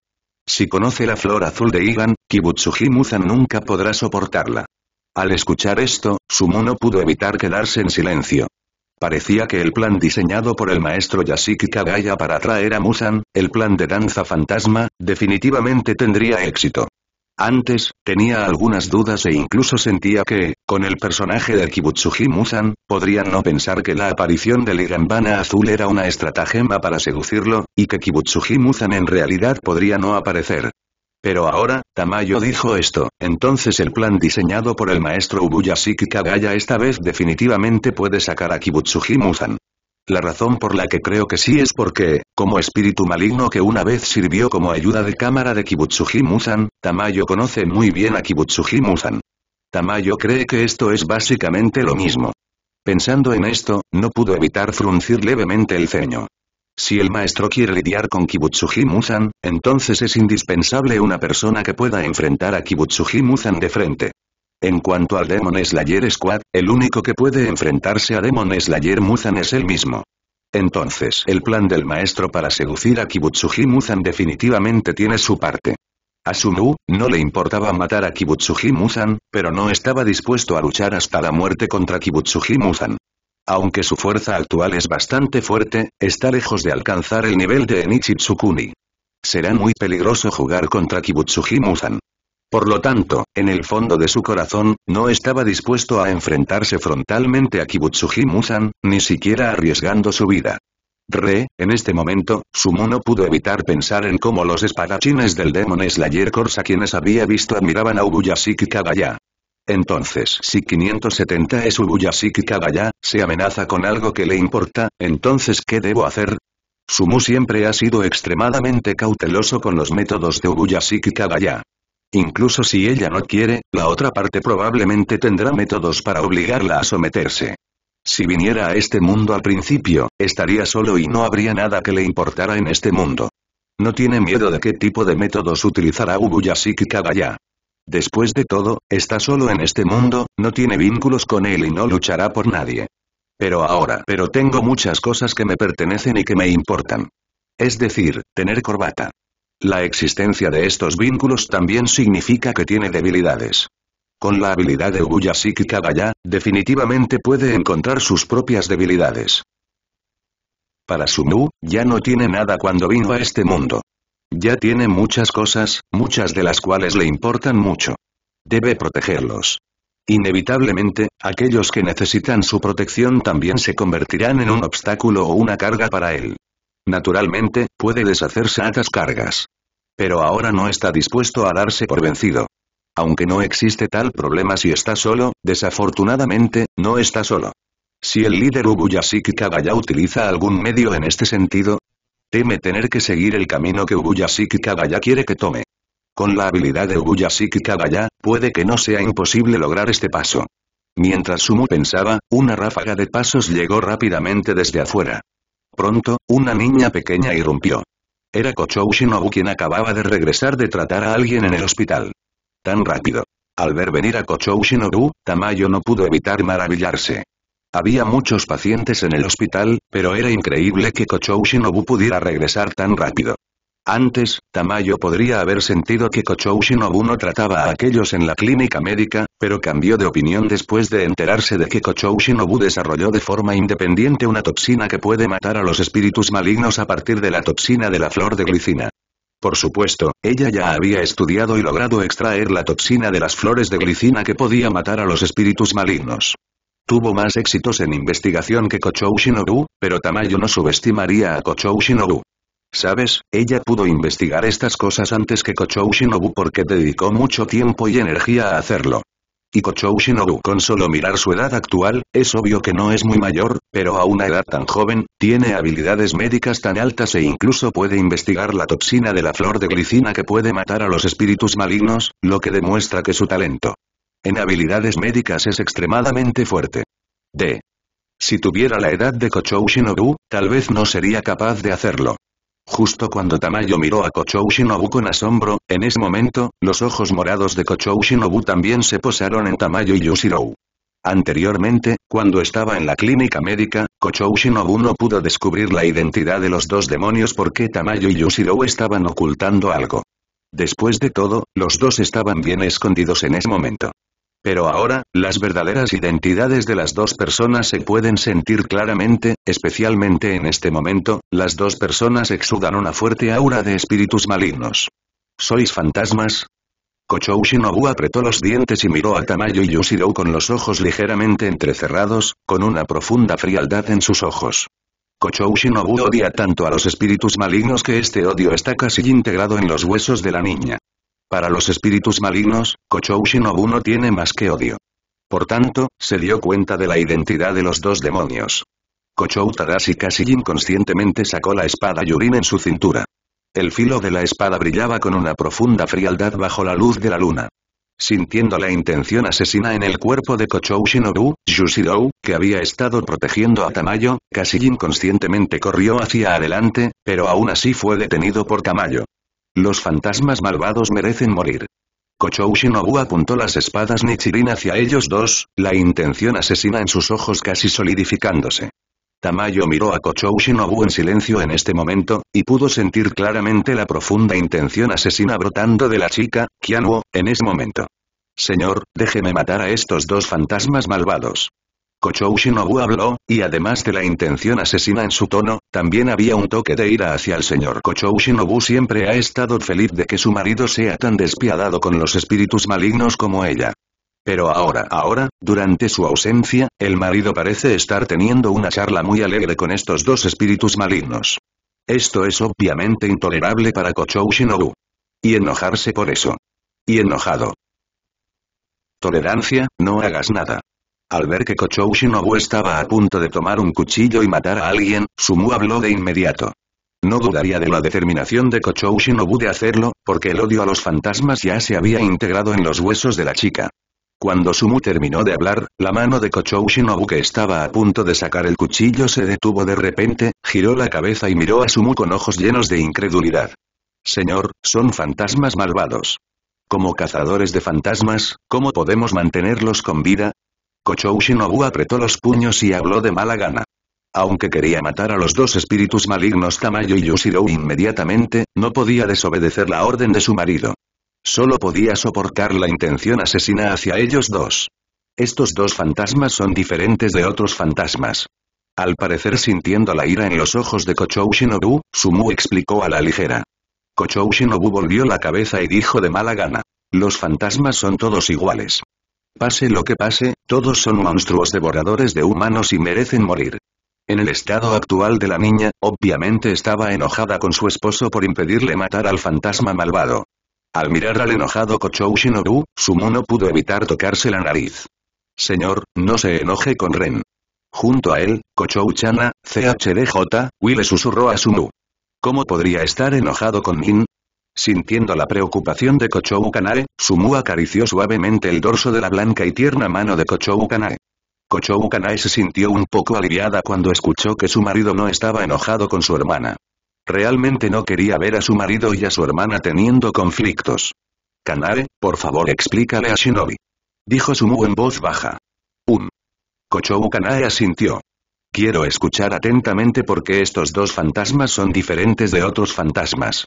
Speaker 1: Si conoce la flor azul de Igan, Kibutsuji-Muzan nunca podrá soportarla. Al escuchar esto, Sumo no pudo evitar quedarse en silencio. Parecía que el plan diseñado por el maestro Yasiki Kagaya para atraer a Musan, el plan de danza fantasma, definitivamente tendría éxito. Antes, tenía algunas dudas e incluso sentía que, con el personaje de Kibutsuji Musan, podría no pensar que la aparición de Ligambana Azul era una estratagema para seducirlo, y que Kibutsuji Muzan en realidad podría no aparecer. Pero ahora, Tamayo dijo esto, entonces el plan diseñado por el maestro Ubuyashiki Kagaya esta vez definitivamente puede sacar a Kibutsuji Musan. La razón por la que creo que sí es porque, como espíritu maligno que una vez sirvió como ayuda de cámara de Kibutsuji Musan, Tamayo conoce muy bien a Kibutsuji Musan. Tamayo cree que esto es básicamente lo mismo. Pensando en esto, no pudo evitar fruncir levemente el ceño. Si el maestro quiere lidiar con Kibutsuji Musan, entonces es indispensable una persona que pueda enfrentar a Kibutsuji Muzan de frente. En cuanto al Demon Slayer Squad, el único que puede enfrentarse a Demon Slayer Muzan es él mismo. Entonces el plan del maestro para seducir a Kibutsuji Muzan definitivamente tiene su parte. A Sumu, no le importaba matar a Kibutsuji Muzan, pero no estaba dispuesto a luchar hasta la muerte contra Kibutsuji Muzan. Aunque su fuerza actual es bastante fuerte, está lejos de alcanzar el nivel de Enichi Tsukuni. Será muy peligroso jugar contra Kibutsuji Muzan. Por lo tanto, en el fondo de su corazón, no estaba dispuesto a enfrentarse frontalmente a Kibutsuji Musan, ni siquiera arriesgando su vida. Re, en este momento, Sumu no pudo evitar pensar en cómo los espadachines del Demon Slayer Corsa quienes había visto admiraban a Ubuyashiki Kagaya. Entonces, si 570 es Ubuyashiki Kagaya, se amenaza con algo que le importa, entonces ¿qué debo hacer? Sumu siempre ha sido extremadamente cauteloso con los métodos de Ubuyashiki Kagaya. Incluso si ella no quiere, la otra parte probablemente tendrá métodos para obligarla a someterse. Si viniera a este mundo al principio, estaría solo y no habría nada que le importara en este mundo. No tiene miedo de qué tipo de métodos utilizará Ubuyashiki Kagaya. Después de todo, está solo en este mundo, no tiene vínculos con él y no luchará por nadie. Pero ahora, pero tengo muchas cosas que me pertenecen y que me importan. Es decir, tener corbata. La existencia de estos vínculos también significa que tiene debilidades. Con la habilidad de Uguya psíquica Gaya, definitivamente puede encontrar sus propias debilidades. Para Sumu, ya no tiene nada cuando vino a este mundo. Ya tiene muchas cosas, muchas de las cuales le importan mucho. Debe protegerlos. Inevitablemente, aquellos que necesitan su protección también se convertirán en un obstáculo o una carga para él. Naturalmente, puede deshacerse a las cargas. Pero ahora no está dispuesto a darse por vencido. Aunque no existe tal problema si está solo, desafortunadamente, no está solo. Si el líder Ubuyashiki Kabaya utiliza algún medio en este sentido, teme tener que seguir el camino que Ubuyashiki Kabaya quiere que tome. Con la habilidad de Ubuyashiki Kabaya, puede que no sea imposible lograr este paso. Mientras Sumu pensaba, una ráfaga de pasos llegó rápidamente desde afuera. Pronto, una niña pequeña irrumpió. Era Kochou Shinobu quien acababa de regresar de tratar a alguien en el hospital. Tan rápido. Al ver venir a Kochou Shinobu, Tamayo no pudo evitar maravillarse. Había muchos pacientes en el hospital, pero era increíble que Kochou Shinobu pudiera regresar tan rápido. Antes, Tamayo podría haber sentido que Kochou Shinobu no trataba a aquellos en la clínica médica, pero cambió de opinión después de enterarse de que Kochou Shinobu desarrolló de forma independiente una toxina que puede matar a los espíritus malignos a partir de la toxina de la flor de glicina. Por supuesto, ella ya había estudiado y logrado extraer la toxina de las flores de glicina que podía matar a los espíritus malignos. Tuvo más éxitos en investigación que Kochou Shinobu, pero Tamayo no subestimaría a Kochou Shinobu. Sabes, ella pudo investigar estas cosas antes que Kochou Shinobu porque dedicó mucho tiempo y energía a hacerlo. Y Kochou Shinobu con solo mirar su edad actual, es obvio que no es muy mayor, pero a una edad tan joven, tiene habilidades médicas tan altas e incluso puede investigar la toxina de la flor de glicina que puede matar a los espíritus malignos, lo que demuestra que su talento en habilidades médicas es extremadamente fuerte. D. Si tuviera la edad de Kochou Shinobu, tal vez no sería capaz de hacerlo. Justo cuando Tamayo miró a Kochou Shinobu con asombro, en ese momento, los ojos morados de Kochou Shinobu también se posaron en Tamayo y Yushirou. Anteriormente, cuando estaba en la clínica médica, Kochou Shinobu no pudo descubrir la identidad de los dos demonios porque Tamayo y Yushirou estaban ocultando algo. Después de todo, los dos estaban bien escondidos en ese momento. Pero ahora, las verdaderas identidades de las dos personas se pueden sentir claramente, especialmente en este momento, las dos personas exudan una fuerte aura de espíritus malignos. ¿Sois fantasmas? Kochou Shinobu apretó los dientes y miró a Tamayo y Yushiro con los ojos ligeramente entrecerrados, con una profunda frialdad en sus ojos. Kochou Shinobu odia tanto a los espíritus malignos que este odio está casi integrado en los huesos de la niña. Para los espíritus malignos, Kochou Shinobu no tiene más que odio. Por tanto, se dio cuenta de la identidad de los dos demonios. Kochou Tadashi casi inconscientemente sacó la espada Yurin en su cintura. El filo de la espada brillaba con una profunda frialdad bajo la luz de la luna. Sintiendo la intención asesina en el cuerpo de Kochou Shinobu, Yushidou, que había estado protegiendo a Tamayo, casi inconscientemente corrió hacia adelante, pero aún así fue detenido por Tamayo. Los fantasmas malvados merecen morir. Kochou Shinobu apuntó las espadas Nichirin hacia ellos dos, la intención asesina en sus ojos casi solidificándose. Tamayo miró a Kochou Shinobu en silencio en este momento, y pudo sentir claramente la profunda intención asesina brotando de la chica, Kianuo, en ese momento. Señor, déjeme matar a estos dos fantasmas malvados. Kochou Shinobu habló, y además de la intención asesina en su tono, también había un toque de ira hacia el señor Kochou Shinobu siempre ha estado feliz de que su marido sea tan despiadado con los espíritus malignos como ella. Pero ahora, ahora, durante su ausencia, el marido parece estar teniendo una charla muy alegre con estos dos espíritus malignos. Esto es obviamente intolerable para Kochou Shinobu. Y enojarse por eso. Y enojado. Tolerancia, no hagas nada. Al ver que Kochou Shinobu estaba a punto de tomar un cuchillo y matar a alguien, Sumu habló de inmediato. No dudaría de la determinación de Kochou Shinobu de hacerlo, porque el odio a los fantasmas ya se había integrado en los huesos de la chica. Cuando Sumu terminó de hablar, la mano de Kochou Shinobu que estaba a punto de sacar el cuchillo se detuvo de repente, giró la cabeza y miró a Sumu con ojos llenos de incredulidad. Señor, son fantasmas malvados. Como cazadores de fantasmas, ¿cómo podemos mantenerlos con vida? Kochou Shinobu apretó los puños y habló de mala gana. Aunque quería matar a los dos espíritus malignos Tamayo y Yushiro inmediatamente, no podía desobedecer la orden de su marido. Solo podía soportar la intención asesina hacia ellos dos. Estos dos fantasmas son diferentes de otros fantasmas. Al parecer sintiendo la ira en los ojos de Kochou Shinobu, Sumu explicó a la ligera. Kochou Shinobu volvió la cabeza y dijo de mala gana. Los fantasmas son todos iguales. Pase lo que pase, todos son monstruos devoradores de humanos y merecen morir. En el estado actual de la niña, obviamente estaba enojada con su esposo por impedirle matar al fantasma malvado. Al mirar al enojado Kochou Shinobu, Sumo no pudo evitar tocarse la nariz. Señor, no se enoje con Ren. Junto a él, Kochou Chana, CHDJ, Will susurró a Sumu. ¿Cómo podría estar enojado con Min? Sintiendo la preocupación de Kochou Kanae, Sumu acarició suavemente el dorso de la blanca y tierna mano de Kochou Kanae. Kochou Kanae se sintió un poco aliviada cuando escuchó que su marido no estaba enojado con su hermana. Realmente no quería ver a su marido y a su hermana teniendo conflictos. «Kanae, por favor explícale a Shinobi. Dijo Sumu en voz baja. Um. Kochou Kanae asintió. Quiero escuchar atentamente porque estos dos fantasmas son diferentes de otros fantasmas.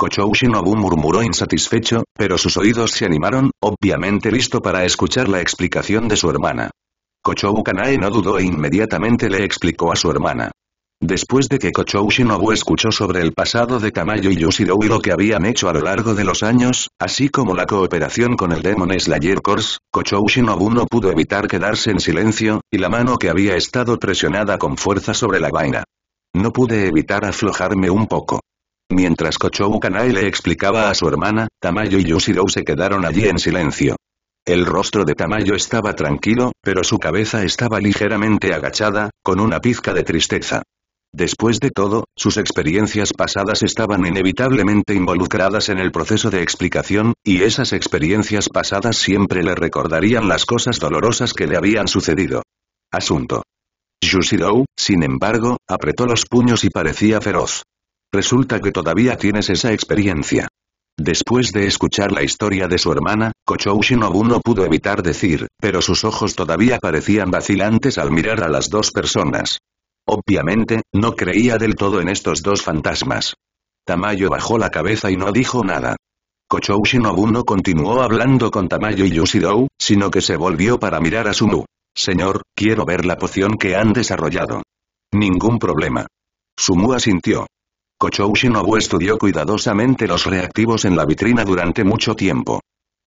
Speaker 1: Kochou Shinobu murmuró insatisfecho, pero sus oídos se animaron, obviamente listo para escuchar la explicación de su hermana. Kochou Kanae no dudó e inmediatamente le explicó a su hermana. Después de que Kochou Shinobu escuchó sobre el pasado de Kamayo y Yushiro y lo que habían hecho a lo largo de los años, así como la cooperación con el Demon Slayer Corps, Kochou Shinobu no pudo evitar quedarse en silencio, y la mano que había estado presionada con fuerza sobre la vaina. No pude evitar aflojarme un poco. Mientras Kochou Kanae le explicaba a su hermana, Tamayo y Yushiro se quedaron allí en silencio. El rostro de Tamayo estaba tranquilo, pero su cabeza estaba ligeramente agachada, con una pizca de tristeza. Después de todo, sus experiencias pasadas estaban inevitablemente involucradas en el proceso de explicación, y esas experiencias pasadas siempre le recordarían las cosas dolorosas que le habían sucedido. Asunto. Yushirou, sin embargo, apretó los puños y parecía feroz. Resulta que todavía tienes esa experiencia. Después de escuchar la historia de su hermana, Kochou Shinobu no pudo evitar decir, pero sus ojos todavía parecían vacilantes al mirar a las dos personas. Obviamente, no creía del todo en estos dos fantasmas. Tamayo bajó la cabeza y no dijo nada. Kochou Shinobu no continuó hablando con Tamayo y Yushidou, sino que se volvió para mirar a Sumu. Señor, quiero ver la poción que han desarrollado. Ningún problema. Sumu asintió. Kochou Shinobu estudió cuidadosamente los reactivos en la vitrina durante mucho tiempo.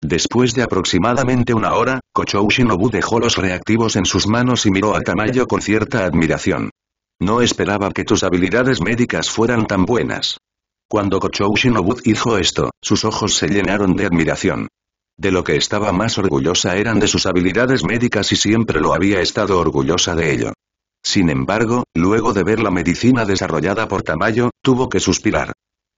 Speaker 1: Después de aproximadamente una hora, Kochou Shinobu dejó los reactivos en sus manos y miró a Tamayo con cierta admiración. No esperaba que tus habilidades médicas fueran tan buenas. Cuando Kochou Shinobu hizo esto, sus ojos se llenaron de admiración. De lo que estaba más orgullosa eran de sus habilidades médicas y siempre lo había estado orgullosa de ello. Sin embargo, luego de ver la medicina desarrollada por Tamayo, tuvo que suspirar.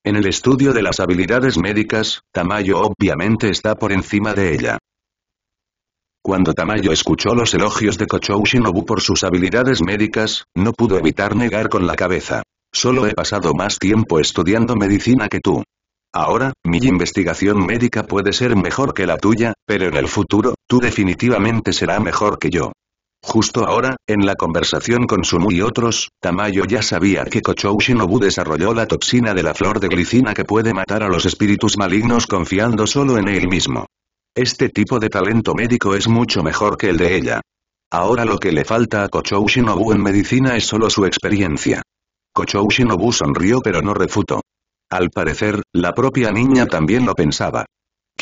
Speaker 1: En el estudio de las habilidades médicas, Tamayo obviamente está por encima de ella. Cuando Tamayo escuchó los elogios de Kochou Shinobu por sus habilidades médicas, no pudo evitar negar con la cabeza. Solo he pasado más tiempo estudiando medicina que tú. Ahora, mi investigación médica puede ser mejor que la tuya, pero en el futuro, tú definitivamente será mejor que yo. Justo ahora, en la conversación con Sumu y otros, Tamayo ya sabía que Kochou Shinobu desarrolló la toxina de la flor de glicina que puede matar a los espíritus malignos confiando solo en él mismo. Este tipo de talento médico es mucho mejor que el de ella. Ahora lo que le falta a Kochou Shinobu en medicina es solo su experiencia. Kochou Shinobu sonrió pero no refutó. Al parecer, la propia niña también lo pensaba.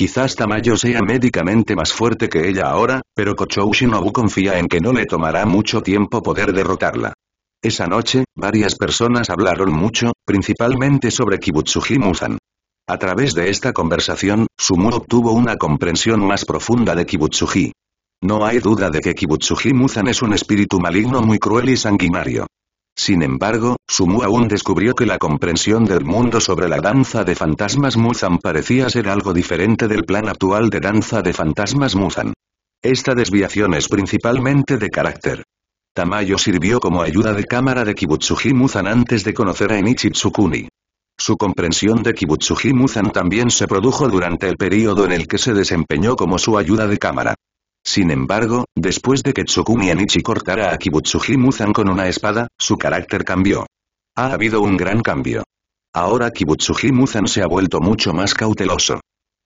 Speaker 1: Quizás Tamayo sea médicamente más fuerte que ella ahora, pero Kochou Shinobu confía en que no le tomará mucho tiempo poder derrotarla. Esa noche, varias personas hablaron mucho, principalmente sobre Kibutsuji Muzan. A través de esta conversación, Sumu obtuvo una comprensión más profunda de Kibutsuji. No hay duda de que Kibutsuji Muzan es un espíritu maligno muy cruel y sanguinario. Sin embargo, Sumu aún descubrió que la comprensión del mundo sobre la danza de fantasmas Muzan parecía ser algo diferente del plan actual de danza de fantasmas Muzan. Esta desviación es principalmente de carácter. Tamayo sirvió como ayuda de cámara de Kibutsuji Muzan antes de conocer a Enichi Su comprensión de Kibutsuji Muzan también se produjo durante el período en el que se desempeñó como su ayuda de cámara. Sin embargo, después de que Tsukumi Anichi cortara a Kibutsuji Muzan con una espada, su carácter cambió. Ha habido un gran cambio. Ahora Kibutsuji Muzan se ha vuelto mucho más cauteloso.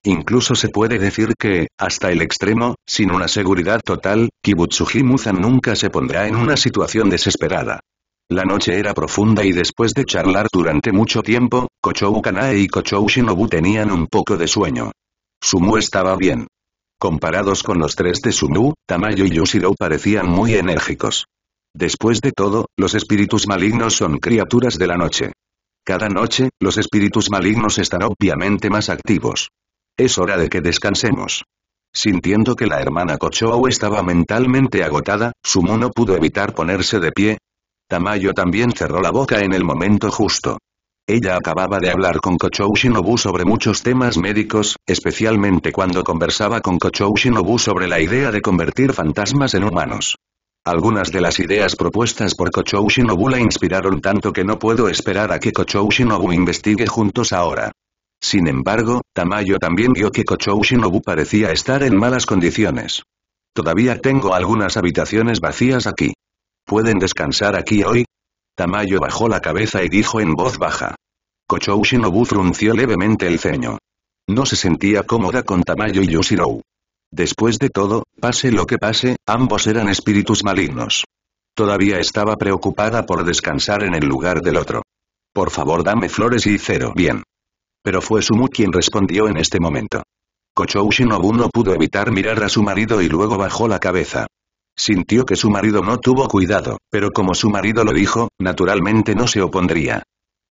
Speaker 1: Incluso se puede decir que, hasta el extremo, sin una seguridad total, Kibutsuji Muzan nunca se pondrá en una situación desesperada. La noche era profunda y después de charlar durante mucho tiempo, Kochou Kanae y Kochou Shinobu tenían un poco de sueño. Sumu estaba bien. Comparados con los tres de Sumu, Tamayo y Yushiro parecían muy enérgicos. Después de todo, los espíritus malignos son criaturas de la noche. Cada noche, los espíritus malignos están obviamente más activos. Es hora de que descansemos. Sintiendo que la hermana Kochou estaba mentalmente agotada, Sumu no pudo evitar ponerse de pie. Tamayo también cerró la boca en el momento justo. Ella acababa de hablar con Kochou Shinobu sobre muchos temas médicos, especialmente cuando conversaba con Kochou Shinobu sobre la idea de convertir fantasmas en humanos. Algunas de las ideas propuestas por Kochou Shinobu la inspiraron tanto que no puedo esperar a que Kochou Shinobu investigue juntos ahora. Sin embargo, Tamayo también vio que Kochou Shinobu parecía estar en malas condiciones. Todavía tengo algunas habitaciones vacías aquí. Pueden descansar aquí hoy, Tamayo bajó la cabeza y dijo en voz baja. Kochou Shinobu frunció levemente el ceño. No se sentía cómoda con Tamayo y Yoshirou. Después de todo, pase lo que pase, ambos eran espíritus malignos. Todavía estaba preocupada por descansar en el lugar del otro. Por favor dame flores y cero bien. Pero fue Sumu quien respondió en este momento. Kochou Shinobu no pudo evitar mirar a su marido y luego bajó la cabeza. Sintió que su marido no tuvo cuidado, pero como su marido lo dijo, naturalmente no se opondría.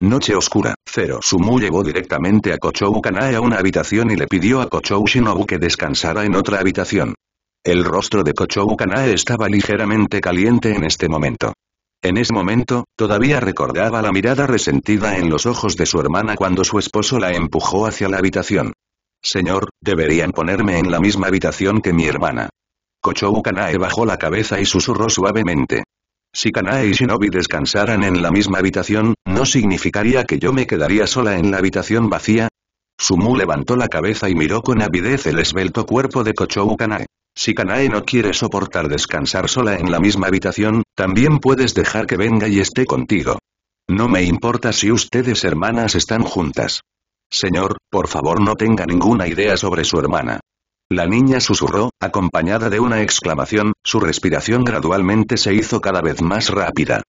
Speaker 1: Noche oscura, Zero Sumu llevó directamente a Kochou Kanae a una habitación y le pidió a Kochou Shinobu que descansara en otra habitación. El rostro de Kochou Kanae estaba ligeramente caliente en este momento. En ese momento, todavía recordaba la mirada resentida en los ojos de su hermana cuando su esposo la empujó hacia la habitación. Señor, deberían ponerme en la misma habitación que mi hermana. Kochou Kanae bajó la cabeza y susurró suavemente. Si Kanae y Shinobi descansaran en la misma habitación, ¿no significaría que yo me quedaría sola en la habitación vacía? Sumu levantó la cabeza y miró con avidez el esbelto cuerpo de Kochou Kanae. Si Kanae no quiere soportar descansar sola en la misma habitación, también puedes dejar que venga y esté contigo. No me importa si ustedes hermanas están juntas. Señor, por favor no tenga ninguna idea sobre su hermana. La niña susurró, acompañada de una exclamación, su respiración gradualmente se hizo cada vez más rápida.